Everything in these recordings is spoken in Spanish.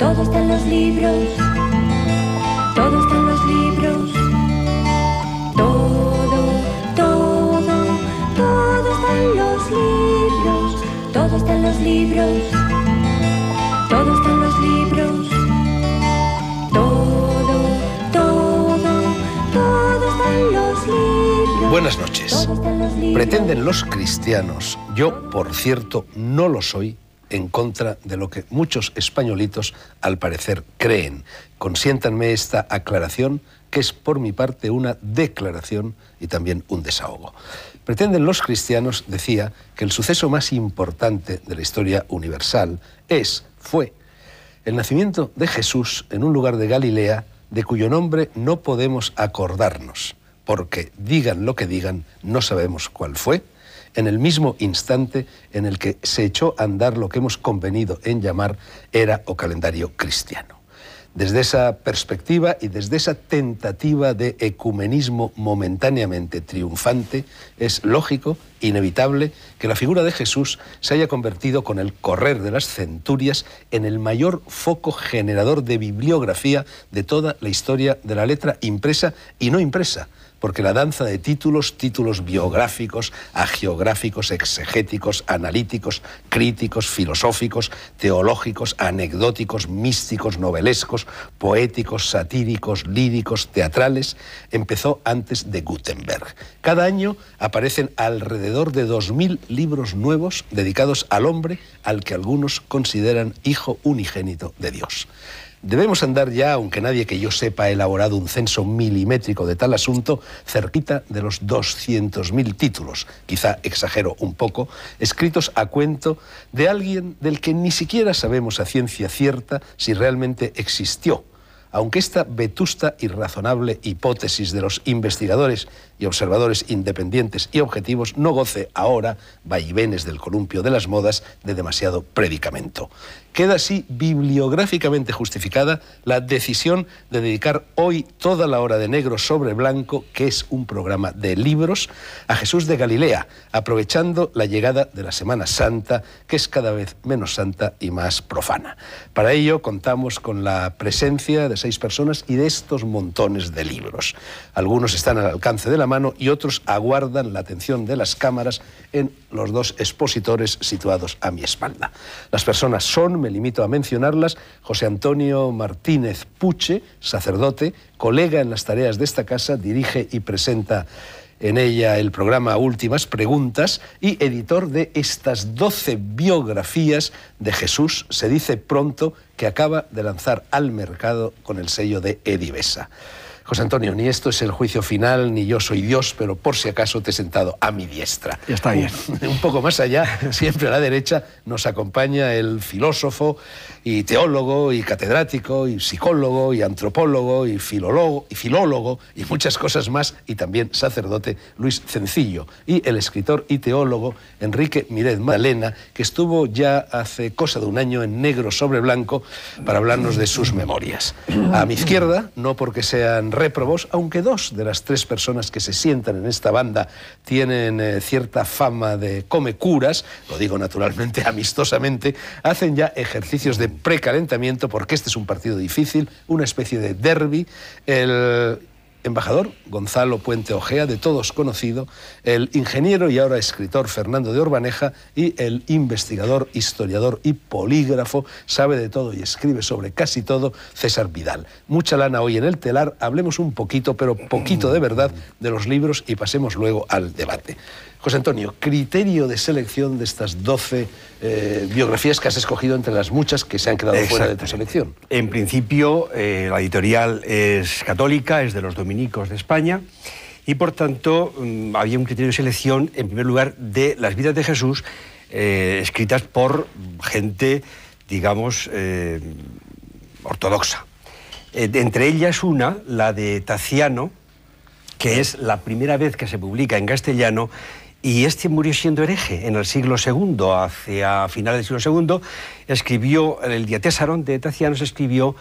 todo está los libros, todos están los libros, todo, todo, todo está en los libros, todos están los libros, todos están los libros, todo, todo, todo está en los libros. Buenas noches. Pretenden los cristianos, yo por cierto no lo soy, en contra de lo que muchos españolitos al parecer creen. Consiéntanme esta aclaración, que es por mi parte una declaración y también un desahogo. Pretenden los cristianos, decía, que el suceso más importante de la historia universal es, fue, el nacimiento de Jesús en un lugar de Galilea de cuyo nombre no podemos acordarnos, porque digan lo que digan, no sabemos cuál fue en el mismo instante en el que se echó a andar lo que hemos convenido en llamar era o calendario cristiano. Desde esa perspectiva y desde esa tentativa de ecumenismo momentáneamente triunfante, es lógico, inevitable, que la figura de Jesús se haya convertido con el correr de las centurias en el mayor foco generador de bibliografía de toda la historia de la letra impresa y no impresa, porque la danza de títulos, títulos biográficos, agiográficos, exegéticos, analíticos, críticos, filosóficos, teológicos, anecdóticos, místicos, novelescos, poéticos, satíricos, líricos, teatrales, empezó antes de Gutenberg. Cada año aparecen alrededor de 2.000 libros nuevos dedicados al hombre al que algunos consideran hijo unigénito de Dios. Debemos andar ya, aunque nadie que yo sepa ha elaborado un censo milimétrico de tal asunto, cerquita de los 200.000 títulos, quizá exagero un poco, escritos a cuento de alguien del que ni siquiera sabemos a ciencia cierta si realmente existió aunque esta vetusta y razonable hipótesis de los investigadores y observadores independientes y objetivos no goce ahora vaivenes del columpio de las modas de demasiado predicamento. Queda así bibliográficamente justificada la decisión de dedicar hoy toda la hora de negro sobre blanco, que es un programa de libros, a Jesús de Galilea, aprovechando la llegada de la Semana Santa, que es cada vez menos santa y más profana. Para ello contamos con la presencia de seis personas y de estos montones de libros. Algunos están al alcance de la mano y otros aguardan la atención de las cámaras en los dos expositores situados a mi espalda. Las personas son, me limito a mencionarlas, José Antonio Martínez Puche, sacerdote, colega en las tareas de esta casa, dirige y presenta en ella el programa Últimas Preguntas y editor de estas 12 biografías de Jesús, se dice pronto, que acaba de lanzar al mercado con el sello de Edivesa. José Antonio, ni esto es el juicio final, ni yo soy Dios, pero por si acaso te he sentado a mi diestra. Ya está bien. Un, un poco más allá, siempre a la derecha, nos acompaña el filósofo y teólogo, y catedrático, y psicólogo, y antropólogo, y filólogo, y filólogo, y muchas cosas más, y también sacerdote Luis Cencillo, y el escritor y teólogo Enrique mirez Malena que estuvo ya hace cosa de un año en negro sobre blanco para hablarnos de sus memorias. A mi izquierda, no porque sean réprobos, aunque dos de las tres personas que se sientan en esta banda tienen eh, cierta fama de come curas, lo digo naturalmente amistosamente, hacen ya ejercicios de precalentamiento, porque este es un partido difícil, una especie de derby. El embajador Gonzalo Puente Ojea, de todos conocido, el ingeniero y ahora escritor Fernando de Orbaneja y el investigador, historiador y polígrafo, sabe de todo y escribe sobre casi todo, César Vidal. Mucha lana hoy en el telar, hablemos un poquito, pero poquito de verdad, de los libros y pasemos luego al debate. José Antonio, criterio de selección de estas 12 eh, biografías que has escogido entre las muchas que se han quedado fuera de tu selección. En principio, eh, la editorial es católica, es de los dominicos de España. Y por tanto, mm, había un criterio de selección, en primer lugar, de las vidas de Jesús, eh, escritas por gente, digamos, ortodoxa. entre ellas una, la de Taciano, que es la primera vez que se publica en castellano y este murió siendo hereje en el siglo II, hacia finales del siglo II, escribió, el diatésaron de se escribió,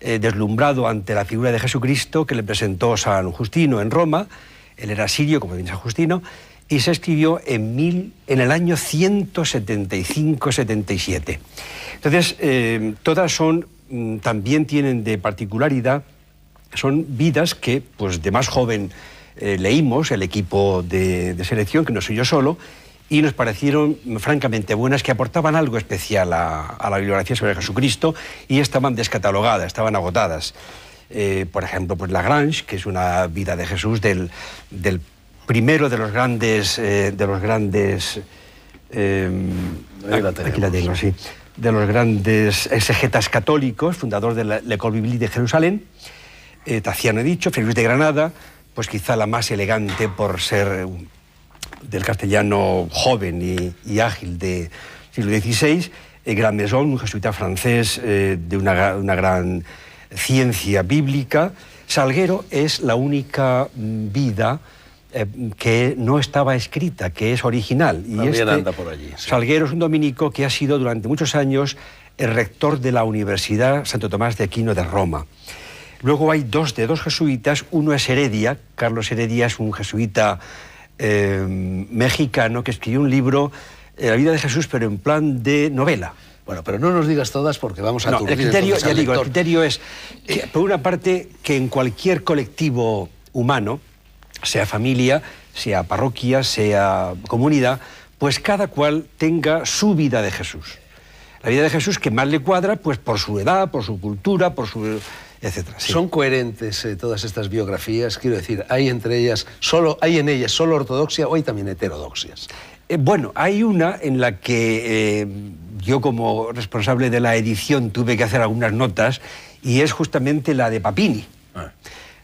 eh, deslumbrado ante la figura de Jesucristo que le presentó San Justino en Roma, él era sirio, como dice San Justino, y se escribió en, mil, en el año 175-77. Entonces, eh, todas son, mm, también tienen de particularidad, son vidas que, pues, de más joven, eh, leímos, el equipo de, selección, que no soy yo solo, y nos parecieron francamente buenas, que aportaban algo especial a, la bibliografía sobre Jesucristo y estaban descatalogadas, estaban agotadas. Eh, por ejemplo, pues Lagrange, que es una vida de Jesús del, primero de los grandes... Eh, de los grandes la de los grandes exegetas católicos, fundador de la École de Jerusalén, eh, Taciano he dicho, Félix de Granada, pues quizá la más elegante por ser eh, del castellano joven y, ágil del siglo XVI, eh, Gran Maison, un jesuita francés eh, de una, gran ciencia bíblica. Salguero es la única mm, vida que no estaba escrita, que es original. Y este anda por allí. Salguero es un dominico que ha sido durante muchos años el rector de la Universidad Santo Tomás de Aquino de Roma. Luego hay dos de dos jesuitas, uno es Heredia, Carlos Heredia es un jesuita eh, mexicano que escribió un libro, eh, La vida de Jesús, pero en plan de novela. Bueno, pero no nos digas todas porque vamos a no, El criterio, ya digo, el criterio es, eh, por una parte, que en cualquier colectivo humano, sea familia, sea parroquia, sea comunidad, pues cada cual tenga su vida de Jesús. La vida de Jesús que más le cuadra, pues por su edad, por su cultura, por su ¿Son coherentes eh, todas estas biografías? Quiero decir, ¿hay entre ellas, solo, hay en ellas solo ortodoxia o hay también heterodoxias? Eh, bueno, hay una en la que eh, yo como responsable de la edición tuve que hacer algunas notas y es justamente la de Papini. Ah.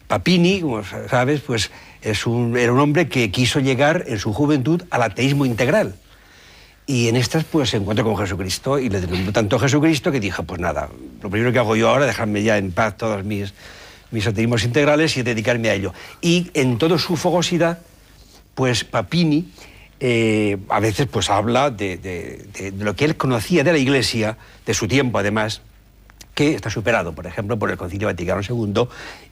Papini, como sabes, pues era un hombre que quiso llegar en su juventud al ateísmo integral. Y en estas, pues, se encuentra con Jesucristo y le tengo tanto a Jesucristo que dije... pues nada, lo primero que hago yo ahora es dejarme ya en paz todos mis, mis ateísmos integrales y dedicarme a ello. Y en toda su fogosidad, pues Papini eh, a veces pues habla de, de, lo que él conocía de la Iglesia, de su tiempo además, que está superado, por ejemplo, por el Concilio Vaticano II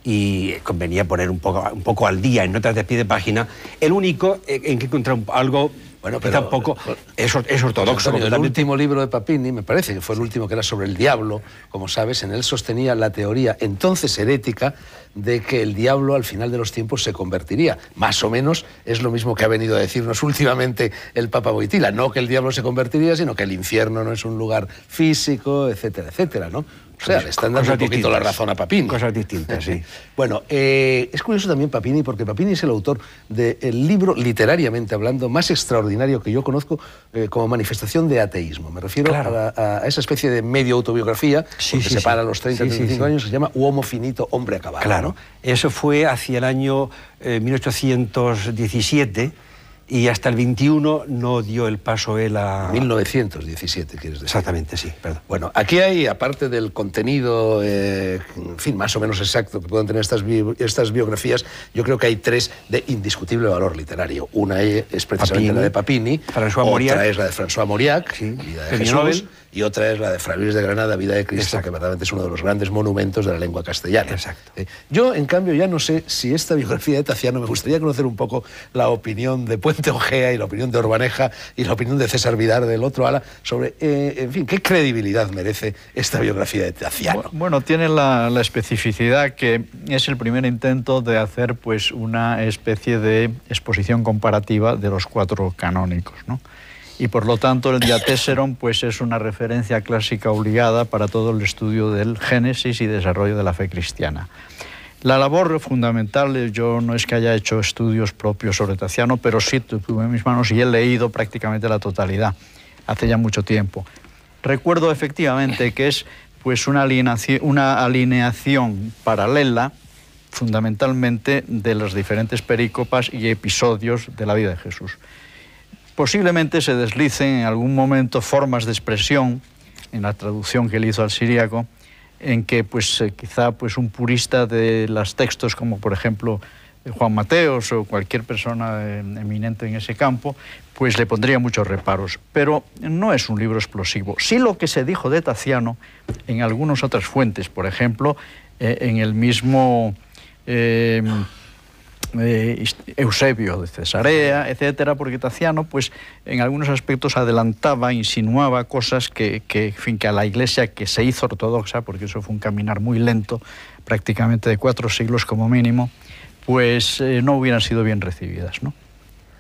y convenía poner un poco, un poco al día en notas de pie de página, el único eh, en que encontraba algo bueno, pero, tampoco es, es ortodoxo. En el último libro de Papini, me parece que fue el último, que era sobre el diablo, como sabes, en él sostenía la teoría entonces herética de que el diablo al final de los tiempos se convertiría. Más o menos es lo mismo que ha venido a decirnos últimamente el Papa Boitila. No que el diablo se convertiría, sino que el infierno no es un lugar físico, etcétera, etcétera, ¿no? O sea, le están dando un poquito la razón a Papini. Cosas distintas, sí. bueno, eh, es curioso también Papini, porque Papini es el autor del libro, literariamente hablando, más extraordinario que yo conozco eh, como manifestación de ateísmo. Me refiero a, esa especie de medio autobiografía que se para los 30, 35 años, se llama Uomo Finito, Hombre Acabado. Claro, eso fue hacia el año 1817 eh, y hasta el 21 no dio el paso él a... 1917, quieres decir. Exactamente, sí, perdón. Bueno, aquí hay, aparte del contenido, eh, en fin, más o menos exacto que pueden tener estas, estas biografías, yo creo que hay tres de indiscutible valor literario. Una es precisamente la de Papini, otra es la de François Mauriac, sí, la de Jesús, y otra es la de Luis de Granada, Vida de Cristo, que verdaderamente es uno de los grandes monumentos de la lengua castellana. Exacto. Eh, yo, en cambio, ya no sé si esta biografía de Taciano, me gustaría conocer un poco la opinión de Puente Ojea y la opinión de Urbaneja y la opinión de César Vidar del otro ala sobre, eh, en fin, qué credibilidad merece esta biografía de Taciano. Bueno, tiene la, especificidad que es el primer intento de hacer pues una especie de exposición comparativa de los cuatro canónicos, ¿no? y por lo tanto el diatéseron pues es una referencia clásica obligada para todo el estudio del génesis y desarrollo de la fe cristiana. La labor fundamental, yo no es que haya hecho estudios propios sobre Taciano, pero sí tuve mis manos y he leído prácticamente la totalidad hace ya mucho tiempo. Recuerdo efectivamente que es pues una alineación, una alineación paralela fundamentalmente de las diferentes pericopas y episodios de la vida de Jesús posiblemente se deslicen en algún momento formas de expresión, en la traducción que le hizo al siríaco, en que pues, eh, quizá pues, un purista de los textos, como por ejemplo eh, Juan Mateos o cualquier persona eminente en ese campo, pues le pondría muchos reparos. Pero no es un libro explosivo. Sí lo que se dijo de Taciano en algunas otras fuentes, por ejemplo, eh, en el mismo... Eh, Eusebio de Cesarea, etcétera, porque Taciano, pues, en algunos aspectos adelantaba, insinuaba cosas que, fin, que a la Iglesia que se hizo ortodoxa, porque eso fue un caminar muy lento, prácticamente de cuatro siglos como mínimo, pues eh, no hubieran sido bien recibidas, ¿no?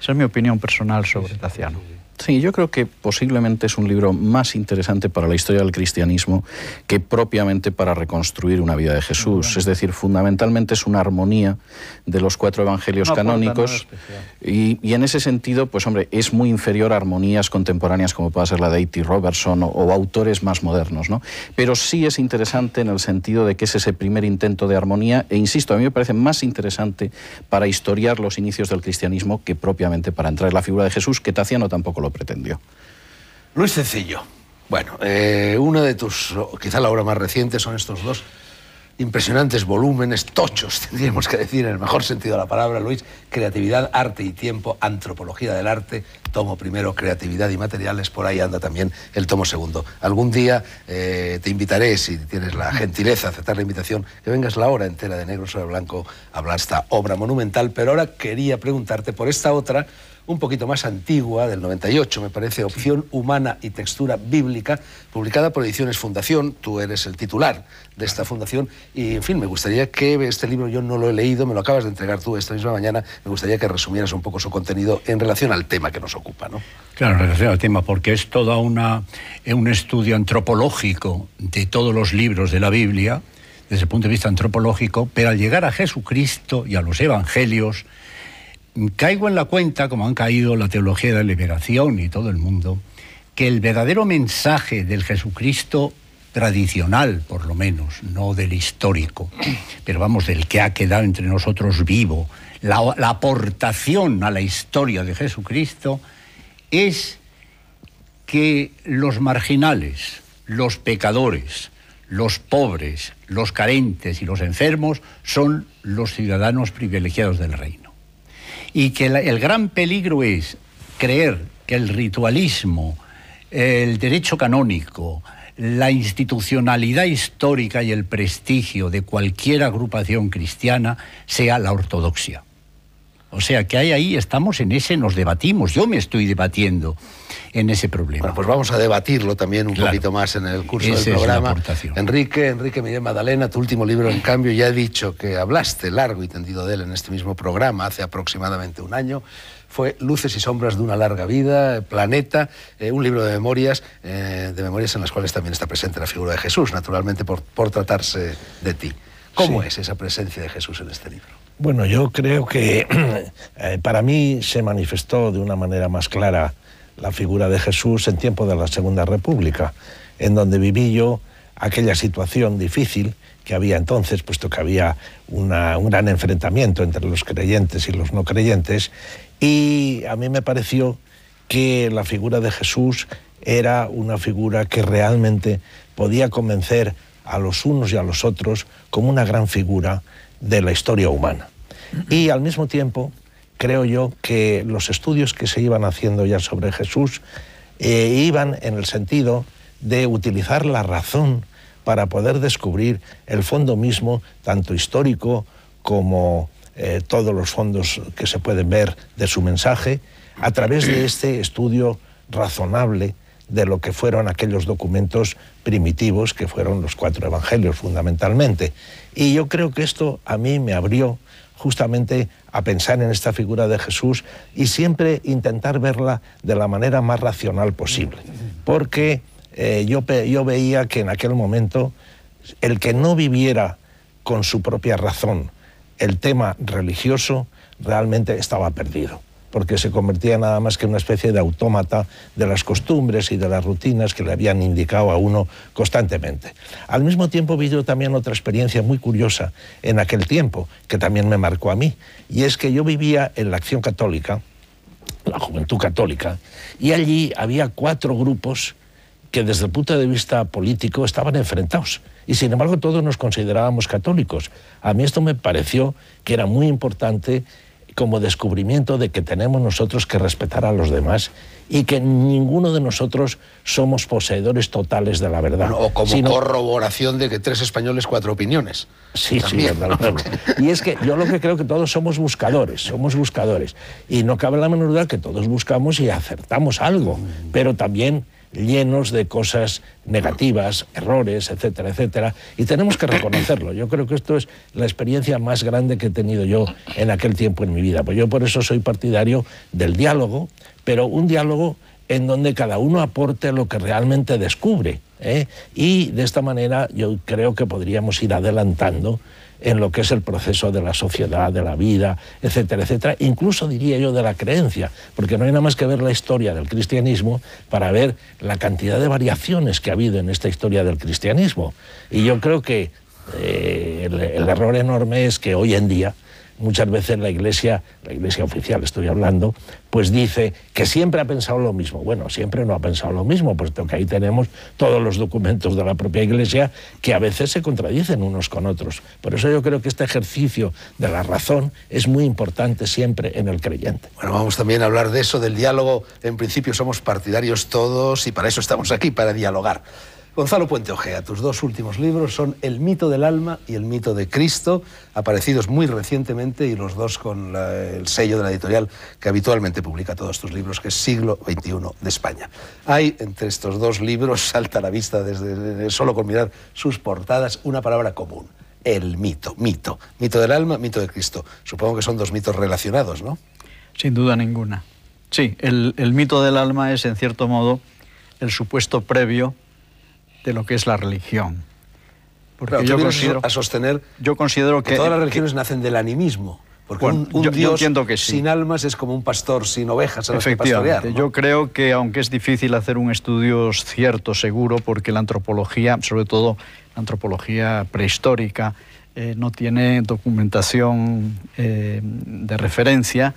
Esa es mi opinión personal sobre Taciano. Sí, yo creo que posiblemente es un libro más interesante para la historia del cristianismo que propiamente para reconstruir una vida de Jesús. Es decir, fundamentalmente es una armonía de los cuatro evangelios canónicos y, y, en ese sentido, pues hombre, es muy inferior a armonías contemporáneas como pueda ser la de A.T. E Robertson o, autores más modernos, ¿no? Pero sí es interesante en el sentido de que es ese primer intento de armonía e insisto, a mí me parece más interesante para historiar los inicios del cristianismo que propiamente para entrar en la figura de Jesús, que Taciano tampoco lo pretendió. Luis Sencillo. Bueno, eh, una de tus, quizá la obra más reciente, son estos dos impresionantes volúmenes, tochos, tendríamos que decir en el mejor sentido de la palabra, Luis, Creatividad, Arte y Tiempo, Antropología del Arte, tomo primero, Creatividad y Materiales, por ahí anda también el tomo segundo. Algún día eh, te invitaré, si tienes la gentileza de aceptar la invitación, que vengas la hora entera de Negro sobre Blanco a hablar esta obra monumental, pero ahora quería preguntarte por esta otra un poquito más antigua, del 98, me parece, Opción Humana y Textura Bíblica, publicada por Ediciones Fundación. Tú eres el titular de esta fundación. Y, en fin, me gustaría que este libro yo no lo he leído, me lo acabas de entregar tú esta misma mañana. Me gustaría que resumieras un poco su contenido en relación al tema que nos ocupa, ¿no? Claro, en relación al tema, porque es todo una eh, un estudio antropológico de todos los libros de la Biblia desde el punto de vista antropológico, pero al llegar a Jesucristo y a los evangelios, caigo en la cuenta, como han caído la teología de la liberación y todo el mundo, que el verdadero mensaje del Jesucristo tradicional, por lo menos, no del histórico, pero vamos, del que ha quedado entre nosotros vivo, la, la aportación a la historia de Jesucristo, es que los marginales, los pecadores, los pobres, los carentes y los enfermos son los ciudadanos privilegiados del reino y que el gran peligro es creer que el ritualismo, el derecho canónico, la institucionalidad histórica y el prestigio de cualquier agrupación cristiana sea la ortodoxia. O sea que ahí estamos en ese, nos debatimos, yo me estoy debatiendo en ese problema. Bueno, pues vamos a debatirlo también un poquito más en el curso del programa. Es Enrique, Enrique Miguel Madalena, tu último libro, en cambio, ya he dicho que hablaste largo y tendido de él en este mismo programa hace aproximadamente un año fue Luces y sombras de una larga vida, Planeta, eh, un libro de memorias, eh, de memorias en las cuales también está presente la figura de Jesús, naturalmente por, por tratarse de ti. ¿Cómo es esa presencia de Jesús en este libro? Bueno, yo creo que eh, para mí se manifestó de una manera más clara la figura de Jesús en tiempo de la Segunda República, en donde viví yo aquella situación difícil que había entonces, puesto que había un gran enfrentamiento entre los creyentes y los no creyentes, y a mí me pareció que la figura de Jesús era una figura que realmente podía convencer a los unos y a los otros como una gran figura de la historia humana. Y al mismo tiempo creo yo que los estudios que se iban haciendo ya sobre Jesús eh, iban en el sentido de utilizar la razón para poder descubrir el fondo mismo, tanto histórico como eh, todos los fondos que se pueden ver de su mensaje, a través de este estudio razonable de lo que fueron aquellos documentos primitivos que fueron los cuatro evangelios fundamentalmente. Y yo creo que esto a mí me abrió justamente a pensar en esta figura de Jesús y siempre intentar verla de la manera más racional posible. Porque eh, yo, yo veía que en aquel momento el que no viviera con su propia razón el tema religioso realmente estaba perdido porque se convertía nada más que en una especie de autómata de las costumbres y de las rutinas que le habían indicado a uno constantemente. Al mismo tiempo vi yo también otra experiencia muy curiosa en aquel tiempo, que también me marcó a mí, y es que yo vivía en la Acción Católica, la Juventud Católica, y allí había cuatro grupos que desde el punto de vista político estaban enfrentados. Y sin embargo todos nos considerábamos católicos. A mí esto me pareció que era muy importante como descubrimiento de que tenemos nosotros que respetar a los demás y que ninguno de nosotros somos poseedores totales de la verdad. o como corroboración de que tres españoles, cuatro opiniones. Sí, sí, verdad, Y es que yo lo que creo que todos somos buscadores, somos buscadores. Y no cabe la menor duda que todos buscamos y acertamos algo, pero también llenos de cosas negativas, errores, etcétera, etcétera. Y tenemos que reconocerlo. Yo creo que esto es la experiencia más grande que he tenido yo en aquel tiempo en mi vida. Pues yo por eso soy partidario del diálogo, pero un diálogo en donde cada uno aporte lo que realmente descubre. ¿eh? Y de esta manera yo creo que podríamos ir adelantando en lo que es el proceso de la sociedad, de la vida, etcétera, etcétera, incluso diría yo de la creencia, porque no hay nada más que ver la historia del cristianismo para ver la cantidad de variaciones que ha habido en esta historia del cristianismo. Y yo creo que eh, el error enorme es que hoy en día muchas veces la iglesia, la iglesia oficial estoy hablando, pues dice que siempre ha pensado lo mismo. Bueno, siempre no ha pensado lo mismo, puesto que ahí tenemos todos los documentos de la propia iglesia que a veces se contradicen unos con otros. Por eso yo creo que este ejercicio de la razón es muy importante siempre en el creyente. Bueno, vamos también a hablar de eso, del diálogo. En principio somos partidarios todos y para eso estamos aquí, para dialogar. Gonzalo Puente Ojea, tus dos últimos libros son El mito del alma y El mito de Cristo, aparecidos muy recientemente y los dos con el sello de la editorial que habitualmente publica todos tus libros, que es Siglo XXI de España. Hay entre estos dos libros, salta a la vista desde, solo con mirar sus portadas, una palabra común, el mito, mito, mito del alma, mito de Cristo. Supongo que son dos mitos relacionados, ¿no? Sin duda ninguna. Sí, el, el mito del alma es, en cierto modo, el supuesto previo de lo que es la religión. Porque yo considero, a sostener yo considero que, todas las eh, religiones nacen del animismo. Porque un, yo, sin almas es como un pastor sin ovejas a pastorear, Yo creo que aunque es difícil hacer un estudio cierto, seguro, porque la antropología, sobre todo la antropología prehistórica, eh, no tiene documentación eh, de referencia,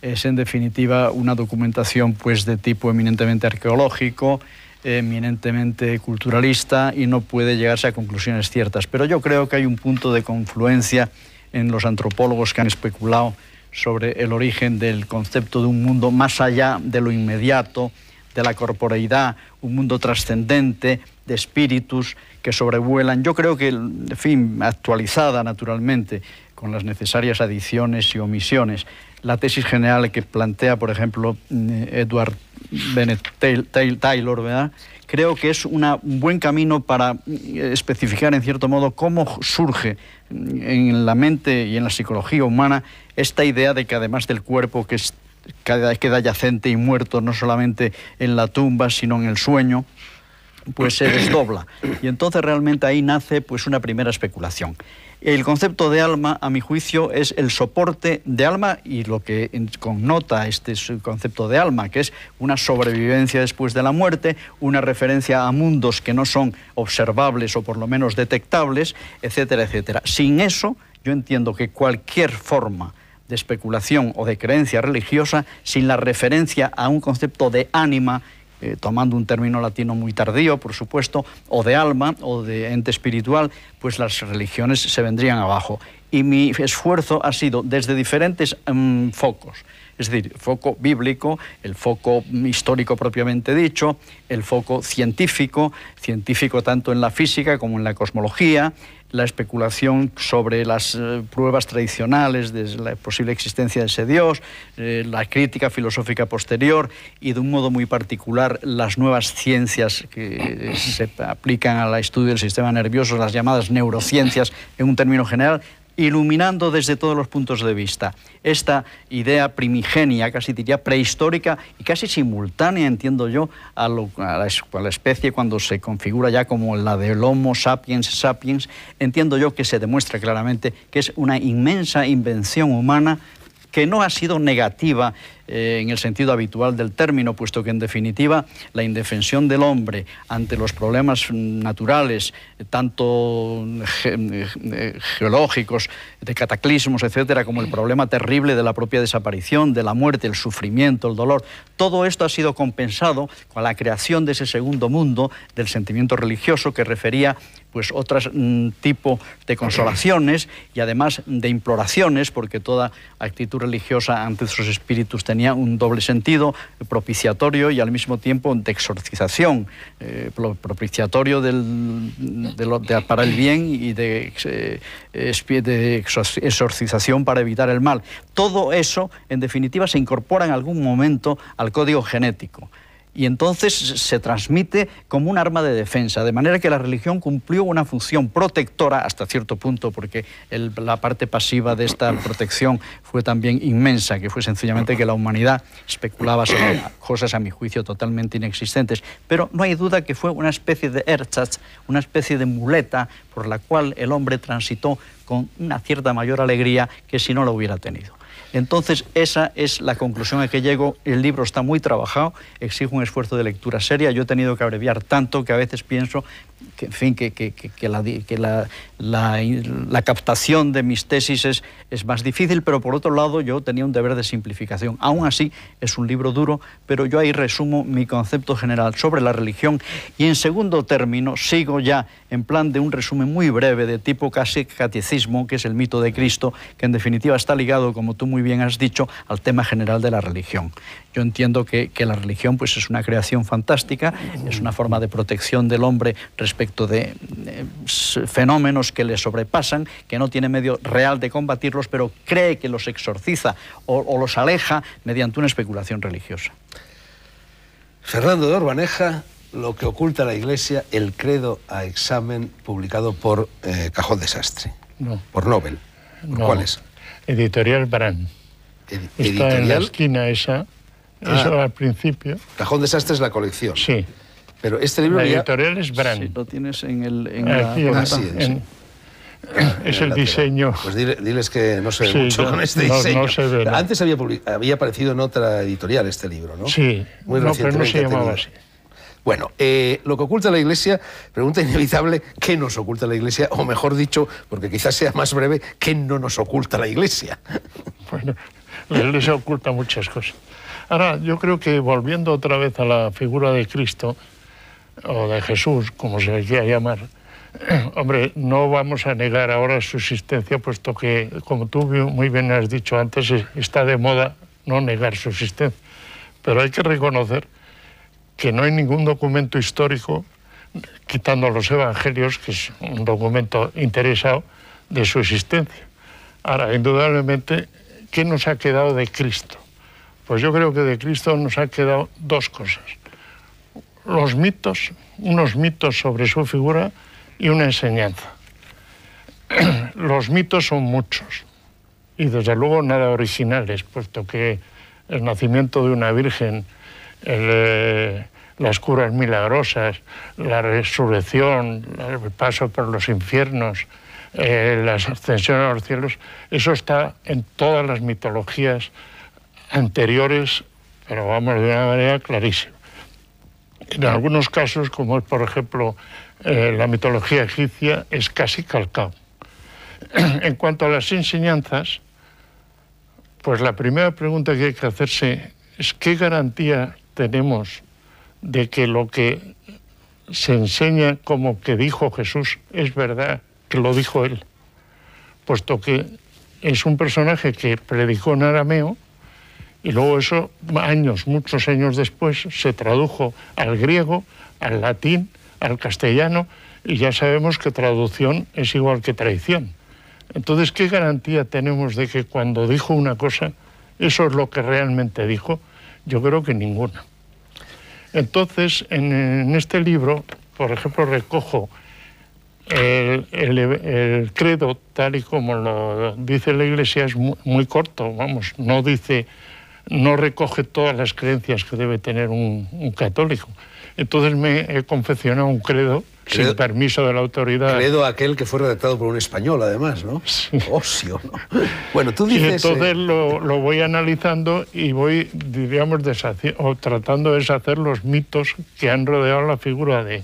es en definitiva una documentación pues de tipo eminentemente arqueológico, eminentemente culturalista y no puede llegarse a conclusiones ciertas. Pero yo creo que hay un punto de confluencia en los antropólogos que han especulado sobre el origen del concepto de un mundo más allá de lo inmediato, de la corporeidad, un mundo trascendente, de espíritus que sobrevuelan. Yo creo que, en fin, actualizada naturalmente, con las necesarias adiciones y omisiones, la tesis general que plantea, por ejemplo, mm, Edward Bennett Taylor, ¿verdad? Creo que es un buen camino para eh, especificar, en cierto modo, cómo surge en la mente y en la psicología humana esta idea de que además del cuerpo que es, queda yacente y muerto no solamente en la tumba, sino en el sueño, pues se desdobla. Y entonces realmente ahí nace pues una primera especulación. El concepto de alma, a mi juicio, es el soporte de alma y lo que connota este concepto de alma, que es una sobrevivencia después de la muerte, una referencia a mundos que no son observables o por lo menos detectables, etcétera, etcétera. Sin eso, yo entiendo que cualquier forma de especulación o de creencia religiosa, sin la referencia a un concepto de ánima, eh, tomando un término latino muy tardío, por supuesto, o de alma o de ente espiritual, pues las religiones se vendrían abajo. Y mi esfuerzo ha sido desde diferentes mm, focos es decir, el foco bíblico, el foco histórico propiamente dicho, el foco científico, científico tanto en la física como en la cosmología, la especulación sobre las eh, pruebas tradicionales de la posible existencia de ese Dios, eh, la crítica filosófica posterior y de un modo muy particular las nuevas ciencias que se aplican al estudio del sistema nervioso, las llamadas neurociencias en un término general, iluminando desde todos los puntos de vista esta idea primigenia, casi diría prehistórica y casi simultánea, entiendo yo, a, la, la, especie cuando se configura ya como la del Homo sapiens sapiens, entiendo yo que se demuestra claramente que es una inmensa invención humana que no ha sido negativa eh, en el sentido habitual del término, puesto que en definitiva la indefensión del hombre ante los problemas naturales, tanto eh, geológicos, de cataclismos, etcétera, como el problema terrible de la propia desaparición, de la muerte, el sufrimiento, el dolor, todo esto ha sido compensado con la creación de ese segundo mundo del sentimiento religioso que refería pues otras mm, tipo de consolaciones y además de imploraciones, porque toda actitud religiosa ante sus espíritus tenía un doble sentido, propiciatorio y al mismo tiempo de exorcización, eh, propiciatorio del, para el bien y de, eh, de exorcización para evitar el mal. Todo eso, en definitiva, se incorpora en algún momento al código genético y entonces se transmite como un arma de defensa, de manera que la religión cumplió una función protectora hasta cierto punto, porque la parte pasiva de esta protección fue también inmensa, que fue sencillamente que la humanidad especulaba sobre cosas, a mi juicio, totalmente inexistentes. Pero no hay duda que fue una especie de ersatz, una especie de muleta por la cual el hombre transitó con una cierta mayor alegría que si no lo hubiera tenido. Entonces, esa es la conclusión a que llego. El libro está muy trabajado, exige un esfuerzo de lectura seria. Yo he tenido que abreviar tanto que a veces pienso que, en fin, que, la, captación de mis tesis es, es, más difícil, pero por otro lado yo tenía un deber de simplificación. Aún así, es un libro duro, pero yo ahí resumo mi concepto general sobre la religión y en segundo término sigo ya en plan de un resumen muy breve de tipo casi catecismo, que es el mito de Cristo, que en definitiva está ligado, como tú muy bien has dicho, al tema general de la religión. Yo entiendo que, la religión pues, es una creación fantástica, es una forma de protección del hombre respecto de eh, fenómenos que le sobrepasan, que no tiene medio real de combatirlos, pero cree que los exorciza o, los aleja mediante una especulación religiosa. Fernando de Orbaneja, lo que oculta la Iglesia, el credo a examen publicado por eh, Cajón Desastre, no. por Nobel. ¿Cuál es? Editorial Brand. Está en la esquina esa eso ah. al principio. Cajón Desastre es la colección. Sí. Pero este libro... La editorial es Brand. lo tienes en el... es el diseño. Pues diles que no este se ve mucho con este diseño. Antes había, había, aparecido en otra editorial este libro, ¿no? Sí, muy no, pero no se llamaba así. Bueno, eh, lo que oculta la Iglesia, pregunta inevitable, ¿qué nos oculta la Iglesia? O mejor dicho, porque quizás sea más breve, ¿qué no nos oculta la Iglesia? Bueno, la Iglesia oculta muchas cosas. Ahora, yo creo que volviendo otra vez a la figura de Cristo, o de Jesús, como se le quiera llamar, hombre, no vamos a negar ahora su existencia, puesto que, como tú muy bien has dicho antes, está de moda no negar su existencia. Pero hay que reconocer que no hay ningún documento histórico, quitando los evangelios, que es un documento interesado, de su existencia. Ahora, indudablemente, ¿qué nos ha quedado de Cristo? Pues yo creo que de Cristo nos han quedado dos cosas. Los mitos, unos mitos sobre su figura y una enseñanza. Los mitos son muchos y desde luego nada originales, puesto que el nacimiento de una virgen, eh, las curas milagrosas, la resurrección, el paso por los infiernos, eh, las ascensiones a los cielos, eso está en todas las mitologías anteriores, pero vamos de una manera clarísima. En algunos casos, como es por ejemplo eh, la mitología egipcia, es casi calcado. en cuanto a las enseñanzas, pues la primera pregunta que hay que hacerse es qué garantía tenemos de que lo que se enseña como que dijo Jesús es verdad, que lo dijo él, puesto que es un personaje que predicó en arameo, y luego eso, años, muchos años después, se tradujo al griego, al latín, al castellano, y ya sabemos que traducción es igual que traición. Entonces, ¿qué garantía tenemos de que cuando dijo una cosa, eso es lo que realmente dijo? Yo creo que ninguna. Entonces, en, este libro, por ejemplo, recojo el, credo, tal y como lo dice la Iglesia, es muy corto, vamos, no dice no recoge todas las creencias que debe tener un, católico. Entonces me he confeccionado un credo, sin permiso de la autoridad. Credo aquel que fue redactado por un español, además, ¿no? Sí. Ocio, ¿no? Bueno, tú dices... Y entonces eh, lo, lo, voy analizando y voy, diríamos, o tratando de deshacer los mitos que han rodeado la figura de,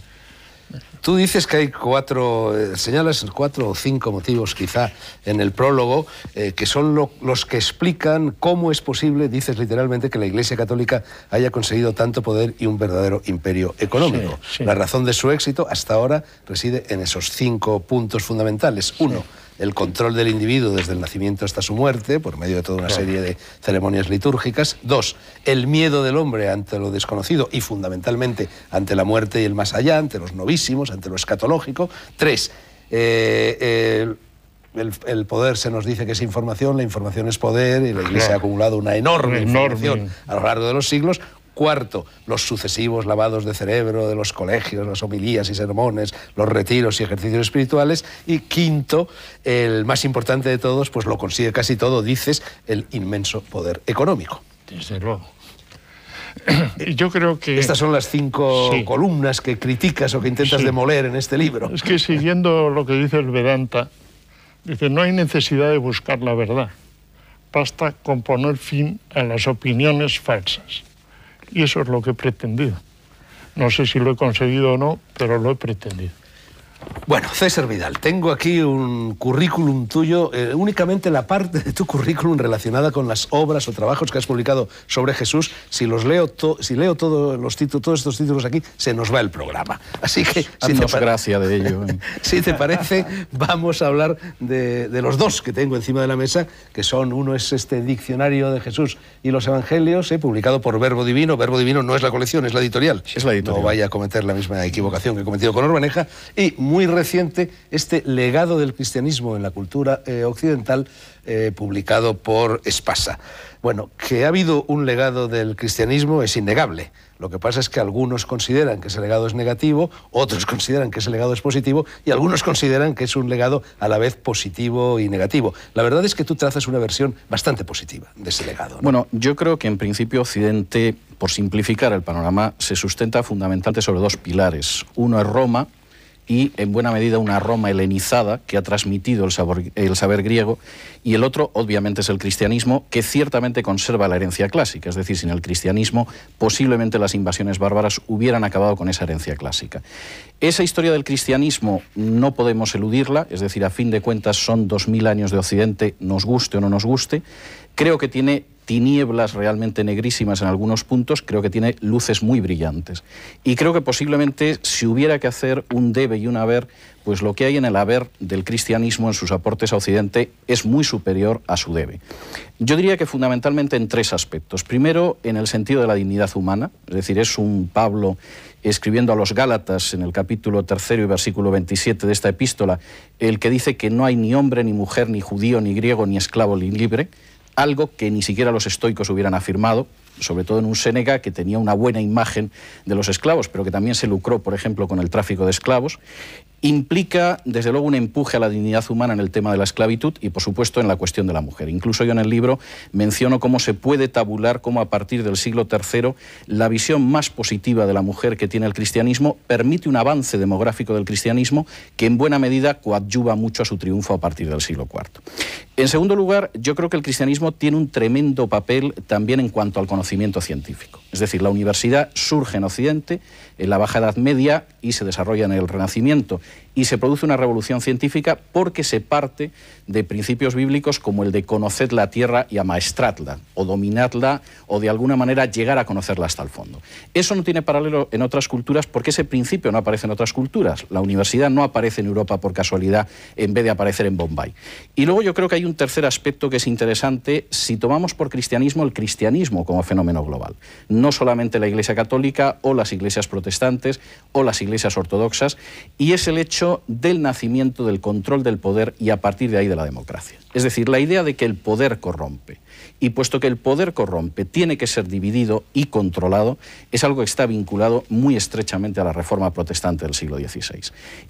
Tú dices que hay cuatro, eh, señalas cuatro o cinco motivos quizá en el prólogo, eh, que son los que explican cómo es posible, dices literalmente, que la Iglesia Católica haya conseguido tanto poder y un verdadero imperio económico. La razón de su éxito hasta ahora reside en esos cinco puntos fundamentales. Uno, el control del individuo desde el nacimiento hasta su muerte, por medio de toda una serie de ceremonias litúrgicas. Dos, el miedo del hombre ante lo desconocido y fundamentalmente ante la muerte y el más allá, ante los novísimos, ante lo escatológico. Tres, eh, el, poder se nos dice que es información, la información es poder y la Iglesia ha acumulado una enorme, enorme, información a lo largo de los siglos. Cuarto, los sucesivos lavados de cerebro de los colegios, las homilías y sermones, los retiros y ejercicios espirituales. Y quinto, el más importante de todos, pues lo consigue casi todo, dices, el inmenso poder económico. Desde luego. Yo creo que... Estas son las cinco columnas que criticas o que intentas demoler en este libro. Es que siguiendo lo que dice el Vedanta, dice, no hay necesidad de buscar la verdad, basta con poner fin a las opiniones falsas. Y eso es lo que he pretendido. No sé si lo he conseguido o no, pero lo he pretendido. Bueno, César Vidal, tengo aquí un currículum tuyo, eh, únicamente la parte de tu currículum relacionada con las obras o trabajos que has publicado sobre Jesús. Si los leo, si leo todos los títulos, todos estos títulos aquí, se nos va el programa. Así que, si te de ello. ¿eh? si te parece, vamos a hablar de, los dos que tengo encima de la mesa, que son uno es este diccionario de Jesús y los Evangelios, eh, publicado por Verbo Divino. Verbo Divino no es la colección, es la editorial. Es la No vaya a cometer la misma equivocación que he cometido con Orbaneja y muy reciente, este legado del cristianismo en la cultura eh, occidental, eh, publicado por Espasa. Bueno, que ha habido un legado del cristianismo es innegable. Lo que pasa es que algunos consideran que ese legado es negativo, otros consideran que ese legado es positivo y algunos consideran que es un legado a la vez positivo y negativo. La verdad es que tú trazas una versión bastante positiva de ese legado. Bueno, yo creo que en principio Occidente, por simplificar el panorama, se sustenta fundamentalmente sobre dos pilares. Uno es Roma, y en buena medida una Roma helenizada que ha transmitido el, saber griego, y el otro obviamente es el cristianismo, que ciertamente conserva la herencia clásica, es decir, sin el cristianismo posiblemente las invasiones bárbaras hubieran acabado con esa herencia clásica. Esa historia del cristianismo no podemos eludirla, es decir, a fin de cuentas son dos mil años de Occidente, nos guste o no nos guste, creo que tiene tinieblas realmente negrísimas en algunos puntos, creo que tiene luces muy brillantes. Y creo que posiblemente si hubiera que hacer un debe y un haber, pues lo que hay en el haber del cristianismo en sus aportes a Occidente es muy superior a su debe. Yo diría que fundamentalmente en tres aspectos. Primero, en el sentido de la dignidad humana, es decir, es un Pablo escribiendo a los Gálatas en el capítulo tercero y versículo 27 de esta epístola, el que dice que no hay ni hombre, ni mujer, ni judío, ni griego, ni esclavo, ni libre, algo que ni siquiera los estoicos hubieran afirmado, sobre todo en un Séneca que tenía una buena imagen de los esclavos, pero que también se lucró, por ejemplo, con el tráfico de esclavos, implica, desde luego, un empuje a la dignidad humana en el tema de la esclavitud y, por supuesto, en la cuestión de la mujer. Incluso yo en el libro menciono cómo se puede tabular, cómo a partir del siglo III la visión más positiva de la mujer que tiene el cristianismo permite un avance demográfico del cristianismo que en buena medida coadyuva mucho a su triunfo a partir del siglo IV. En segundo lugar, yo creo que el cristianismo tiene un tremendo papel también en cuanto al conocimiento científico. Es decir, la universidad surge en Occidente, en la Baja Edad Media, y se desarrolla en el Renacimiento. Y se produce una revolución científica porque se parte de principios bíblicos como el de conocer la tierra y amaestradla, o dominarla o de alguna manera llegar a conocerla hasta el fondo. Eso no tiene paralelo en otras culturas porque ese principio no aparece en otras culturas. La universidad no aparece en Europa por casualidad en vez de aparecer en Bombay. Y luego yo creo que hay un tercer aspecto que es interesante si tomamos por cristianismo el cristianismo como fenómeno global no solamente la Iglesia Católica o las iglesias protestantes o las iglesias ortodoxas, y es el hecho del nacimiento del control del poder y a partir de ahí de la democracia. Es decir, la idea de que el poder corrompe. Y puesto que el poder corrompe tiene que ser dividido y controlado, es algo que está vinculado muy estrechamente a la reforma protestante del siglo XVI.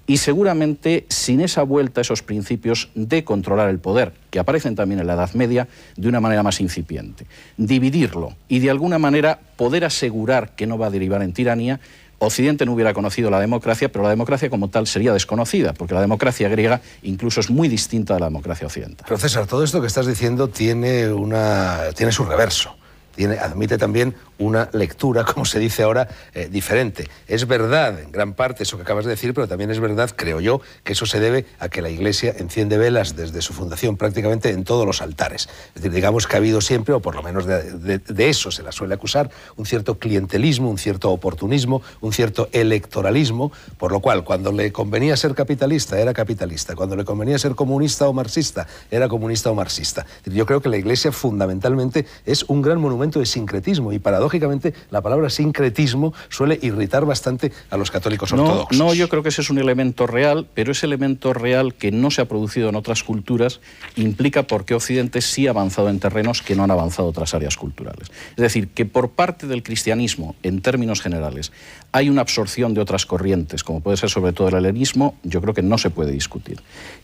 Y seguramente sin esa vuelta a esos principios de controlar el poder, que aparecen también en la Edad Media de una manera más incipiente, dividirlo y de alguna manera poder asegurar que no va a derivar en tiranía, Occidente no hubiera conocido la democracia, pero la democracia como tal sería desconocida, porque la democracia griega incluso es muy distinta de la democracia occidental. Pero César, todo esto que estás diciendo tiene, una, tiene su reverso admite también una lectura, como se dice ahora, eh, diferente. Es verdad, en gran parte, eso que acabas de decir, pero también es verdad, creo yo, que eso se debe a que la Iglesia enciende velas desde su fundación prácticamente en todos los altares. Es decir, digamos que ha habido siempre, o por lo menos de eso se la suele acusar, un cierto clientelismo, un cierto oportunismo, un cierto electoralismo, por lo cual cuando le convenía ser capitalista era capitalista, cuando le convenía ser comunista o marxista era comunista o marxista. Yo creo que la Iglesia fundamentalmente es un gran monumento de sincretismo y paradójicamente la palabra sincretismo suele irritar bastante a los católicos ortodoxos. No, yo creo que ese es un elemento real, pero ese elemento real que no se ha producido en otras culturas implica por qué Occidente sí ha avanzado en terrenos que no han avanzado otras áreas culturales. Es decir, que por parte del cristianismo, en términos generales, hay una absorción de otras corrientes, como puede ser sobre todo el helenismo, yo creo que no se puede discutir.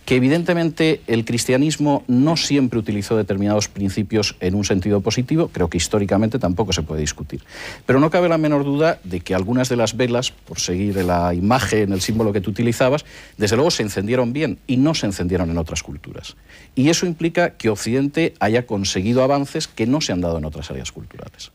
Que evidentemente el cristianismo no siempre utilizó determinados principios en un sentido positivo, creo que históricamente tampoco se puede discutir. Pero no cabe la menor duda de que algunas de las velas, por seguir la imagen, el símbolo que tú utilizabas, desde luego se encendieron bien y no se encendieron en otras culturas. Y eso implica que Occidente haya conseguido avances que no se han dado en otras áreas culturales.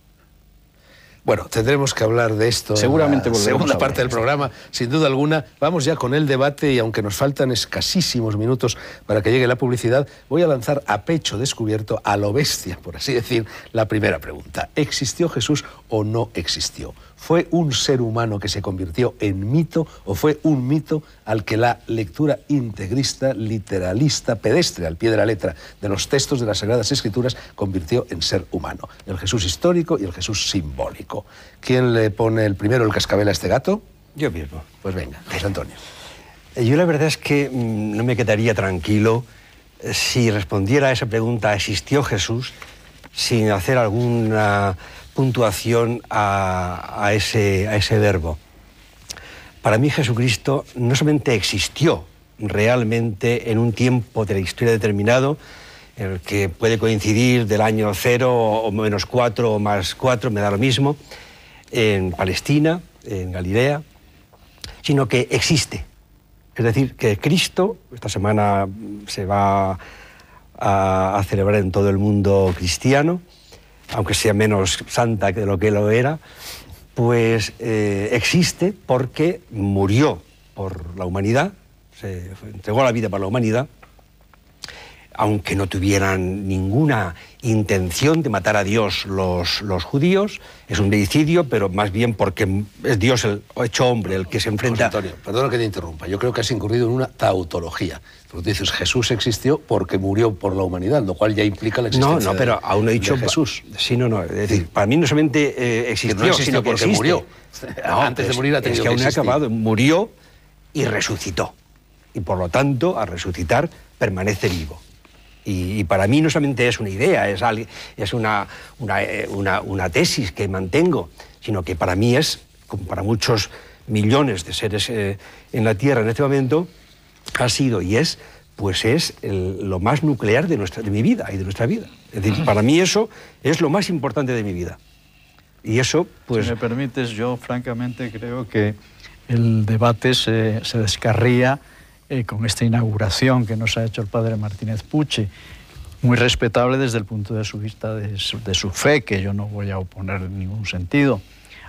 Bueno, tendremos que hablar de esto en la segunda parte del programa, sin duda alguna. Vamos ya con el debate y aunque nos faltan escasísimos minutos para que llegue la publicidad, voy a lanzar a pecho descubierto, a lo bestia, por así decir, la primera pregunta. ¿Existió Jesús o no existió? ¿Fue un ser humano que se convirtió en mito o fue un mito al que la lectura integrista, literalista, pedestre, al pie de la letra, de los textos de las Sagradas Escrituras convirtió en ser humano? El Jesús histórico y el Jesús simbólico. ¿Quién le pone el primero el cascabel a este gato? Yo mismo. Pues venga, José Antonio. Eh, yo la verdad es que mm, no me quedaría tranquilo eh, si respondiera a esa pregunta, ¿existió Jesús? sin hacer alguna puntuación a, ese, verbo. Para mí Jesucristo no solamente existió realmente en un tiempo de la historia determinado, en el que puede coincidir del año cero o menos cuatro o más cuatro, me da lo mismo, en Palestina, en Galilea, sino que existe. Es decir, que Cristo, esta semana se va a celebrar en todo el mundo cristiano, aunque sea menos santa que lo que lo era, pues eh, existe porque murió por la humanidad, se entregó la vida para la humanidad, aunque no tuvieran ninguna intención de matar a Dios los, los judíos. Es un deicidio, pero más bien porque es Dios el hecho hombre el que se enfrenta. Antonio, perdona que te interrumpa. Yo creo que has incurrido en una tautología. Tú dices Jesús existió porque murió por la humanidad, lo cual ya implica la existencia. No, no, pero aún he dicho Jesús. Sí, no, no. Es decir, para mí no solamente eh, existió, sino porque murió. Antes de morir ha tenido es que, aún ha acabado. Murió y resucitó. Y por lo tanto, al resucitar, permanece vivo. Y, para mí no solamente es una idea, es, es eh, una, una, tesis que mantengo, sino que para mí es, como para muchos millones de seres eh, en la Tierra en este momento, ha sido y es, pues es lo más nuclear de, nuestra, de mi vida y de nuestra vida. Es decir, para mí eso es lo más importante de mi vida. Y eso, pues... Si me permites, yo francamente creo que el debate se descarría eh, con esta inauguración que nos ha hecho el padre Martínez Puche, muy respetable desde el punto de vista de su, fe, que yo no voy a oponer en ningún sentido.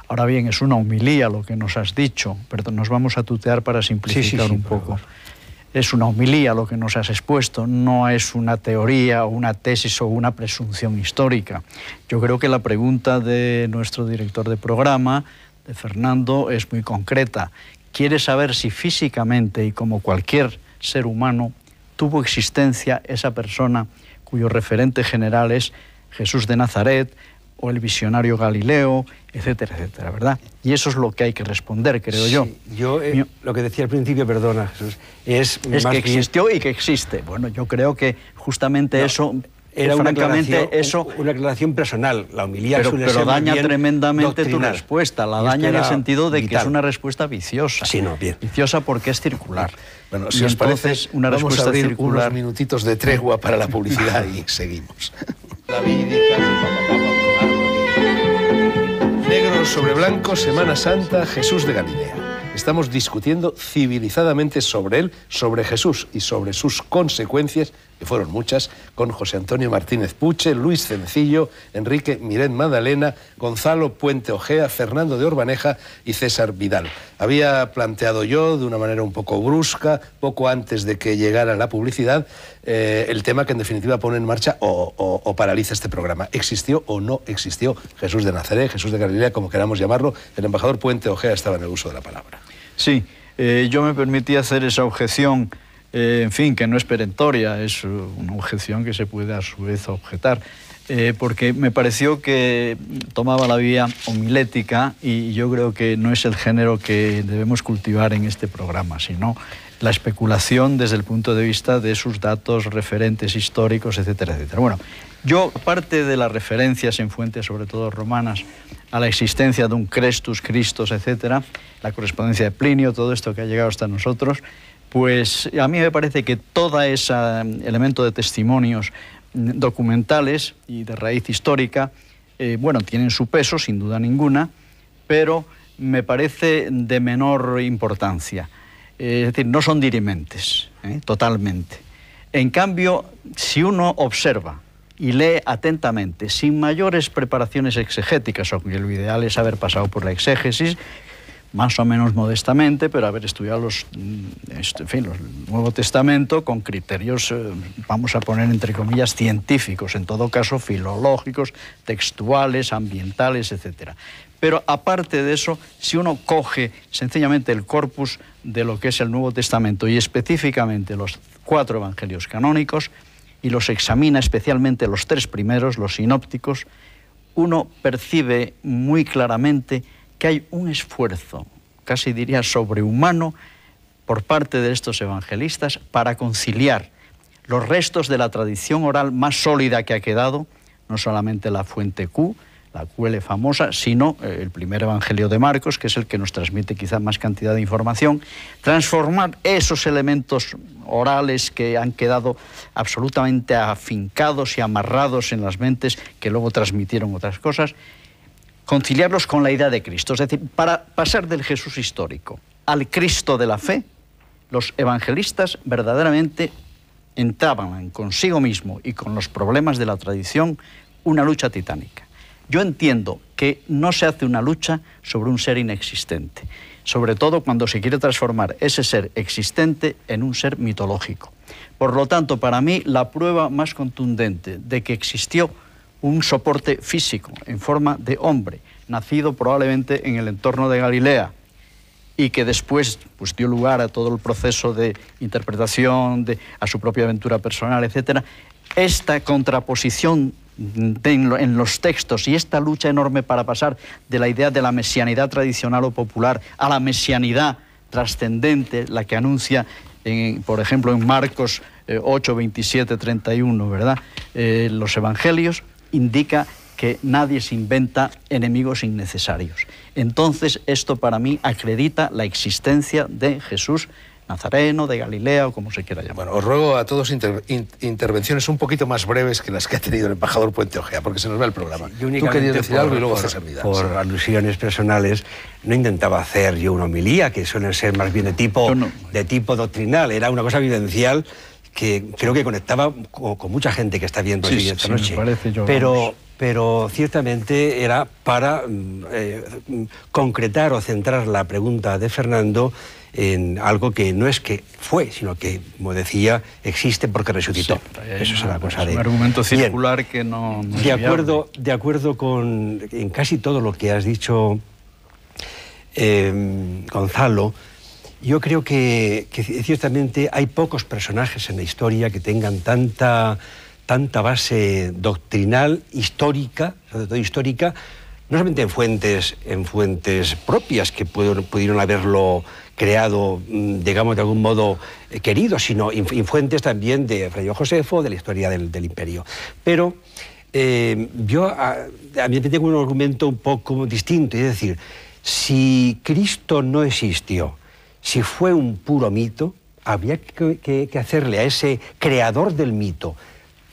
Ahora bien, es una humilía lo que nos has dicho, pero nos vamos a tutear para simplificar un poco. Es una humilía lo que nos has expuesto, no es una teoría o una tesis o una presunción histórica. Yo creo que la pregunta de nuestro director de programa, de Fernando, es muy concreta quiere saber si físicamente y como cualquier ser humano tuvo existencia esa persona cuyo referente general es Jesús de Nazaret o el visionario Galileo, etcétera, etcétera, ¿verdad? Y eso es lo que hay que responder, creo yo. Yo eh, lo que decía al principio, perdona, Jesús, es... que existió y que existe. Bueno, yo creo que justamente eso era francamente una eso una declaración personal. La humildad pero, suele pero daña tremendamente tu respuesta. La daña en el sentido de que es una respuesta viciosa. Sí, bien. Viciosa porque es circular. Bueno, si os parece, una vamos respuesta a abrir circular. unos minutitos de tregua para la publicidad y seguimos. Negro sobre blanco, Semana Santa, Jesús de Galilea. Estamos discutiendo civilizadamente sobre él, sobre Jesús y sobre sus consecuencias que fueron muchas, con José Antonio Martínez Puche, Luis Cencillo, Enrique Miren Madalena, Gonzalo Puente Ojea, Fernando de Orbaneja y César Vidal. Había planteado yo, de una manera un poco brusca, poco antes de que llegara la publicidad, eh, el tema que en definitiva pone en marcha o, paraliza este programa. ¿Existió o no existió Jesús de Nazaret, Jesús de Galilea, como queramos llamarlo? El embajador Puente Ojea estaba en el uso de la palabra. Sí, eh, yo me permití hacer esa objeción eh, en fin, que no es perentoria, es eh, una objeción que se puede a su vez objetar. Eh, porque me pareció que tomaba la vía homilética y yo creo que no es el género que debemos cultivar en este programa, sino la especulación desde el punto de vista de sus datos, referentes históricos, etcétera, etcétera. Bueno, yo, aparte de las referencias en fuentes, sobre todo romanas, a la existencia de un Crestus, Cristos, etcétera, la correspondencia de Plinio, todo esto que ha llegado hasta nosotros, pues a mí me parece que todo ese mm, elemento de testimonios mm, documentales y de raíz histórica, eh, bueno, tienen su peso, sin duda ninguna, pero me parece de menor importancia. Eh, es decir, no son dirimentes, eh, totalmente. En cambio, si uno observa y lee atentamente, sin mayores preparaciones exegéticas, aunque lo ideal es haber pasado por la exégesis, más o menos modestamente, pero haber estudiado los, mm, este, Nuevo Testamento con criterios, eh, vamos a poner entre comillas, científicos, en todo caso filológicos, textuales, ambientales, etc. Pero aparte de eso, si uno coge sencillamente el corpus de lo que es el Nuevo Testamento y específicamente los cuatro evangelios canónicos y los examina especialmente los tres primeros, los sinópticos, uno percibe muy claramente que hay un esfuerzo, casi diría sobrehumano, por parte de estos evangelistas para conciliar los restos de la tradición oral más sólida que ha quedado, no solamente la fuente Q, la QL famosa, sino eh, el primer Evangelio de Marcos, que es el que nos transmite quizá más cantidad de información, transformar esos elementos orales que han quedado absolutamente afincados y amarrados en las mentes, que luego transmitieron otras cosas, conciliarlos con la idea de Cristo. Es decir, para pasar del Jesús histórico al Cristo de la fe, los evangelistas verdaderamente entraban consigo mismo y con los problemas de la tradición una lucha titánica. Yo entiendo que no se hace una lucha sobre un ser inexistente, sobre todo cuando se quiere transformar ese ser existente en un ser mitológico. Por lo tanto, para mí la prueba más contundente de que existió un soporte físico en forma de hombre, nacido probablemente en el entorno de Galilea y que después pues, dio lugar a todo el proceso de interpretación, de, a su propia aventura personal, etc. Esta contraposición en los textos y esta lucha enorme para pasar de la idea de la mesianidad tradicional o popular a la mesianidad trascendente, la que anuncia, por ejemplo, en Marcos 8, 27, 31, ¿verdad? Eh, los evangelios, indica que nadie se inventa enemigos innecesarios. Entonces, esto para mí acredita la existencia de Jesús Nazareno, de Galilea o como se quiera llamar. Bueno, os ruego a todos intervenciones un poquito más breves que las que ha tenido el embajador Puente Ojea, porque se nos va el programa. yo Tú querías decir por, algo y luego por, Por alusiones personales, no intentaba hacer yo una homilía, que suele ser más bien de tipo doctrinal, era una cosa evidencial que creo que conectaba con, mucha gente que está viendo aquí esta noche. pero, pero ciertamente era para mm, eh, concretar o centrar la pregunta de Fernando en algo que no es que fue, sino que, como decía, existe porque resucitó. Eso es una cosa de... Un argumento circular que no... de, acuerdo, de acuerdo con en casi todo lo que has dicho, eh, Gonzalo, yo creo que, ciertamente hay pocos personajes en la historia que tengan tanta, tanta base doctrinal, histórica, sobre todo histórica, no solamente en fuentes, en fuentes propias que pudieron, haberlo creado, mm, digamos, de algún modo eh, querido, sino en fuentes también de Fray Josefo, de la historia del, imperio. Pero eh, yo ah, a, mí tengo un argumento un poco distinto, es decir, si Cristo no existió, si fue un puro mito, había que, hacerle a ese creador del mito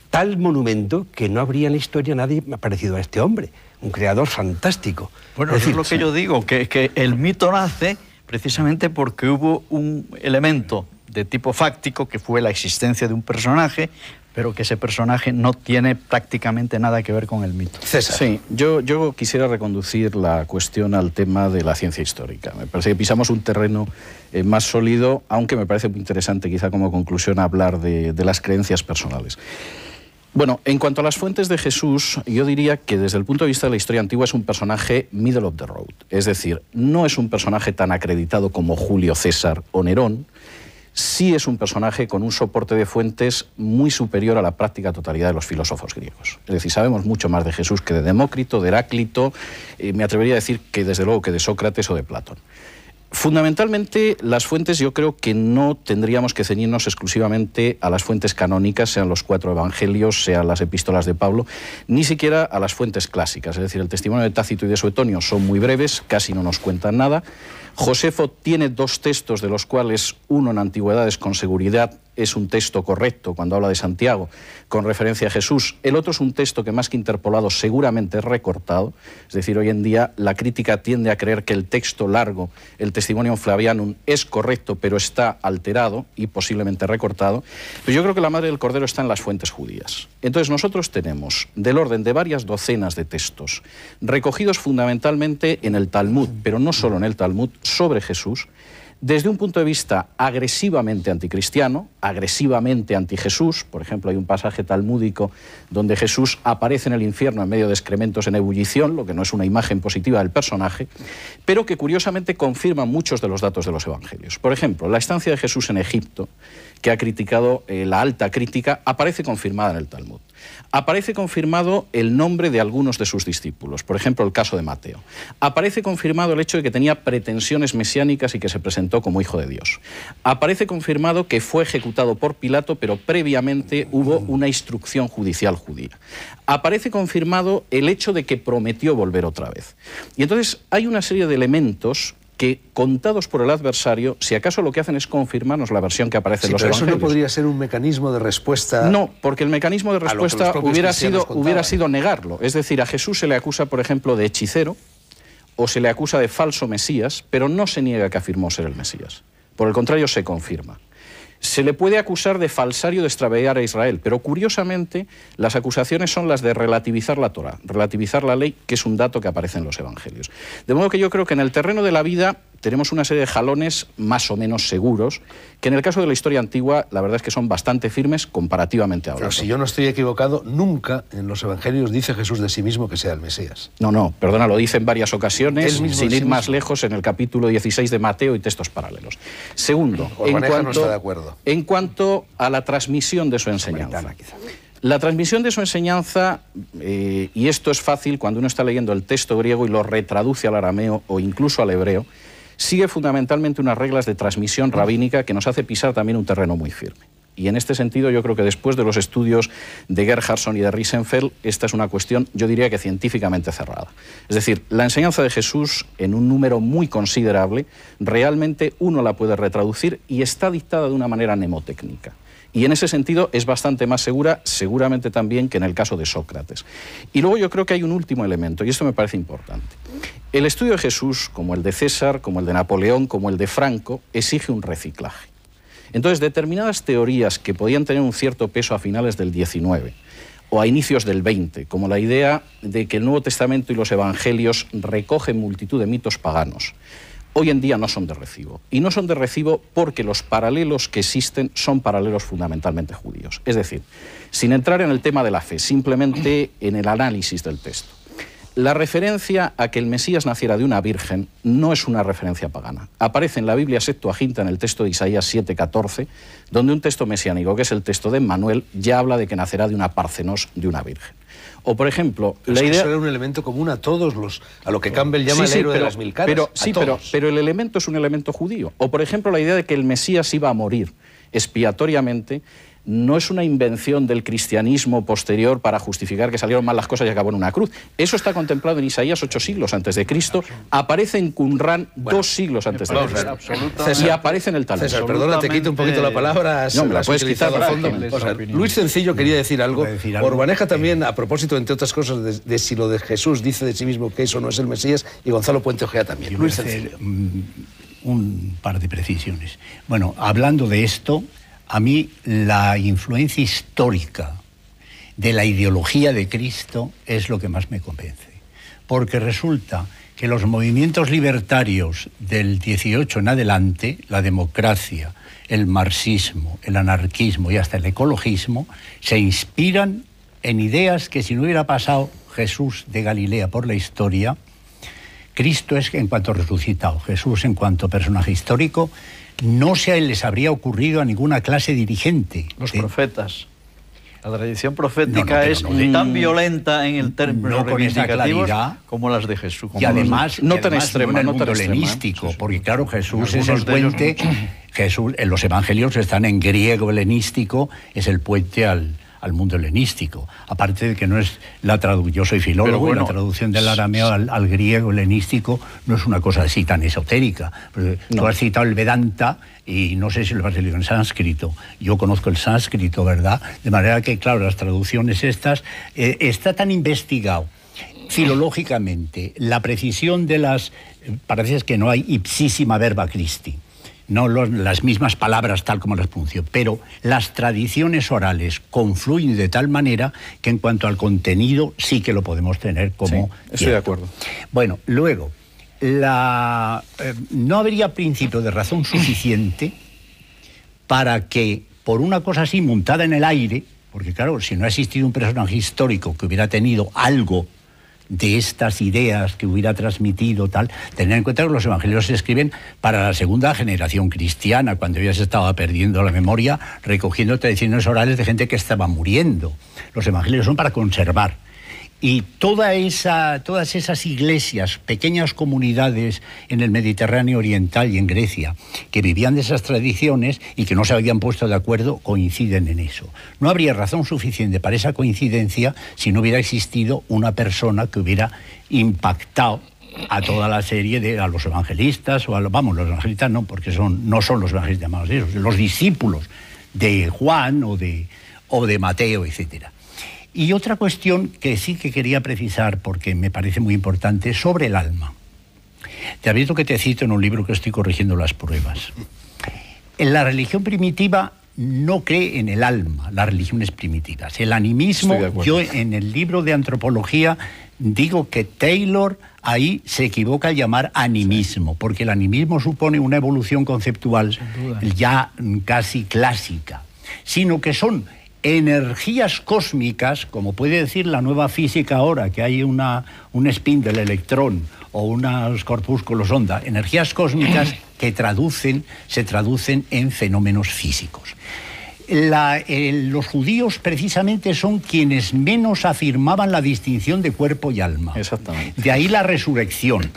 tal monumento que no habría en la historia nadie parecido a este hombre, un creador fantástico. Bueno, es, es lo que yo digo, que el mito nace precisamente porque hubo un elemento de tipo fáctico, que fue la existencia de un personaje, pero que ese personaje no tiene prácticamente nada que ver con el mito. César. Sí, yo, yo quisiera reconducir la cuestión al tema de la ciencia histórica. Me parece que pisamos un terreno eh, más sólido, aunque me parece muy interesante quizá como conclusión hablar de, de las creencias personales. Bueno, en cuanto a las fuentes de Jesús, yo diría que desde el punto de vista de la historia antigua es un personaje middle of the road. Es decir, no es un personaje tan acreditado como Julio César o Nerón, sí es un personaje con un soporte de fuentes muy superior a la práctica totalidad de los filósofos griegos. Es decir, sabemos mucho más de Jesús que de Demócrito, de Heráclito, eh, me atrevería a decir que desde luego que de Sócrates o de Platón. Fundamentalmente, las fuentes yo creo que no tendríamos que ceñirnos exclusivamente a las fuentes canónicas, sean los cuatro evangelios, sean las epístolas de Pablo, ni siquiera a las fuentes clásicas. Es decir, el testimonio de Tácito y de Suetonio son muy breves, casi no nos cuentan nada. Josefo tiene dos textos de los cuales uno en antigüedades con seguridad es un texto correcto cuando habla de Santiago con referencia a Jesús. El otro es un texto que más que interpolado seguramente es recortado. Es decir, hoy en día la crítica tiende a creer que el texto largo, el Testimonium Flavianum, es correcto pero está alterado y posiblemente recortado. Pero pues yo creo que la Madre del Cordero está en las fuentes judías. Entonces nosotros tenemos del orden de varias docenas de textos recogidos fundamentalmente en el Talmud, pero no solo en el Talmud, sobre Jesús desde un punto de vista agresivamente anticristiano, agresivamente anti-Jesús. Por ejemplo, hay un pasaje talmúdico donde Jesús aparece en el infierno en medio de excrementos en ebullición, lo que no es una imagen positiva del personaje, pero que curiosamente confirma muchos de los datos de los evangelios. Por ejemplo, la estancia de Jesús en Egipto, que ha criticado eh, la alta crítica, aparece confirmada en el Talmud. Aparece confirmado el nombre de algunos de sus discípulos, por ejemplo el caso de Mateo. Aparece confirmado el hecho de que tenía pretensiones mesiánicas y que se presentó como hijo de Dios. Aparece confirmado que fue ejecutado por Pilato, pero previamente hubo una instrucción judicial judía. Aparece confirmado el hecho de que prometió volver otra vez. Y entonces hay una serie de elementos que contados por el adversario, si acaso lo que hacen es confirmarnos la versión que aparece en los pero Eso no podría ser un mecanismo de respuesta. No, porque el mecanismo de respuesta hubiera sido negarlo. Es decir, a Jesús se le acusa, por ejemplo, de hechicero o se le acusa de falso Mesías, pero no se niega que afirmó ser el Mesías. Por el contrario, se confirma. Se le puede acusar de falsario de extraviar a Israel, pero curiosamente las acusaciones son las de relativizar la Torah, relativizar la ley, que es un dato que aparece en los evangelios. De modo que yo creo que en el terreno de la vida tenemos una serie de jalones más o menos seguros, que en el caso de la historia antigua, la verdad es que son bastante firmes comparativamente ahora. Pero si yo no estoy equivocado, nunca en los evangelios dice Jesús de sí mismo que sea el Mesías. No, no, perdona, lo dice en varias ocasiones, sin ir más lejos, en el capítulo 16 de Mateo y textos paralelos. Segundo, en cuanto, a la transmisión de su enseñanza. La transmisión de su enseñanza, eh, y esto es fácil cuando uno está leyendo el texto griego y lo retraduce al arameo o incluso al hebreo, sigue fundamentalmente unas reglas de transmisión rabínica que nos hace pisar también un terreno muy firme. Y en este sentido yo creo que después de los estudios de Gerhardson y de Riesenfeld, esta es una cuestión, yo diría que científicamente cerrada. Es decir, la enseñanza de Jesús, en un número muy considerable, realmente uno la puede retraducir y está dictada de una manera mnemotécnica. Y en ese sentido es bastante más segura, seguramente también, que en el caso de Sócrates. Y luego yo creo que hay un último elemento, y esto me parece importante. El estudio de Jesús, como el de César, como el de Napoleón, como el de Franco, exige un reciclaje. Entonces, determinadas teorías que podían tener un cierto peso a finales del 19 o a inicios del 20, como la idea de que el Nuevo Testamento y los Evangelios recogen multitud de mitos paganos, hoy en día no son de recibo. Y no son de recibo porque los paralelos que existen son paralelos fundamentalmente judíos. Es decir, sin entrar en el tema de la fe, simplemente en el análisis del texto. La referencia a que el Mesías naciera de una virgen no es una referencia pagana. Aparece en la Biblia Septuaginta, en el texto de Isaías 7:14, donde un texto mesiánico, que es el texto de Manuel, ya habla de que nacerá de una parcenos, de una virgen. O, por ejemplo, la idea... Eso era un elemento común a todos los... a lo que Campbell llama el héroe pero, de las mil caras. Pero, sí, pero, pero el elemento es un elemento judío. O, por ejemplo, la idea de que el Mesías iba a morir expiatoriamente no es una invención del cristianismo posterior para justificar que salieron mal las cosas y acabó en una cruz. Eso está contemplado en Isaías ocho siglos antes de Cristo, aparece en Qumran dos siglos antes de Cristo y aparece en el Talmud. perdona, te quito un poquito la palabra. No, me la puedes Luis Sencillo quería decir algo. decir también, a propósito, entre otras cosas, de, si lo de Jesús dice de sí mismo que eso no es el Mesías, y Gonzalo Puente Ojea también. Luis Sencillo. Un par de precisiones. Bueno, hablando de esto, a mí la influencia histórica de la ideología de Cristo es lo que más me convence. Porque resulta que los movimientos libertarios del 18 en adelante, la democracia, el marxismo, el anarquismo y hasta el ecologismo, se inspiran en ideas que si no hubiera pasado Jesús de Galilea por la historia, Cristo es en cuanto resucitado, Jesús en cuanto personaje histórico, no se les habría ocurrido a ninguna clase dirigente. Los profetas. La tradición profética es tan violenta en el término con esa como las de Jesús. Y además, no tan en el ¿eh? helenístico, porque claro, Jesús es el puente, Jesús, en los evangelios están en griego helenístico, es el puente al, al mundo helenístico. Aparte de que no es la traducción, yo soy filólogo la traducción del arameo al, griego helenístico no es una cosa así tan esotérica. Tú has citado el Vedanta y no sé si lo has leído en sánscrito. Yo conozco el sánscrito, ¿verdad? De manera que, claro, las traducciones estas eh, está tan investigado filológicamente la precisión de las... Eh, parece que no hay ipsísima verba Christi no las mismas palabras tal como las pronunció, pero las tradiciones orales confluyen de tal manera que en cuanto al contenido sí que lo podemos tener como... estoy de acuerdo. Bueno, luego, la, eh, no habría principio de razón suficiente para que por una cosa así montada en el aire, porque claro, si no ha existido un personaje histórico que hubiera tenido algo de estas ideas que hubiera transmitido, tal, tener en cuenta que los evangelios se escriben para la segunda generación cristiana, cuando ya se estaba perdiendo la memoria, recogiendo tradiciones orales de gente que estaba muriendo. Los evangelios son para conservar y toda esa, todas esas iglesias, pequeñas comunidades en el Mediterráneo Oriental y en Grecia, que vivían de esas tradiciones y que no se habían puesto de acuerdo, coinciden en eso. No habría razón suficiente para esa coincidencia si no hubiera existido una persona que hubiera impactado a toda la serie de a los evangelistas o los, vamos los evangelistas no porque son no son los evangelistas más los discípulos de Juan o de o de Mateo etcétera y otra cuestión que sí que quería precisar, porque me parece muy importante, sobre el alma. Te visto que te cito en un libro que estoy corrigiendo las pruebas. En la religión primitiva no cree en el alma, las religiones primitivas. El animismo, yo en el libro de antropología digo que Taylor ahí se equivoca al llamar animismo, porque el animismo supone una evolución conceptual ya casi clásica, sino que son energías cósmicas, como puede decir la nueva física ahora, que hay una, un spin del electrón o unas corpúsculos onda, energías cósmicas que traducen, se traducen en fenómenos físicos. los judíos precisamente son quienes menos afirmaban la distinción de cuerpo y alma. De ahí la resurrección.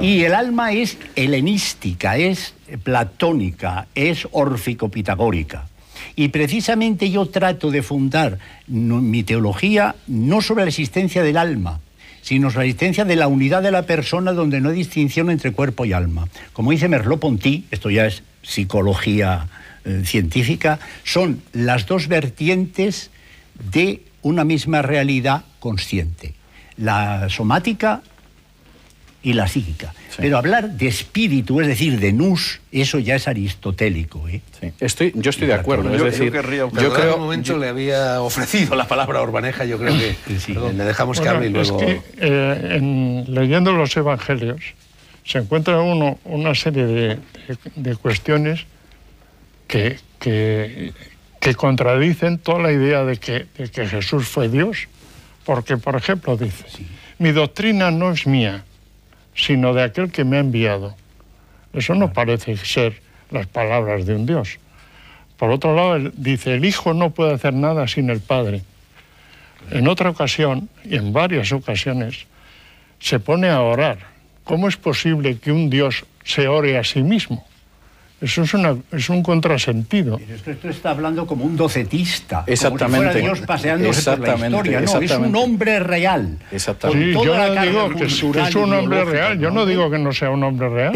Y el alma es helenística, es platónica, es órfico-pitagórica. Y precisamente yo trato de fundar mi teología no sobre la existencia del alma, sino sobre la existencia de la unidad de la persona donde no hay distinción entre cuerpo y alma. Como dice Merleau-Ponty, esto ya es psicología eh, científica, son las dos vertientes de una misma realidad consciente, la somática y la psíquica. Pero hablar de espíritu, es decir, de nous, eso ya es aristotélico. ¿eh? yo estoy de acuerdo. Yo, creo que en querría, momento le había ofrecido la palabra urbaneja, yo creo que le dejamos que hable eh, y luego... leyendo los evangelios se encuentra uno una serie de, cuestiones que, que, contradicen toda la idea de que, de que, Jesús fue Dios, porque, por ejemplo, dice, mi doctrina no es mía, sino de aquel que me ha enviado. Eso no parece ser las palabras de un Dios. Por otro lado, dice, el Hijo no puede hacer nada sin el Padre. En otra ocasión, y en varias ocasiones, se pone a orar. ¿Cómo es posible que un Dios se ore a sí mismo? Eso es, es un contrasentido. Pero esto, está hablando como un docetista. Exactamente. Como Dios es un hombre real. Exactamente. Sí, yo no digo que, es un hombre real. Yo no digo que no sea un hombre real.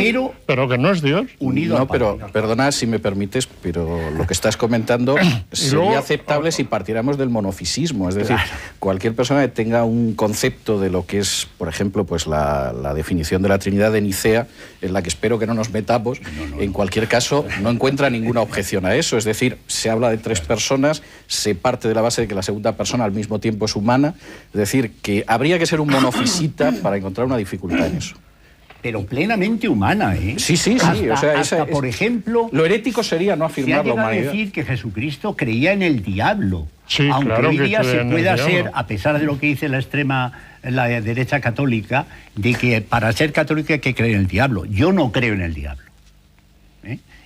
Pero, que no es Dios. Unido no, pero perdona si me permites, pero lo que estás comentando sería oh, aceptable si oh. partiéramos del monofisismo. Es decir, cualquier persona que tenga un concepto de lo que es, por ejemplo, pues la, definición de la Trinidad de Nicea, en la que espero que no nos metamos, en cualquier caso caso no encuentra ninguna objeción a eso. Es decir, se habla de tres personas, se parte de la base de que la segunda persona al mismo tiempo es humana. Es decir, que habría que ser un monofisita para encontrar una dificultad en eso pero plenamente humana, ¿eh? Sí, sí, sí. o sea, por ejemplo... Lo herético sería no afirmar se ha decir que Jesucristo creía en el diablo. aunque hoy día se pueda ser, a pesar de lo que dice la extrema la derecha católica, de que para ser católica hay que creer en el diablo. Yo no creo en el diablo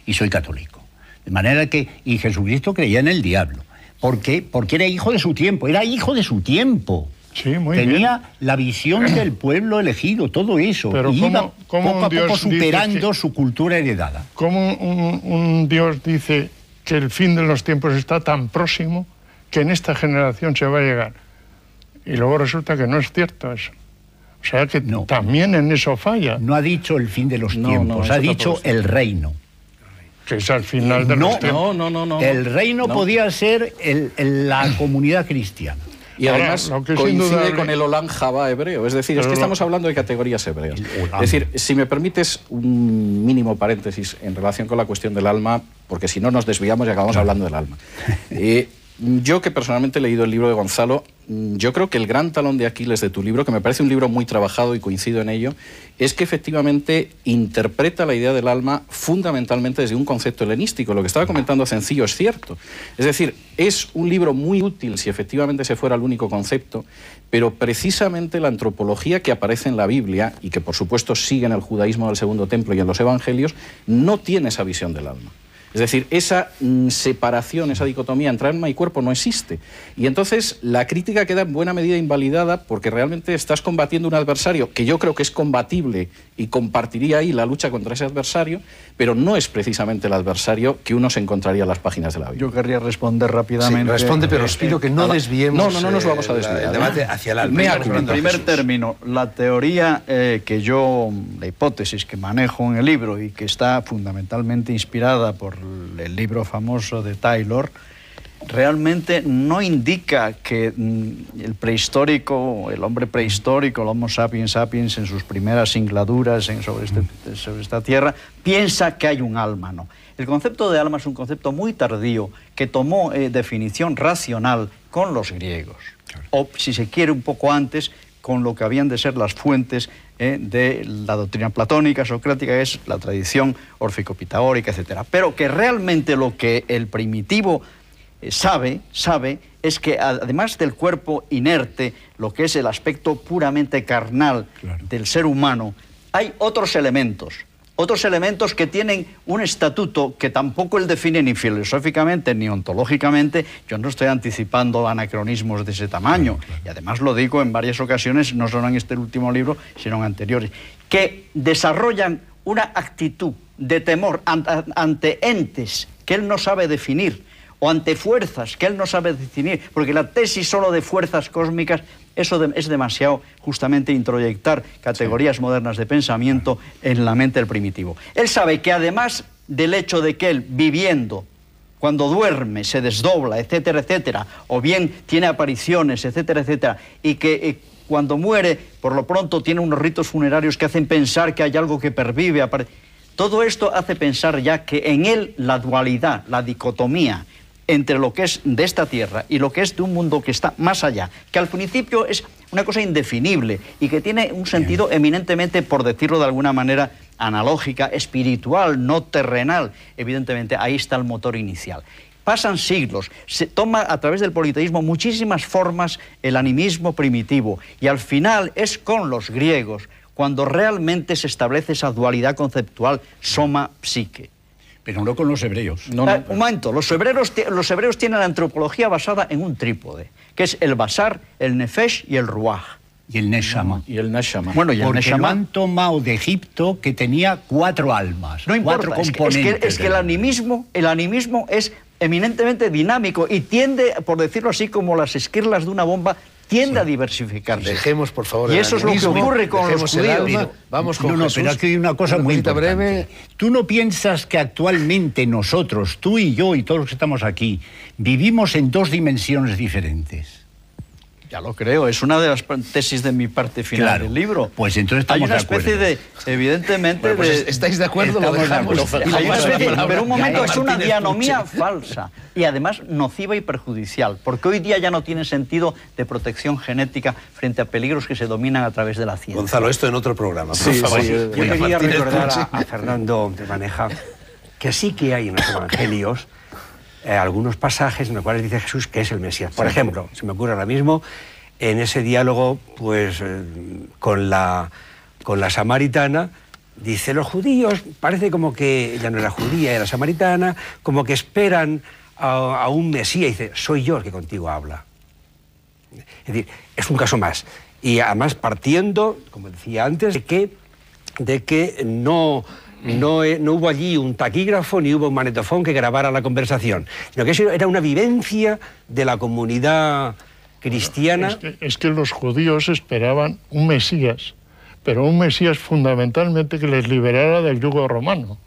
y soy católico. De manera que, y Jesucristo creía en el diablo. ¿Por qué? Porque era hijo de su tiempo, era hijo de su tiempo. Sí, muy Tenía la visión del pueblo elegido, todo eso. Pero y iba poco a poco superando su cultura heredada. ¿Cómo un, Dios dice que el fin de los tiempos está tan próximo que en esta generación se va a llegar? Y luego resulta que no es cierto eso. O sea que no, también en eso falla. No ha dicho el fin de los tiempos, ha dicho el reino que es al final de no, no, no, no, no. El reino podía ser la comunidad cristiana. Y además coincide con el Olan Java hebreo. Es decir, es que estamos hablando de categorías hebreas. Es decir, si me permites un mínimo paréntesis en relación con la cuestión del alma, porque si no nos desviamos y acabamos hablando del alma. Yo que personalmente he leído el libro de Gonzalo, mm, yo creo que el gran talón de Aquiles de tu libro, que me parece un libro muy trabajado y coincido en ello, es que efectivamente interpreta la idea del alma fundamentalmente desde un concepto helenístico. Lo que estaba comentando Sencillo es cierto. Es decir, es un libro muy útil si efectivamente se fuera el único concepto, pero precisamente la antropología que aparece en la Biblia y que por supuesto sigue en el judaísmo del Segundo Templo y en los Evangelios, no tiene esa visión del alma. Es decir, esa mm, separación, esa dicotomía entre alma y cuerpo no existe. Y entonces la crítica queda en buena medida invalidada porque realmente estás combatiendo un adversario que yo creo que es combatible y compartiría ahí la lucha contra ese adversario, pero no es precisamente el adversario que uno se encontraría en las páginas de la vida. Yo querría responder rápidamente. responde, pero os eh, pido eh, que no desviemos. No, no, nos vamos a eh, desviar. El debate hacia el alma. En primer término, la teoría que yo, la hipótesis que manejo en el libro y que está fundamentalmente inspirada por el libro famoso de Taylor, realmente no indica que mm, el prehistórico, el hombre prehistórico, el Homo sapiens sapiens, en sus primeras singladuras sobre, este, sobre, esta tierra, piensa que hay un alma. ¿no? El concepto de alma es un concepto muy tardío que tomó eh, definición racional con los griegos, o si se quiere un poco antes, con lo que habían de ser las fuentes eh, de la doctrina platónica, socrática, es la tradición Órfico-pitagórica, etc. Pero que realmente lo que el primitivo eh, sabe, sabe, es que además del cuerpo inerte, lo que es el aspecto puramente carnal del ser humano, hay otros elementos otros elementos que tienen un estatuto que tampoco él define ni filosóficamente ni ontológicamente. Yo no estoy anticipando anacronismos de ese tamaño, y además lo digo en varias ocasiones, no solo en este último libro, sino en anteriores, que desarrollan una actitud de temor ante entes que él no sabe definir o ante fuerzas que él no sabe definir, porque la tesis solo de fuerzas cósmicas eso es demasiado justamente introyectar categorías modernas de pensamiento en la mente del primitivo. Él sabe que además del hecho de que él viviendo cuando duerme, se desdobla, etcétera, etcétera, o bien tiene apariciones, etcétera, etcétera, y que eh, cuando muere, por lo pronto tiene unos ritos funerarios que hacen pensar que hay algo que pervive. Todo esto hace pensar ya que en él la dualidad, la dicotomía, entre lo que es de esta tierra y lo que es de un mundo que está más allá, que al principio es una cosa indefinible y que tiene un sentido eminentemente, por decirlo de alguna manera, analógica, espiritual, no terrenal. Evidentemente, ahí está el motor inicial. Pasan siglos, se toma a través del politeísmo muchísimas formas el animismo primitivo y al final es con los griegos cuando realmente se establece esa dualidad conceptual soma-psique pero no con los hebreos. No, ah, Un momento, los hebreos, los hebreos tienen la antropología basada en un trípode, que es el basar, el nefesh y el ruaj. Y el Neshama. Y el Neshama. Bueno, y el Porque Neshama... de Egipto que tenía cuatro almas, no cuatro componentes. Es que, el, animismo, el animismo es eminentemente dinámico y tiende, por decirlo así, como las esquirlas de una bomba, Tienda a diversificar. Dejemos, por favor. Y eso es lo que ocurre con los judíos. Vamos con no, no, pero aquí hay una cosa muy Breve. Tú no piensas que actualmente nosotros, tú y yo y todos los que estamos aquí, vivimos en dos dimensiones diferentes. Ya lo creo, es una de las tesis de mi parte final del libro. Pues entonces estamos de acuerdo. Hay una especie de, evidentemente... Pues ¿Estáis de acuerdo? Lo dejamos. pero un momento, es una dianomía falsa y además nociva y perjudicial, porque hoy día ya no tiene sentido de protección genética frente a peligros que se dominan a través de la ciencia. Gonzalo, esto en otro programa, por favor. yo quería recordar a, Fernando de Maneja que sí que hay en los evangelios eh, algunos pasajes en los cuales dice Jesús que es el Mesías. Por ejemplo, se me ocurre ahora mismo en ese diálogo pues, eh, con, la, con la samaritana, dice, los judíos, parece como que ya no era judía, era samaritana, como que esperan a, un Mesías y dice, soy yo el que contigo habla. Es decir, es un caso más. Y además partiendo, como decía antes, que, de que no Mm. No, hubo allí un taquígrafo ni hubo un manetofón que grabara la conversación, sino que eso era una vivencia de la comunidad cristiana. Es que, los judíos esperaban un Mesías, pero un Mesías fundamentalmente que les liberara del yugo romano.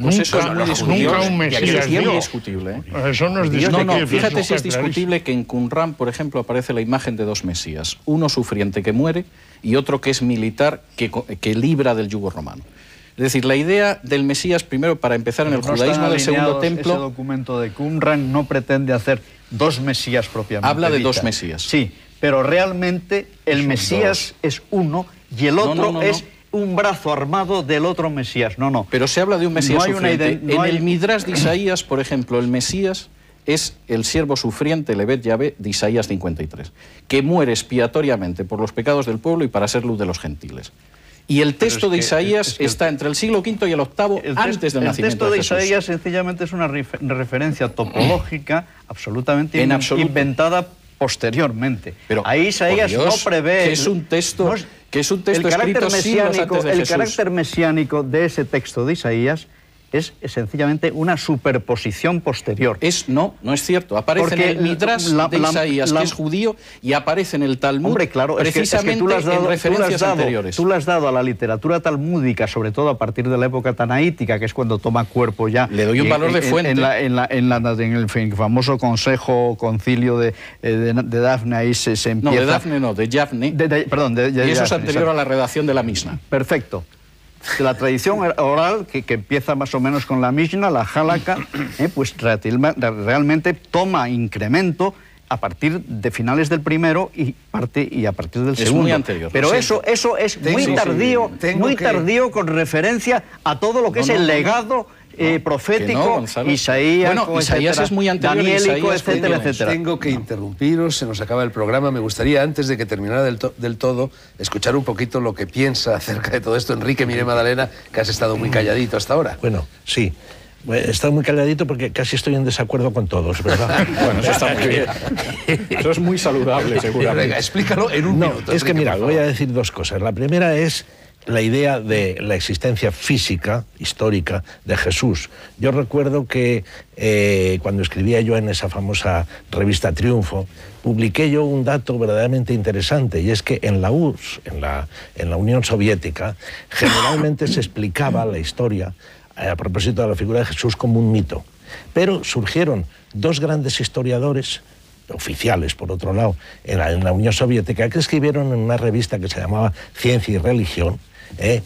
Pues nunca, es un Mesías es discutible. ¿eh? Eso no es discutible. fíjate si es discutible que en Qumran, por ejemplo, aparece la imagen de dos Mesías. Uno sufriente que muere y otro que es militar que libra del yugo romano. Es decir, la idea del Mesías, primero para empezar en el judaísmo del segundo templo. Ese documento de Qumran no pretende hacer dos Mesías propiamente. Habla de dos Mesías. Sí, pero realmente el Mesías es uno y el otro es un brazo armado del otro Mesías. No, no. Pero se habla de un Mesías hay sufriente. en el Midrash de Isaías, por ejemplo, el Mesías es el siervo sufriente, Levet Yahvé, de Isaías 53, que muere expiatoriamente por los pecados del pueblo y para ser luz de los gentiles. Y el texto de Isaías está entre el siglo V y el VIII antes del nacimiento de El texto de, Isaías sencillamente es una referencia topológica absolutamente inventada posteriormente. Pero, Ahí Isaías no prevé... Que es un texto... que es un texto el carácter mesiánico, El carácter mesiánico de ese texto de Isaías es sencillamente una superposición posterior. Es no, no es cierto. Aparece en el Midrash la, de Isaías, que es judío, y aparece en el Talmud hombre, claro, precisamente tú has dado, en referencias has dado, Tú le has dado a la literatura talmúdica, sobre todo a partir de la época tanaítica, que es cuando toma cuerpo ya. Le doy un valor de fuente. En, en, en el famoso consejo, concilio de, eh, Dafne, ahí se, empieza... No, de Dafne no, de Jafne. perdón, de, y eso es anterior a la redacción de la misma. Perfecto de la tradición oral que, que, empieza más o menos con la Mishnah, la Halakha, eh, pues realmente toma incremento a partir de finales del primero y parte y a partir del segundo. anterior, Pero eso eso es muy tardío, muy con referencia a todo lo que es el legado eh, ah, profético, Isaías, bueno, Isaías es muy anterior, etcétera, Tengo que interrumpiros, se nos acaba el programa. Me gustaría, antes de que terminara del, del, todo, escuchar un poquito lo que piensa acerca de todo esto Enrique Mire Madalena, que has estado muy calladito hasta ahora. Bueno, sí. He estado muy calladito porque casi estoy en desacuerdo con todos, ¿verdad? bueno, eso está muy bien. Eso es muy saludable, seguramente. Venga, explícalo en un minuto. Es que, mira, voy a decir dos cosas. La primera es la idea de la existencia física, histórica, de Jesús. Yo recuerdo que eh, cuando escribía yo en esa famosa revista Triunfo, publiqué yo un dato verdaderamente interesante, y es que en la URSS, en la, en la Unión Soviética, generalmente se explicaba la historia eh, a propósito de la figura de Jesús como un mito. Pero surgieron dos grandes historiadores oficiales, por otro lado, en la, Unión Soviética, que escribieron en una revista que se llamaba Ciencia y Religión, ¿eh?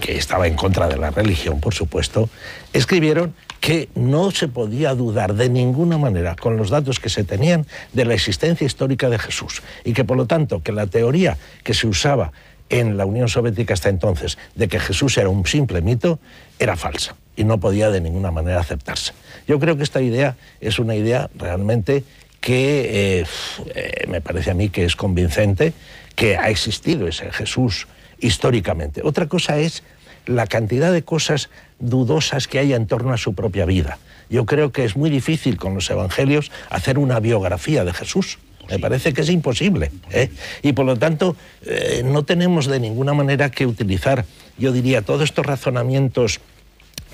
que estaba en contra de la religión, por supuesto, escribieron que no se podía dudar de ninguna manera, con los datos que se tenían, de la existencia histórica de Jesús y que, por lo tanto, que la teoría que se usaba en la Unión Soviética hasta entonces de que Jesús era un simple mito era falsa y no podía de ninguna manera aceptarse. Yo creo que esta idea es una idea realmente que eh, eh, me parece a mí que es convincente, que ha existido ese Jesús históricamente. Otra cosa es la cantidad de cosas dudosas que hay en torno a su propia vida. Yo creo que es muy difícil con los evangelios hacer una biografía de Jesús. Me parece que es imposible. ¿eh? Y por lo tanto, eh, no tenemos de ninguna manera que utilizar, yo diría, todos estos razonamientos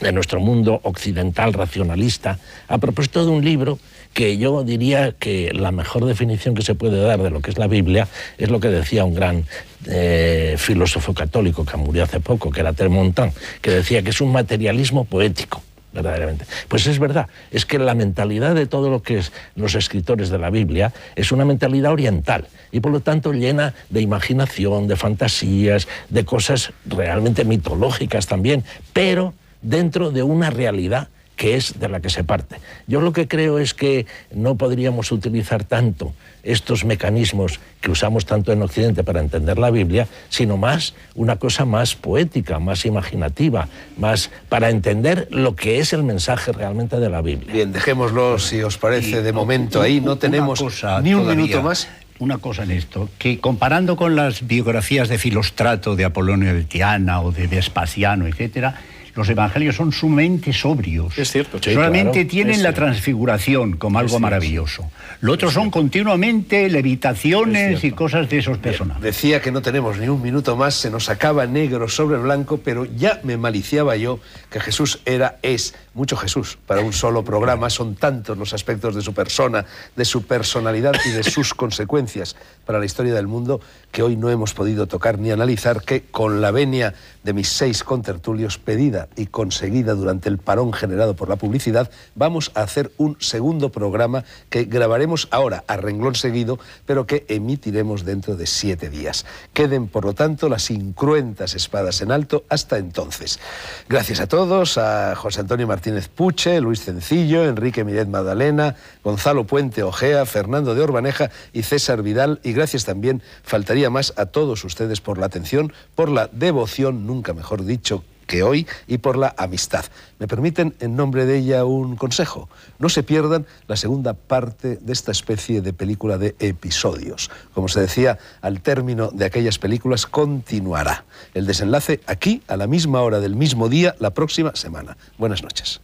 de nuestro mundo occidental racionalista a propósito de un libro que yo diría que la mejor definición que se puede dar de lo que es la Biblia es lo que decía un gran eh, filósofo católico que murió hace poco, que era Termontan, que decía que es un materialismo poético verdaderamente. Pues es verdad, es que la mentalidad de todos lo que los escritores de la Biblia es una mentalidad oriental y por lo tanto llena de imaginación, de fantasías, de cosas realmente mitológicas también, pero dentro de una realidad que es de la que se parte. Yo lo que creo es que no podríamos utilizar tanto estos mecanismos que usamos tanto en Occidente para entender la Biblia, sino más una cosa más poética, más imaginativa, más para entender lo que es el mensaje realmente de la Biblia. Bien, dejémoslo si os parece de momento ahí, no tenemos ni un minuto más una cosa en esto, que comparando con las biografías de Filostrato, de Apolonio de Tiana o de Vespasiano, etcétera, los evangelios son sumamente sobrios. Es cierto, Solamente tienen la transfiguración como algo maravilloso. Lo otro son continuamente levitaciones y cosas de esos personajes. Decía que no tenemos ni un minuto más, se nos acaba negro sobre blanco, pero ya me maliciaba yo que Jesús era, es mucho Jesús para un solo programa. Son tantos los aspectos de su persona, de su personalidad y de sus consecuencias para la historia del mundo que hoy no hemos podido tocar ni analizar que con la venia de mis seis contertulios pedida y conseguida durante el parón generado por la publicidad, vamos a hacer un segundo programa que grabaremos ahora a renglón seguido, pero que emitiremos dentro de siete días. Queden, por lo tanto, las incruentas espadas en alto hasta entonces. Gracias a todos, a José Antonio Martínez. Martínez Puche, Luis Sencillo, Enrique Miret Madalena, Gonzalo Puente Ojea, Fernando de Orbaneja y César Vidal. Y gracias también, faltaría más a todos ustedes por la atención, por la devoción, nunca mejor dicho, que hoy y por la amistad. Me permiten en nombre de ella un consejo. No se pierdan la segunda parte de esta especie de película de episodios. Como se decía, al término de aquellas películas continuará. El desenlace aquí, a la misma hora del mismo día, la próxima semana. Buenas noches.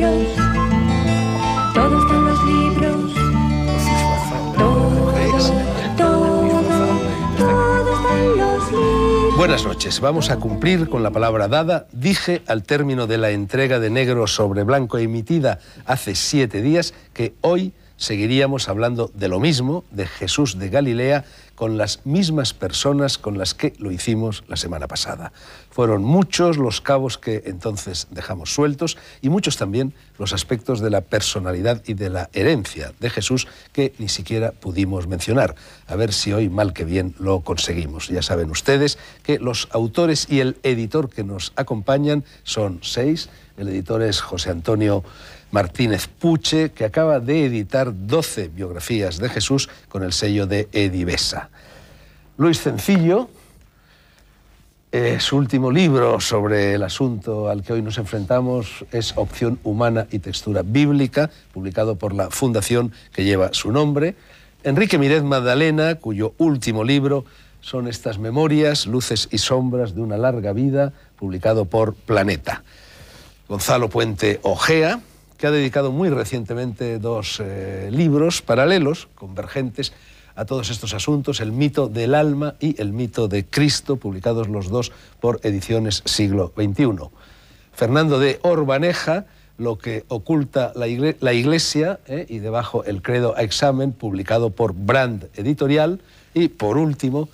los libros. Buenas noches, vamos a cumplir con la palabra dada. Dije al término de la entrega de negro sobre blanco emitida hace siete días que hoy seguiríamos hablando de lo mismo, de Jesús de Galilea, con las mismas personas con las que lo hicimos la semana pasada. Fueron muchos los cabos que entonces dejamos sueltos y muchos también los aspectos de la personalidad y de la herencia de Jesús que ni siquiera pudimos mencionar. A ver si hoy mal que bien lo conseguimos. Ya saben ustedes que los autores y el editor que nos acompañan son seis. El editor es José Antonio Martínez Puche, que acaba de editar 12 biografías de Jesús con el sello de Edivesa. Luis Cencillo, eh, su último libro sobre el asunto al que hoy nos enfrentamos es Opción Humana y Textura Bíblica, publicado por la fundación que lleva su nombre. Enrique Mirez Magdalena, cuyo último libro son estas Memorias, Luces y Sombras de una larga vida, publicado por Planeta. Gonzalo Puente Ojea, que ha dedicado muy recientemente dos eh, libros paralelos, convergentes, a todos estos asuntos, El mito del alma y El mito de Cristo, publicados los dos por ediciones siglo XXI. Fernando de Orbaneja, Lo que oculta la, Iglesia eh, y debajo El credo a examen, publicado por Brand Editorial. Y por último,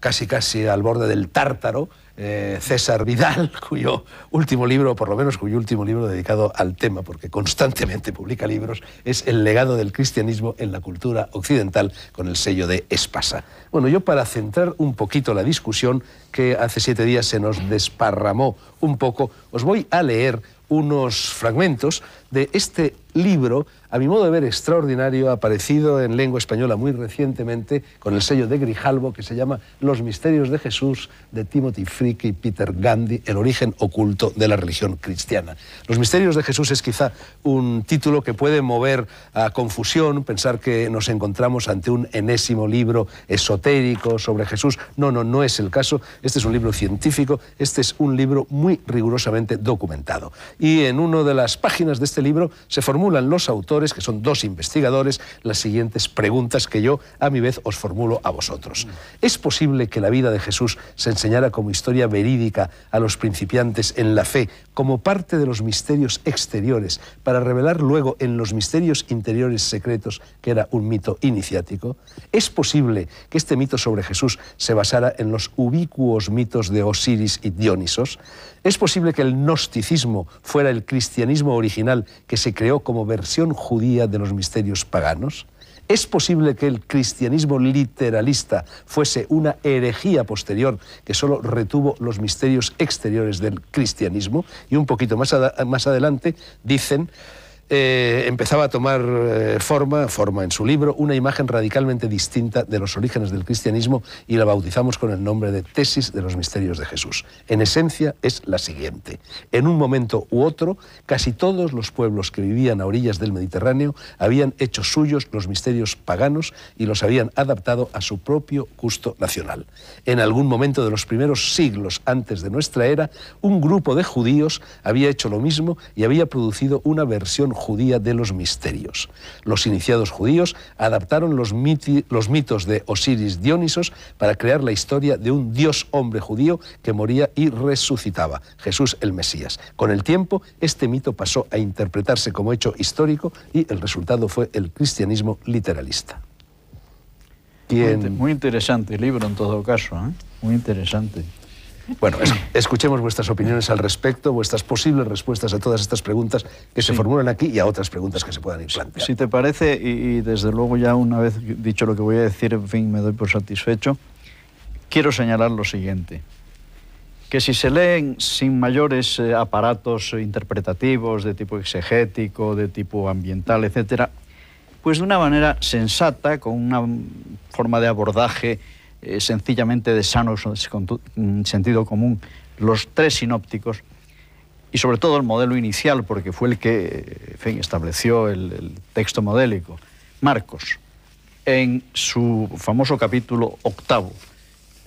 casi casi al borde del tártaro, eh, César Vidal, cuyo último libro, por lo menos cuyo último libro dedicado al tema, porque constantemente publica libros, es El legado del cristianismo en la cultura occidental con el sello de Espasa. Bueno, yo para centrar un poquito la discusión, que hace siete días se nos desparramó un poco, os voy a leer unos fragmentos de este libro, a mi modo de ver extraordinario, aparecido en lengua española muy recientemente con el sello de Grijalbo, que se llama Los Misterios de Jesús, de Timothy Fricke y Peter Gandhi, el origen oculto de la religión cristiana. Los Misterios de Jesús es quizá un título que puede mover a confusión, pensar que nos encontramos ante un enésimo libro esotérico sobre Jesús. No, no, no es el caso. Este es un libro científico, este es un libro muy rigurosamente documentado. Y en una de las páginas de este este libro se formulan los autores, que son dos investigadores, las siguientes preguntas que yo a mi vez os formulo a vosotros. ¿Es posible que la vida de Jesús se enseñara como historia verídica a los principiantes en la fe, como parte de los misterios exteriores, para revelar luego en los misterios interiores secretos que era un mito iniciático? ¿Es posible que este mito sobre Jesús se basara en los ubicuos mitos de Osiris y Dionisos? ¿Es posible que el gnosticismo fuera el cristianismo original que se creó como versión judía de los misterios paganos? ¿Es posible que el cristianismo literalista fuese una herejía posterior que solo retuvo los misterios exteriores del cristianismo? Y un poquito más, más adelante dicen... Eh, empezaba a tomar eh, forma, forma en su libro, una imagen radicalmente distinta de los orígenes del cristianismo y la bautizamos con el nombre de Tesis de los Misterios de Jesús. En esencia es la siguiente. En un momento u otro, casi todos los pueblos que vivían a orillas del Mediterráneo habían hecho suyos los misterios paganos y los habían adaptado a su propio gusto nacional. En algún momento de los primeros siglos antes de nuestra era, un grupo de judíos había hecho lo mismo y había producido una versión judía de los misterios. Los iniciados judíos adaptaron los, mitos de Osiris Dionisos para crear la historia de un dios hombre judío que moría y resucitaba, Jesús el Mesías. Con el tiempo, este mito pasó a interpretarse como hecho histórico y el resultado fue el cristianismo literalista. Muy, interesante el libro en todo caso, ¿eh? muy interesante. Bueno, escuchemos vuestras opiniones al respecto, vuestras posibles respuestas a todas estas preguntas que se formulan aquí y a otras preguntas que se puedan ir Si te parece, y, desde luego ya una vez dicho lo que voy a decir, en fin, me doy por satisfecho, quiero señalar lo siguiente, que si se leen sin mayores eh, aparatos interpretativos de tipo exegético, de tipo ambiental, etc., pues de una manera sensata, con una forma de abordaje eh, sencillamente de sano mm, sentido común, los tres sinópticos, y sobre todo el modelo inicial, porque fue el que eh, estableció el, texto modélico, Marcos, en su famoso capítulo octavo,